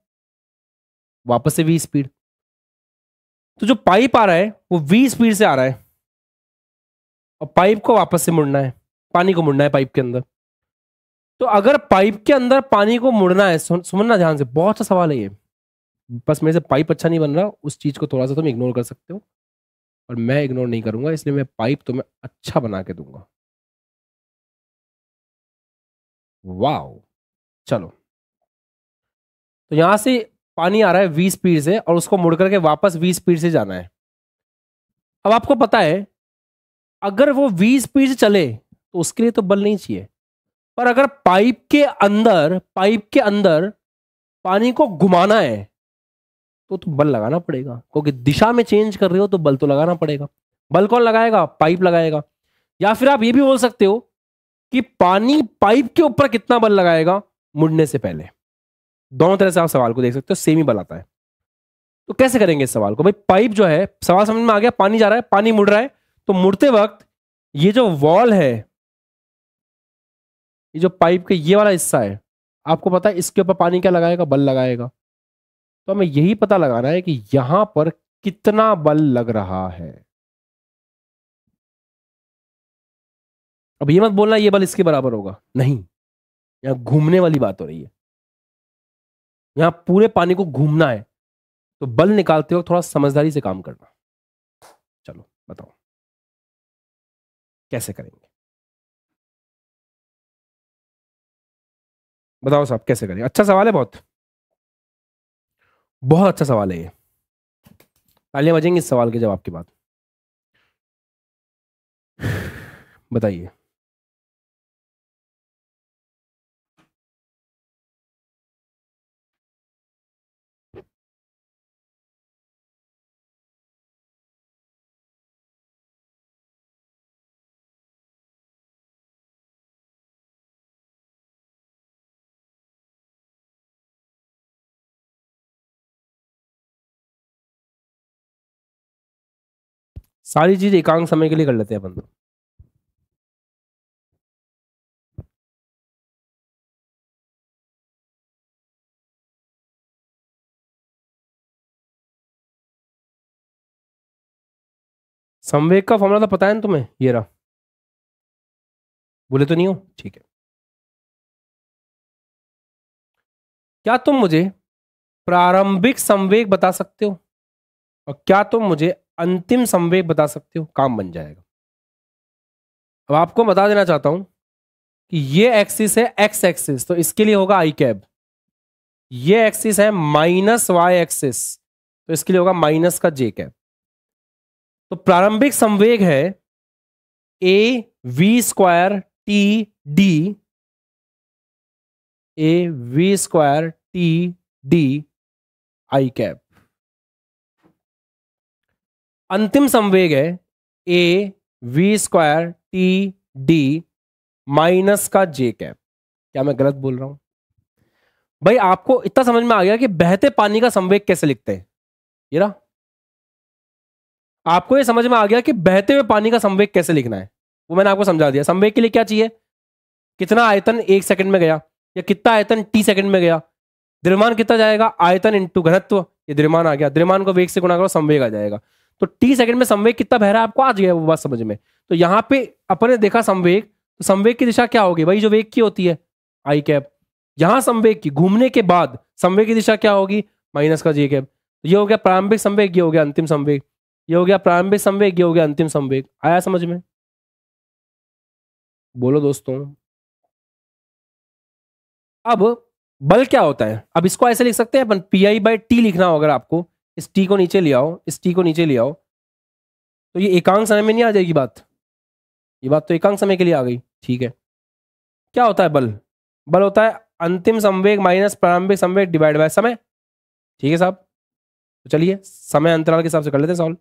वापस से वी स्पीड तो जो पाइप आ रहा है वो वी स्पीड से आ रहा है और पाइप को वापस से मुड़ना है पानी को मुड़ना है पाइप के अंदर तो अगर पाइप के अंदर पानी को मुड़ना है सुनना ध्यान से बहुत सा सवाल है ये बस मेरे से पाइप अच्छा नहीं बन रहा उस चीज़ को थोड़ा सा तुम इग्नोर कर सकते हो और मैं इग्नोर नहीं करूँगा इसलिए मैं पाइप तुम्हें अच्छा बना के दूंगा वाओ चलो तो यहाँ से पानी आ रहा है वी स्पीड से और उसको मुड़ करके वापस वी स्पीड से जाना है अब आपको पता है अगर वो वी स्पीड से चले तो उसके लिए तो बल नहीं चाहिए पर अगर पाइप के अंदर पाइप के अंदर पानी को घुमाना है तो तो बल लगाना पड़ेगा क्योंकि दिशा में चेंज कर रहे हो तो बल तो लगाना पड़ेगा बल कौन लगाएगा पाइप लगाएगा या फिर आप ये भी बोल सकते हो कि पानी पाइप के ऊपर कितना बल लगाएगा मुड़ने से पहले दोनों तरह से आप सवाल को देख सकते हो सेम ही बल आता है तो कैसे करेंगे इस सवाल को भाई पाइप जो है सवाल समझ में आ गया पानी जा रहा है पानी मुड़ रहा है तो मुड़ते वक्त ये जो वॉल है ये जो पाइप का ये वाला हिस्सा है आपको पता है इसके ऊपर पानी क्या लगाएगा बल लगाएगा तो हमें यही पता लगाना है कि यहां पर कितना बल लग रहा है अब ये मत बोलना ये बल इसके बराबर होगा नहीं यहां घूमने वाली बात हो रही है यहां पूरे पानी को घूमना है तो बल निकालते हो थोड़ा समझदारी से काम करना चलो बताओ कैसे करेंगे बताओ साहब कैसे करेंगे अच्छा सवाल है बहुत बहुत अच्छा सवाल है ये तालियां बजेंगी इस सवाल के जवाब के बाद बताइए सारी चीज एकांक समय के लिए कर लेते हैं अपन संवेग का फॉर्मूला तो पता है ना तुम्हें ये रहा बोले तो नहीं हो ठीक है क्या तुम मुझे प्रारंभिक संवेग बता सकते हो और क्या तुम मुझे अंतिम संवेग बता सकते हो काम बन जाएगा अब आपको बता देना चाहता हूं कि ये एक्सिस है एक्स एक्सिस तो इसके लिए होगा आई कैब ये एक्सिस है माइनस वाई एक्सिस तो इसके लिए होगा माइनस का जे कैब तो प्रारंभिक संवेग है A V square T D A V square T D I cap अंतिम संवेग है A V square T D minus का जे कैप क्या मैं गलत बोल रहा हूं भाई आपको इतना समझ में आ गया कि बहते पानी का संवेग कैसे लिखते हैं ये ना आपको ये समझ में आ गया कि बहते हुए पानी का संवेग कैसे लिखना है वो मैंने आपको समझा दिया संवेग के लिए क्या चाहिए कितना आयतन एक सेकंड में गया या कितना आयतन टी सेकंड में गया द्रव्यमान कितना जाएगा आयतन इंटू घनत्व ये द्रव्यमान आ गया द्रव्यमान को वेग से गुणा करो संवेग आ जाएगा तो टी सेकंड में संवेग कितना बह रहा है आपको आ गया वो बात समझ में तो यहाँ पे अपन ने देखा संवेग तो संवेग की दिशा क्या होगी भाई जो वेग की होती है आई कैप यहां संवेग की घूमने के बाद संवेग की दिशा क्या होगी माइनस का जी कैप ये हो गया प्रारंभिक संवेग ये हो गया अंतिम संवेग ये हो गया प्रारंभिक संवेग ये हो गया अंतिम संवेग आया समझ में बोलो दोस्तों अब बल क्या होता है अब इसको ऐसे लिख सकते हैं अपन पी आई बाई टी लिखना होगा आपको इस टी को नीचे ले आओ इस टी को नीचे ले आओ तो ये एकांक समय में नहीं आ जाएगी बात ये बात तो एकांक समय के लिए आ गई ठीक है क्या होता है बल बल होता है अंतिम संवेग माइनस प्रारंभिक संवेग डिवाइड बाय समय ठीक है साहब तो चलिए समय अंतराल के हिसाब से कर लेते हैं सॉल्व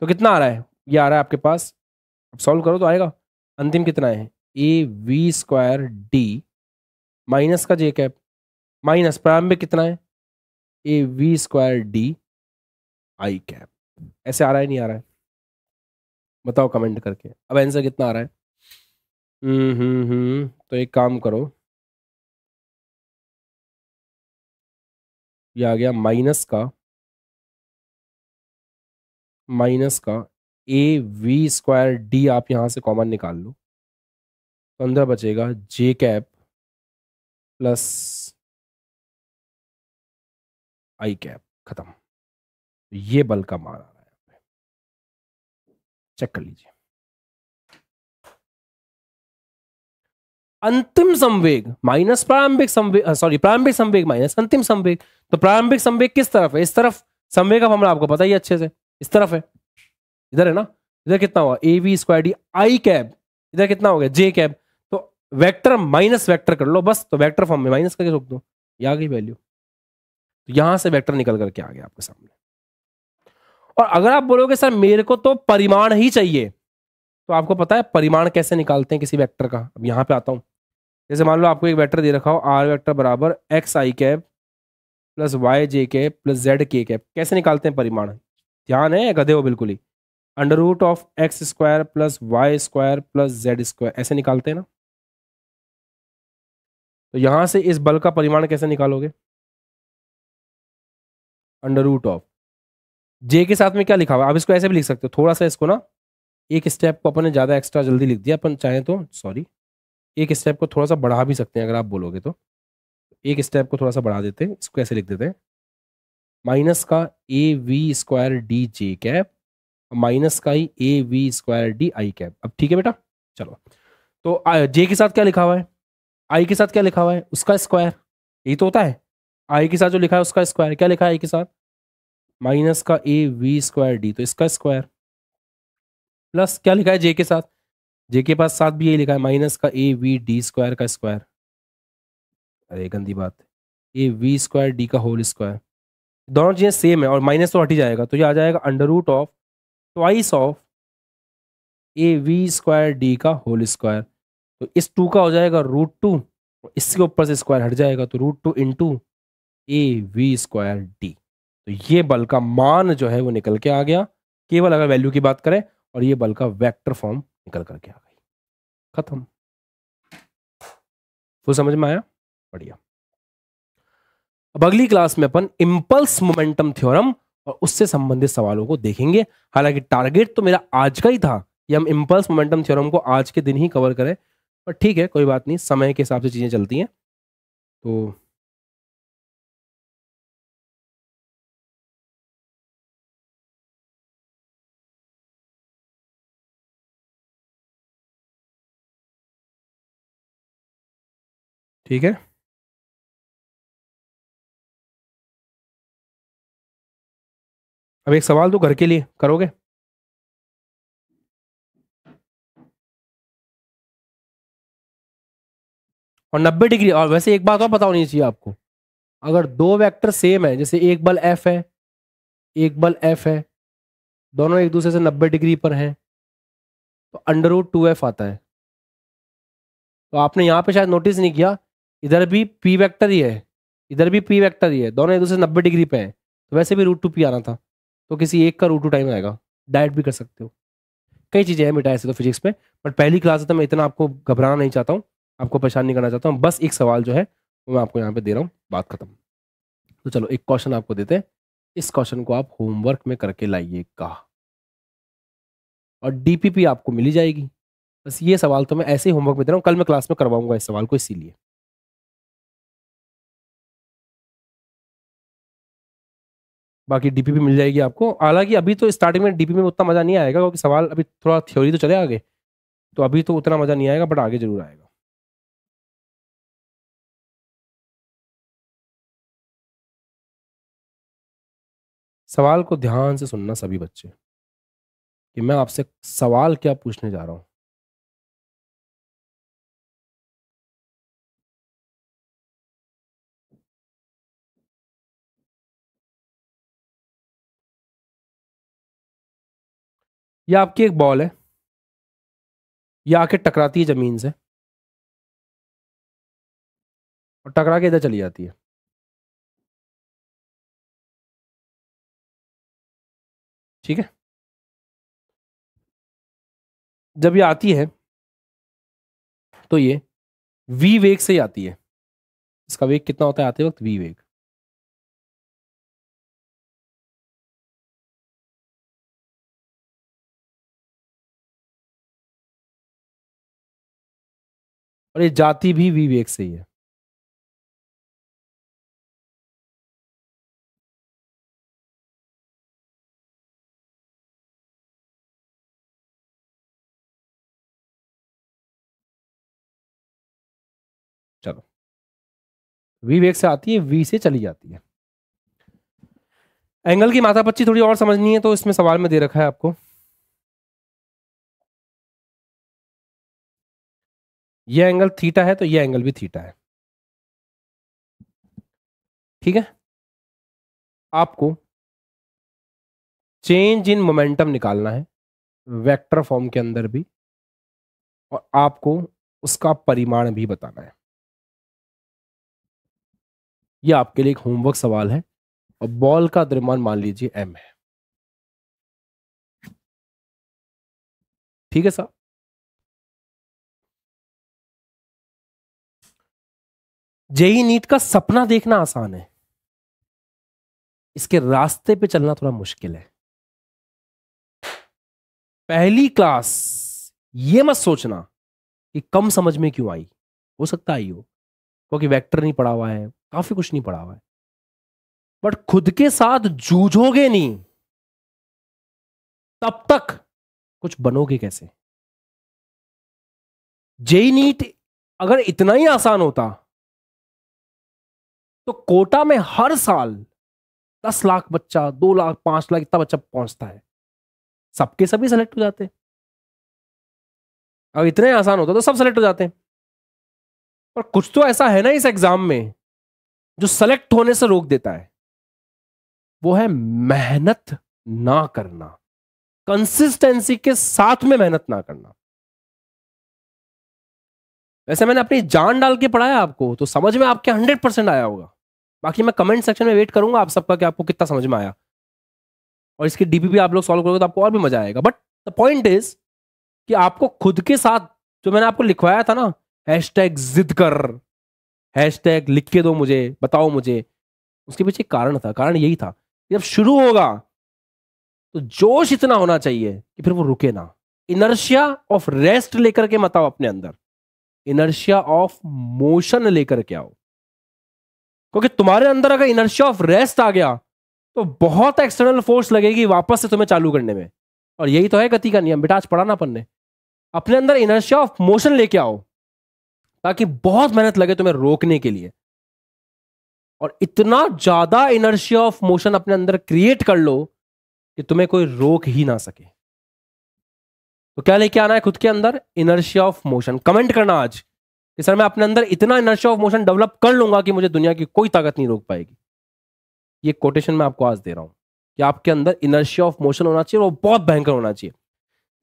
तो कितना आ रहा है ये आ रहा है आपके पास अब सॉल्व करो तो आएगा अंतिम कितना है A V square D minus का जे कैप माइनस प्रारंभिक कितना है A V square D I cap ऐसे आ रहा है नहीं आ रहा है बताओ कमेंट करके अब आंसर कितना आ रहा है हम्म, हम्म हम्म तो एक काम करो ये आ गया माइनस का माइनस का ए वी स्क्वायर डी आप यहां से कॉमन निकाल लो पंद्रह बचेगा J cap plus I cap खत्म ये बल का मान आ रहा है चेक कर लीजिए अंतिम संवेग माइनस प्रारंभिक संवेग सॉरी प्रारंभिक संवेग माइनस अंतिम संवेग तो प्रारंभिक संवेग किस तरफ है इस तरफ संवेग का हमला आपको पता ही अच्छे से इस तरफ है इधर है ना इधर कितना हुआ A V square D I cap इधर कितना हो गया जे कैब तो वेक्टर माइनस वेक्टर कर लो बस तो वेक्टर फॉर्म में माइनस करके रोक दो ये आ गई वैल्यू तो यहां से वेक्टर निकल करके आ गया आपके सामने और अगर आप बोलोगे सर मेरे को तो परिमाण ही चाहिए तो आपको पता है परिमाण कैसे निकालते हैं किसी वेक्टर का अब यहाँ पे आता हूँ जैसे मान लो आपको एक वेक्टर दे रखा हो आर वेक्टर बराबर X I cap plus Y J के प्लस जेड के कैप कैसे निकालते हैं परिमाण ध्यान है गधे हो बिल्कुल ही under root of X square plus Y square plus Z square ऐसे निकालते हैं ना तो यहाँ से इस बल का परिमाण कैसे निकालोगे अंडर रूट ऑफ जे के साथ में क्या लिखा हुआ है आप इसको ऐसे भी लिख सकते हो थोड़ा सा इसको ना एक स्टेप को अपन ने ज़्यादा एक्स्ट्रा जल्दी लिख दिया अपन चाहें तो सॉरी एक स्टेप को थोड़ा सा बढ़ा भी सकते हैं अगर आप बोलोगे तो एक स्टेप को थोड़ा सा बढ़ा देते हैं इसको ऐसे लिख देते हैं माइनस का A V square D J cap minus का ही A V square D I cap अब ठीक है बेटा चलो तो जे के साथ क्या लिखा हुआ है आई के साथ क्या लिखा हुआ है उसका स्क्वायर यही तो होता है आई के साथ जो लिखा है उसका स्क्वायर क्या लिखा है आई के साथ माइनस का ए वी स्क्वायर डी तो इसका स्क्वायर प्लस क्या लिखा है जे के साथ जे के पास साथ भी यही लिखा है माइनस का ए वी डी स्क्वायर का स्क्वायर अरे गंदी बात ए वी स्क्वायर डी का होल स्क्वायर दोनों चीज़ें सेम है और माइनस तो हट ही जाएगा तो ये आ जाएगा under root of twice of A V square D का होल स्क्वायर तो इस टू का हो जाएगा रूट टू इसके ऊपर से स्क्वायर हट जाएगा तो root two into A V square D तो ये बल का मान जो है वो निकल के आ गया केवल अगर वैल्यू की बात करें और ये बल का वेक्टर फॉर्म निकल करके आ गई खत्म फुल समझ में आया बढ़िया अब अगली क्लास में अपन इम्पल्स मोमेंटम थ्योरम और उससे संबंधित सवालों को देखेंगे हालांकि टारगेट तो मेरा आज का ही था कि हम इम्पल्स मोमेंटम थ्योरम को आज के दिन ही कवर करें पर ठीक है कोई बात नहीं समय के हिसाब से चीज़ें चलती हैं तो ठीक है अब एक सवाल तो घर के लिए करोगे और 90 डिग्री और वैसे एक बात और पता होनी चाहिए आपको अगर दो वेक्टर सेम है जैसे एक बल एफ है एक बल एफ है दोनों एक दूसरे से 90 डिग्री पर हैं तो अंडर रूट टू एफ आता है तो आपने यहाँ पे शायद नोटिस नहीं किया इधर भी पी वैक्टर ही है इधर भी पी वैक्टर ही है दोनों एक दूसरे नब्बे डिग्री पे हैं तो वैसे भी रूट टू पी आना था तो किसी एक का रूट टू टाइम आएगा डायट भी कर सकते हो कई चीज़ें हैं बेटा ऐसे तो फिजिक्स में बट पहली क्लास है तो मैं इतना आपको घबराना नहीं चाहता हूँ आपको परेशान नहीं करना चाहता हूँ बस एक सवाल जो है वो मैं आपको यहाँ पर दे रहा हूँ बात खत्म तो चलो एक क्वेश्चन आपको देते हैं इस क्वेश्चन को आप होमवर्क में करके लाइएगा और डीपीपी आपको मिली जाएगी बस ये सवाल तो मैं ऐसे ही होमवर्क में दे रहा हूँ कल मैं क्लास में करवाऊंगा इस सवाल को इसीलिए बाकी डीपीपी मिल जाएगी आपको हालांकि अभी तो स्टार्टिंग में डीपीपी में उतना मज़ा नहीं आएगा क्योंकि सवाल अभी थोड़ा थ्योरी तो चले आगे तो अभी तो उतना मज़ा नहीं आएगा बट आगे ज़रूर आएगा सवाल को ध्यान से सुनना सभी बच्चे कि मैं आपसे सवाल क्या पूछने जा रहा हूँ यह आपकी एक बॉल है यह आके टकराती है ज़मीन से और टकरा के इधर चली जाती है ठीक है जब ये आती है तो ये वी वेग से ही आती है इसका वेग कितना होता है आते वक्त वी वेग और ये जाति भी विवेक से ही है चलो विवेक से आती है वी से चली जाती है एंगल की माथा पच्ची थोड़ी और समझनी है तो इसमें सवाल में दे रखा है आपको ये एंगल थीटा है तो ये एंगल भी थीटा है ठीक है आपको चेंज इन मोमेंटम निकालना है वेक्टर फॉर्म के अंदर भी और आपको उसका परिमाण भी बताना है यह आपके लिए एक होमवर्क सवाल है और बॉल का द्रव्यमान मान लीजिए एम है ठीक है साहब जेई नीट का सपना देखना आसान है इसके रास्ते पे चलना थोड़ा मुश्किल है पहली क्लास ये मत सोचना कि कम समझ में क्यों आई हो सकता आई हो क्योंकि वेक्टर नहीं पढ़ा हुआ है काफी कुछ नहीं पढ़ा हुआ है बट खुद के साथ जूझोगे नहीं तब तक कुछ बनोगे कैसे जेई नीट अगर इतना ही आसान होता तो कोटा में हर साल दस लाख बच्चा दो लाख पांच लाख इतना बच्चा पहुंचता है सबके सभी सेलेक्ट हो जाते हैं अब इतने आसान होता तो सब सेलेक्ट हो जाते हैं पर कुछ तो ऐसा है ना इस एग्जाम में जो सेलेक्ट होने से रोक देता है वो है मेहनत ना करना कंसिस्टेंसी के साथ में मेहनत ना करना वैसे मैंने अपनी जान डाल के पढ़ाया आपको तो समझ में आपके हंड्रेड परसेंट आया होगा बाकी मैं कमेंट सेक्शन में वेट करूंगा आप सबका कि आपको कितना समझ में आया और इसकी भी आप लोग सॉल्व करोगे तो आपको और भी मजा आएगा बट द पॉइंट इज कि आपको खुद के साथ जो मैंने आपको लिखवाया था ना हैश टैग जिद कर हैश टैग लिख के दो मुझे बताओ मुझे उसके पीछे कारण था कारण यही था जब शुरू होगा तो जोश इतना होना चाहिए कि फिर वो रुके ना इनर्शिया ऑफ रेस्ट लेकर के मत आओ अपने अंदर इनर्शिया ऑफ मोशन लेकर के आओ क्योंकि तुम्हारे अंदर अगर इनर्शिया ऑफ रेस्ट आ गया तो बहुत एक्सटर्नल फोर्स लगेगी वापस से तुम्हें चालू करने में और यही तो है गति का नियम बेटा आज पढ़ा ना अपन अपने अंदर इनर्शिया ऑफ मोशन लेके आओ ताकि बहुत मेहनत लगे तुम्हें रोकने के लिए और इतना ज्यादा इनर्शिया ऑफ मोशन अपने अंदर क्रिएट कर लो कि तुम्हें कोई रोक ही ना सके तो क्या लेके आना है खुद के अंदर इनर्शिया ऑफ मोशन कमेंट करना आज कि सर मैं अपने अंदर इतना इनर्शिया ऑफ मोशन डेवलप कर लूंगा कि मुझे दुनिया की कोई ताकत नहीं रोक पाएगी ये कोटेशन मैं आपको आज दे रहा हूं कि आपके अंदर इनर्शिया ऑफ मोशन होना चाहिए और वो बहुत भयंकर होना चाहिए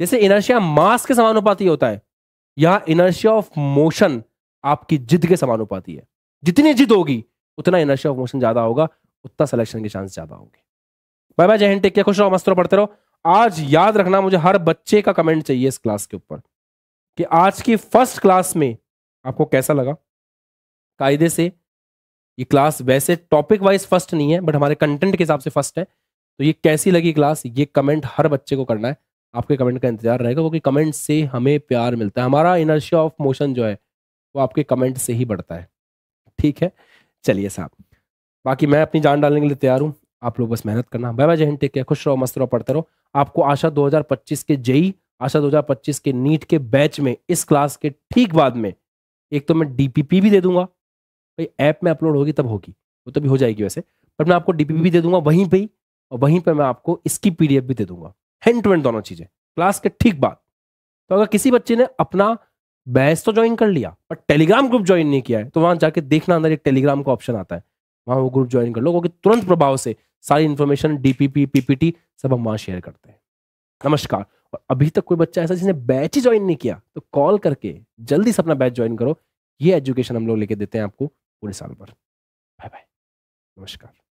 जैसे इनर्शिया मास के समानुपाती होता है यहाँ इनर्शिया ऑफ मोशन आपकी जिद के समानुपाती है जितनी जिद होगी उतना इनर्शिया ऑफ मोशन ज्यादा होगा उतना सिलेक्शन के चांस ज्यादा होंगे बाय बाय जय हिंद टेक खुश रहो मस्त रहो पढ़ते रहो आज याद रखना मुझे हर बच्चे का कमेंट चाहिए इस क्लास के ऊपर कि आज की फर्स्ट क्लास में आपको कैसा लगा कायदे से ये क्लास वैसे टॉपिक वाइज फर्स्ट नहीं है बट हमारे कंटेंट के हिसाब से फर्स्ट है तो ये कैसी लगी क्लास ये कमेंट हर बच्चे को करना है आपके कमेंट का इंतजार रहेगा क्योंकि कमेंट से हमें प्यार मिलता है हमारा इनर्शिया ऑफ मोशन जो है वो आपके कमेंट से ही बढ़ता है ठीक है चलिए साहब बाकी मैं अपनी जान डालने के लिए तैयार हूँ आप लोग बस मेहनत करना बाय बाय जय हिंद टेक केयर खुश रहो मस्त रहो पढ़ते रहो आपको आशा 2025 के जई आशा 2025 के नीट के बैच में इस क्लास के ठीक बाद में एक तो मैं डीपीपी भी दे दूंगा भाई ऐप में अपलोड होगी तब होगी वो तो भी हो जाएगी वैसे पर मैं आपको डीपीपी भी दे दूंगा वहीं पे ही और वहीं पे मैं आपको इसकी पीडीएफ भी दे दूंगा हैंड टू हैंड दोनों चीजें क्लास के ठीक बाद तो अगर किसी बच्चे ने अपना बैच तो ज्वाइन कर लिया पर टेलीग्राम ग्रुप ज्वाइन नहीं किया है तो वहां जाके देखना अंदर एक टेलीग्राम का ऑप्शन आता है वहां वो ग्रुप ज्वाइन कर लो क्योंकि तुरंत प्रभाव से सारी इन्फॉर्मेशन डीपीपी पीपीटी सब हम वहां शेयर करते हैं नमस्कार अभी तक कोई बच्चा ऐसा जिसने बैच ही ज्वाइन नहीं किया तो कॉल करके जल्दी से अपना बैच ज्वाइन करो ये एजुकेशन हम लोग लेके देते हैं आपको पूरे साल भर बाय बाय नमस्कार